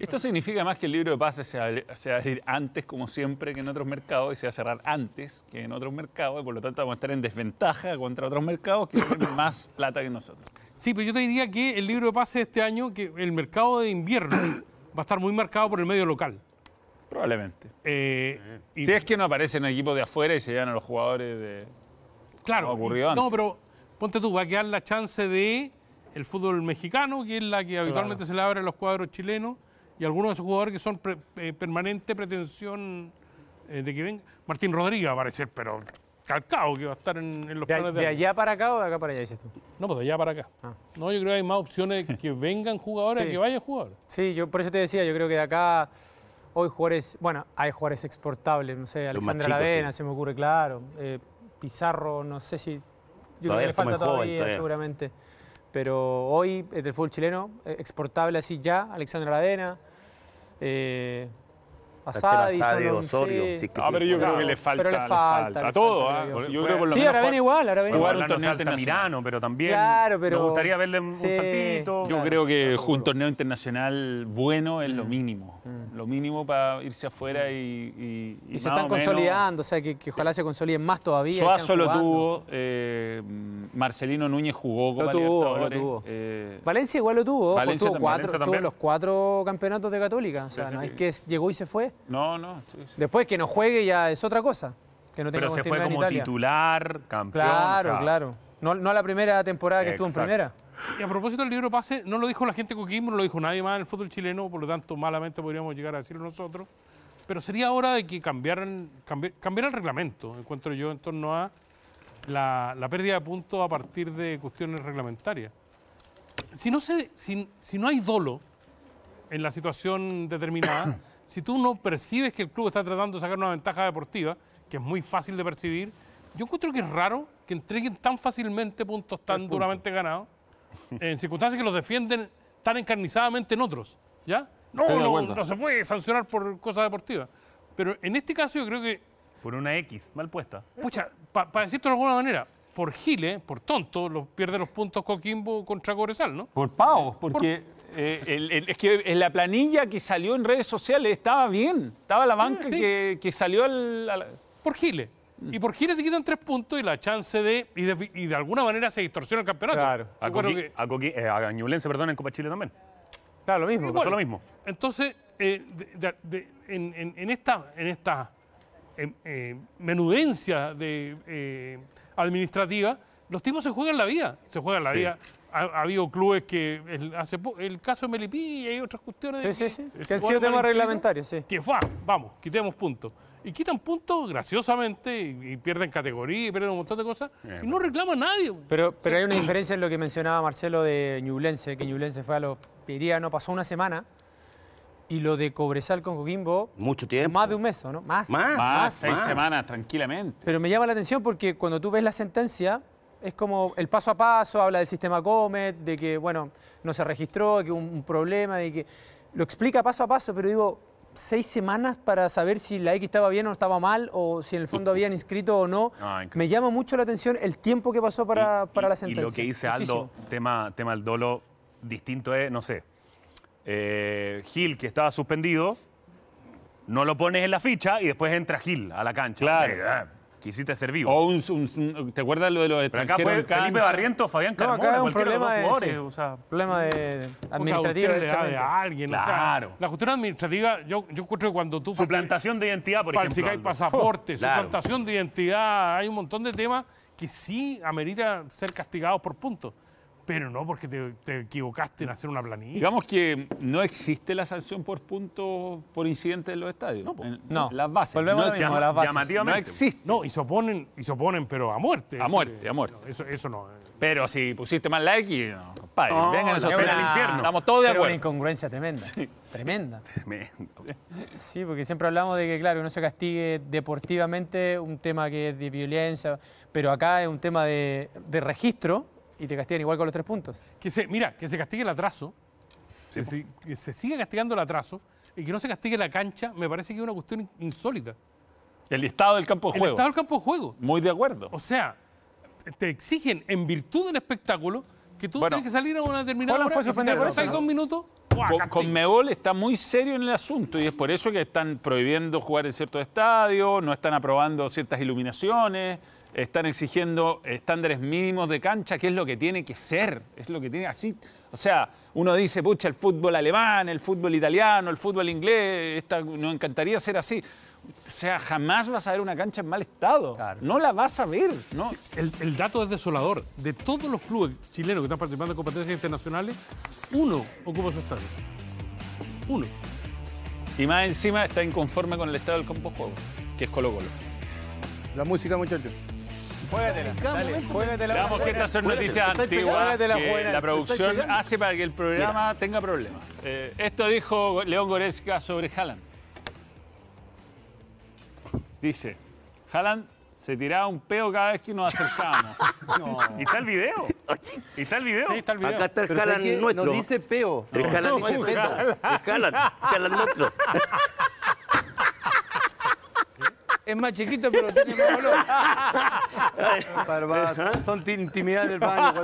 Esto significa más que el libro de pases se va, a abrir antes, como siempre, que en otros mercados y se va a cerrar antes que en otros mercados y por lo tanto vamos a estar en desventaja contra otros mercados que tienen más plata que nosotros. Sí, pero yo te diría que el libro de pases este año, que el mercado de invierno va a estar muy marcado por el medio local. Probablemente. Eh, si es que no aparecen equipos de afuera y se llevan a los jugadores de, Claro. No pero ponte tú, va a quedar la chance de el fútbol mexicano, que es la que habitualmente se le abre a los cuadros chilenos, y algunos de esos jugadores que son eh, permanente pretensión eh, de que venga. Martín Rodríguez va a aparecer, pero calcado que va a estar en, los planes de, de allá para acá o de acá para allá, dices tú? No, pues de allá para acá. Ah. No, yo creo que hay más opciones que vengan jugadores y que vayan jugadores. Sí, yo por eso te decía, yo creo que de acá hoy jugadores, bueno, hay jugadores exportables, no sé, Alexandra Lavena, se me ocurre, claro. Eh, Pizarro, no sé si... Yo creo que le falta todavía, seguramente. Pero hoy, del fútbol chileno, eh, exportable así ya, Alexandra Ladena, eh, a Sadi, Sadi Osorio. Sí. ah, pero yo creo que le falta, pero le falta, A todo, ¿ah? Yo creo lo sí, ahora viene igual, ahora ven igual. un torneo internacional. pero también. Claro, pero. Me gustaría verle un saltito. Yo creo que un torneo internacional bueno es lo mm. mínimo. Mm. Lo mínimo para irse afuera mm. y. Y, y, se están consolidando, o sea, que, ojalá se consoliden más todavía. Suazo lo tuvo, eh, Marcelino Núñez jugó con Lo tuvo, lo tuvo. Eh, Valencia igual lo tuvo, Valencia tuvo los cuatro campeonatos de Católica. O sea, no es que llegó y se fue. No, no, Después que no juegue ya es otra cosa. Que no Pero se fue como titular, campeón. Claro, claro. No, no a la primera temporada que estuvo en primera. Y a propósito del libro pase, no lo dijo la gente Coquimbo, no lo dijo nadie más en el fútbol chileno, por lo tanto, malamente podríamos llegar a decirlo nosotros. Pero sería hora de que cambiaran, cambiar el reglamento, encuentro yo, en torno a la, pérdida de puntos a partir de cuestiones reglamentarias. Si no, se, si no hay dolo en la situación determinada si tú no percibes que el club está tratando de sacar una ventaja deportiva, que es muy fácil de percibir, yo encuentro que es raro que entreguen tan fácilmente puntos tan duramente ganados en circunstancias que los defienden tan encarnizadamente en otros, ¿ya? No, no, se puede sancionar por cosas deportivas. Pero en este caso yo creo que... Por una X, mal puesta. Pucha, para decirlo de alguna manera, por Gile, por tonto, los, pierde los puntos Coquimbo contra Cobresal, ¿no? Por pavos, porque... Eh, es que en eh, la planilla que salió en redes sociales estaba bien. Estaba la banca Que, salió al, por Giles. Y por Giles te quitan tres puntos y la chance de. Y de, alguna manera se distorsiona el campeonato. Claro. A, eh, perdón, en Copa Chile también. Claro, lo mismo, lo mismo. Entonces, en, esta, en em, menudencia de, administrativa, los tipos se juegan la vida. Se juegan la vida ha, habido clubes que el, caso de Melipilla y otras cuestiones sí, de, sí, sí. que han sido temas reglamentarios, sí. Que fue vamos, quitemos puntos. Y quitan puntos graciosamente y, pierden categoría y pierden un montón de cosas eh, y no reclama nadie. Pero, hay una diferencia en lo que mencionaba Marcelo de Ñublense, que Ñublense fue a los no pasó una semana. Y lo de Cobresal con Coquimbo. Mucho tiempo. Más de un mes, ¿no? Más. Más, seis semanas, tranquilamente. Pero me llama la atención porque cuando tú ves la sentencia, es como el paso a paso, habla del sistema Comet, de que, bueno, no se registró, que hubo un, problema, de que lo explica paso a paso, pero digo, seis semanas para saber si la X estaba bien o estaba mal, o si en el fondo habían inscrito o no. Me llama mucho la atención el tiempo que pasó para, la sentencia. Y lo que dice Aldo, tema, tema del dolo, distinto es, no sé, eh, Gil, que estaba suspendido, no lo pones en la ficha y después entra Gil a la cancha. Eh, Quisiste ser vivo. O un, ¿Te acuerdas lo de los Pero acá fue Felipe Barrientos, Fabián Carmona, no, un de, los jugadores. o sea, problema de administrativo. alguien. Claro. la cuestión administrativa, yo, yo encuentro que cuando tú... Suplantación de identidad, por ejemplo. Falsificar pasaportes, oh, suplantación de identidad, hay un montón de temas que sí amerita ser castigados por puntos pero no porque te, equivocaste en hacer una planilla. Digamos que no existe la sanción por punto por incidente en los estadios. No, las bases. Volvemos no, a, las bases. No existe. No, y se oponen, y se oponen pero a muerte. A muerte, a muerte. eso, eso no. Eh. Pero si pusiste más like y... compadre, no, al infierno. Estamos todos de acuerdo. una incongruencia tremenda. tremenda. Sí, porque siempre hablamos de que, claro, no se castigue deportivamente un tema que es de violencia, pero acá es un tema de registro y te castigan igual con los tres puntos. Que se, mira, que se castigue el atraso, que, se, sigue siga castigando el atraso y que no se castigue la cancha, me parece que es una cuestión insólita. El estado del campo de juego. El estado del campo de juego. Muy de acuerdo. O sea, te exigen en virtud del espectáculo que tú tienes que salir a una determinada hora. te dos minutos, con, Conmebol está muy serio en el asunto y es por eso que están prohibiendo jugar en ciertos estadios, no están aprobando ciertas iluminaciones están exigiendo estándares mínimos de cancha, que es lo que tiene que ser, es lo que tiene así. O sea, uno dice, pucha, el fútbol alemán, el fútbol italiano, el fútbol inglés, nos encantaría ser así. O sea, jamás vas a ver una cancha en mal estado. No la vas a ver. ¿no? El, dato es desolador. De todos los clubes chilenos que están participando en competencias internacionales, uno ocupa su estadio. Uno. Y más encima está inconforme con el estado del campo juego, que es Colo Colo. La música, muchachos. Juegatela, dale, Veamos que estas son noticias antiguas que la producción hace para que el programa tenga problemas. Eh, esto dijo León Goretzka sobre Haaland. Dice, Haaland se tiraba un peo cada vez que nos acercábamos. ¿Y está el video? ¿Y está el video? Sí, está el video. Acá está el Haaland nuestro. No dice peo. El Haaland dice peo. El Haaland, Haaland nuestro. es más chiquito, pero tiene más olor. ¿Ah? Son intimidades del baño,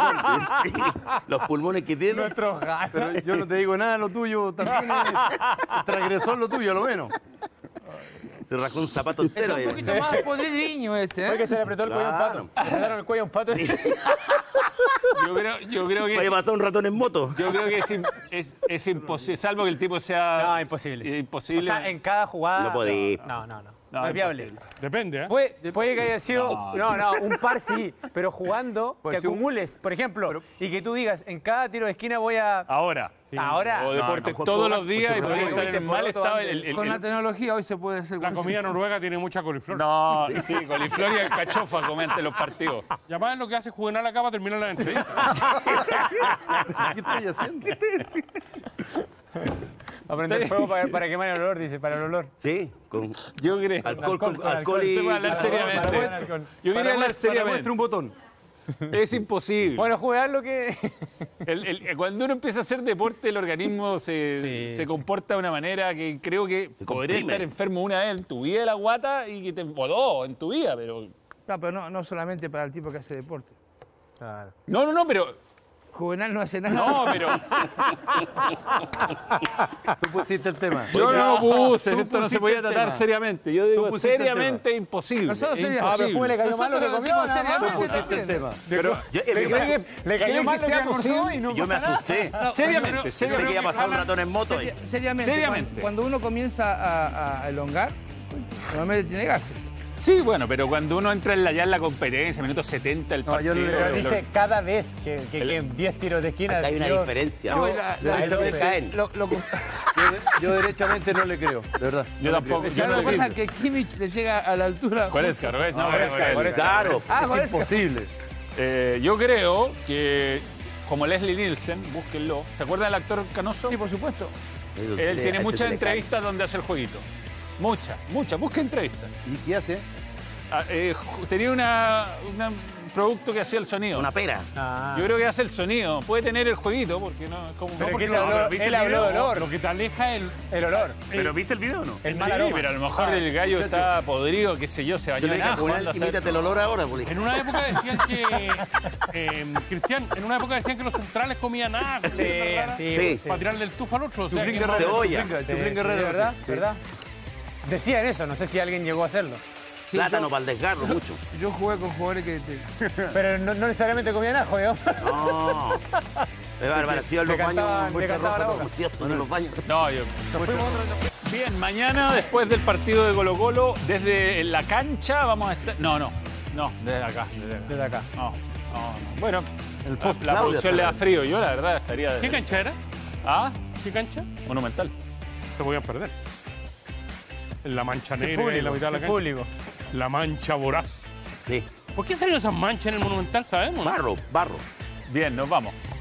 Los pulmones que tiene. Nuestros Pero yo no te digo nada, lo tuyo también lo tuyo, a lo menos. Se rascó un zapato entero. Pues, es un poquito ahí. más podridiño este, Fue ¿eh? que se le apretó el cuello a un pato. Le el cuello a un pato. Yo creo, yo creo que... Puede pasar un ratón en moto. Yo creo que es, es, imposible, salvo que el tipo sea... No, imposible. Imposible. O sea, en cada jugada... No podía. no, no. no. No, Depende, ¿eh? Puede, que haya sido. No. no, un par sí, pero jugando, que acumules, por ejemplo, y que tú digas, en cada tiro de esquina voy a. Ahora. Ahora. O deporte todos los días y podría estar en mal estado. El, el, con la tecnología hoy se puede hacer. La comida noruega tiene mucha coliflor. No, sí, coliflor y cachofa comen los partidos. Y además lo que hace Juvenal acá para terminar la entrevista. ¿Qué estoy haciendo? ¿Qué estoy haciendo? Aprender fuego para, para quemar el olor, dice, para el olor. Sí, con Yo creo. alcohol, con, alcohol, Se hablar seriamente. Yo quería hablar para seriamente. un botón. Es imposible. Bueno, jugar lo que. Eh, cuando uno empieza a hacer deporte, el organismo se, se comporta de una manera que creo que podría estar enfermo una vez en tu vida la guata y que te. o dos en tu vida, pero. No, pero no, no solamente para el tipo que hace deporte. Claro. No, no, no, pero Juvenal no hace nada. No, pero. Tú pusiste el tema. Yo no lo puse, esto no se podía tratar seriamente. Yo digo seriamente imposible. Nosotros imposible. le cayó mal lo que seriamente también. Tema. Pero, yo, le, que, le cayó que yo me asusté. seriamente. Yo seriamente. que iba a pasar un ratón en moto Seriamente. Seriamente. Cuando, uno comienza a elongar, normalmente tiene gases. Sí, bueno, pero cuando uno entra en la, ya en la competencia, minuto 70 el partido... No, yo dice cada vez que, que, 10 tiros de esquina... hay una diferencia. No, yo, yo derechamente no le creo, de verdad. Yo tampoco. Yo lo que pasa es que Kimmich le llega a la altura... ¿Cuál es, Carvet? No, Claro, es ah, imposible. Eh, yo creo que como Leslie Nielsen, búsquenlo. ¿Se acuerdan del actor Canoso? Sí, por supuesto. Él tiene muchas entrevistas donde hace el jueguito. Mucha, muchas. Busca entrevistas. ¿Y qué hace? Ah, eh, tenía una, un producto que hacía el sonido. Una pera. Ah. Yo creo que hace el sonido. Puede tener el jueguito, porque no es como... no, porque el olor, él habló de olor. Lo que te aleja es el, olor. ¿Pero viste el video o no? El sí, pero a lo mejor ah, el gallo está podrido, qué sé yo, se bañó yo en ajo. Imítate el olor ahora, Pulito. En una época decían que... Em, Cristian, en una época decían que los centrales comían ajo. Sí, sí, sí, Para tirarle el tufo al otro. O sea, Guerrero, ¿verdad? ¿Verdad? Decían eso, no sé si alguien llegó a hacerlo. Plátano para el desgarro, mucho. Yo jugué con jugadores que... Pero no, no, necesariamente comían ajo, ¿no? No. Es los baños... cantaba los baños. No, yo... Bien, mañana después del partido de Golo Colo, desde la cancha vamos a estar... No, no, no, desde acá. Desde acá. Desde acá. No, no, no, Bueno, el ah, la, producción le da frío. Yo la verdad estaría... ¿Qué cancha era? ¿Ah? ¿Qué cancha? Monumental. Se podían perder la mancha negra y la mitad de la La mancha voraz. Sí. ¿Por qué salió esas manchas en el Monumental, sabemos? Barro, barro. Bien, nos vamos.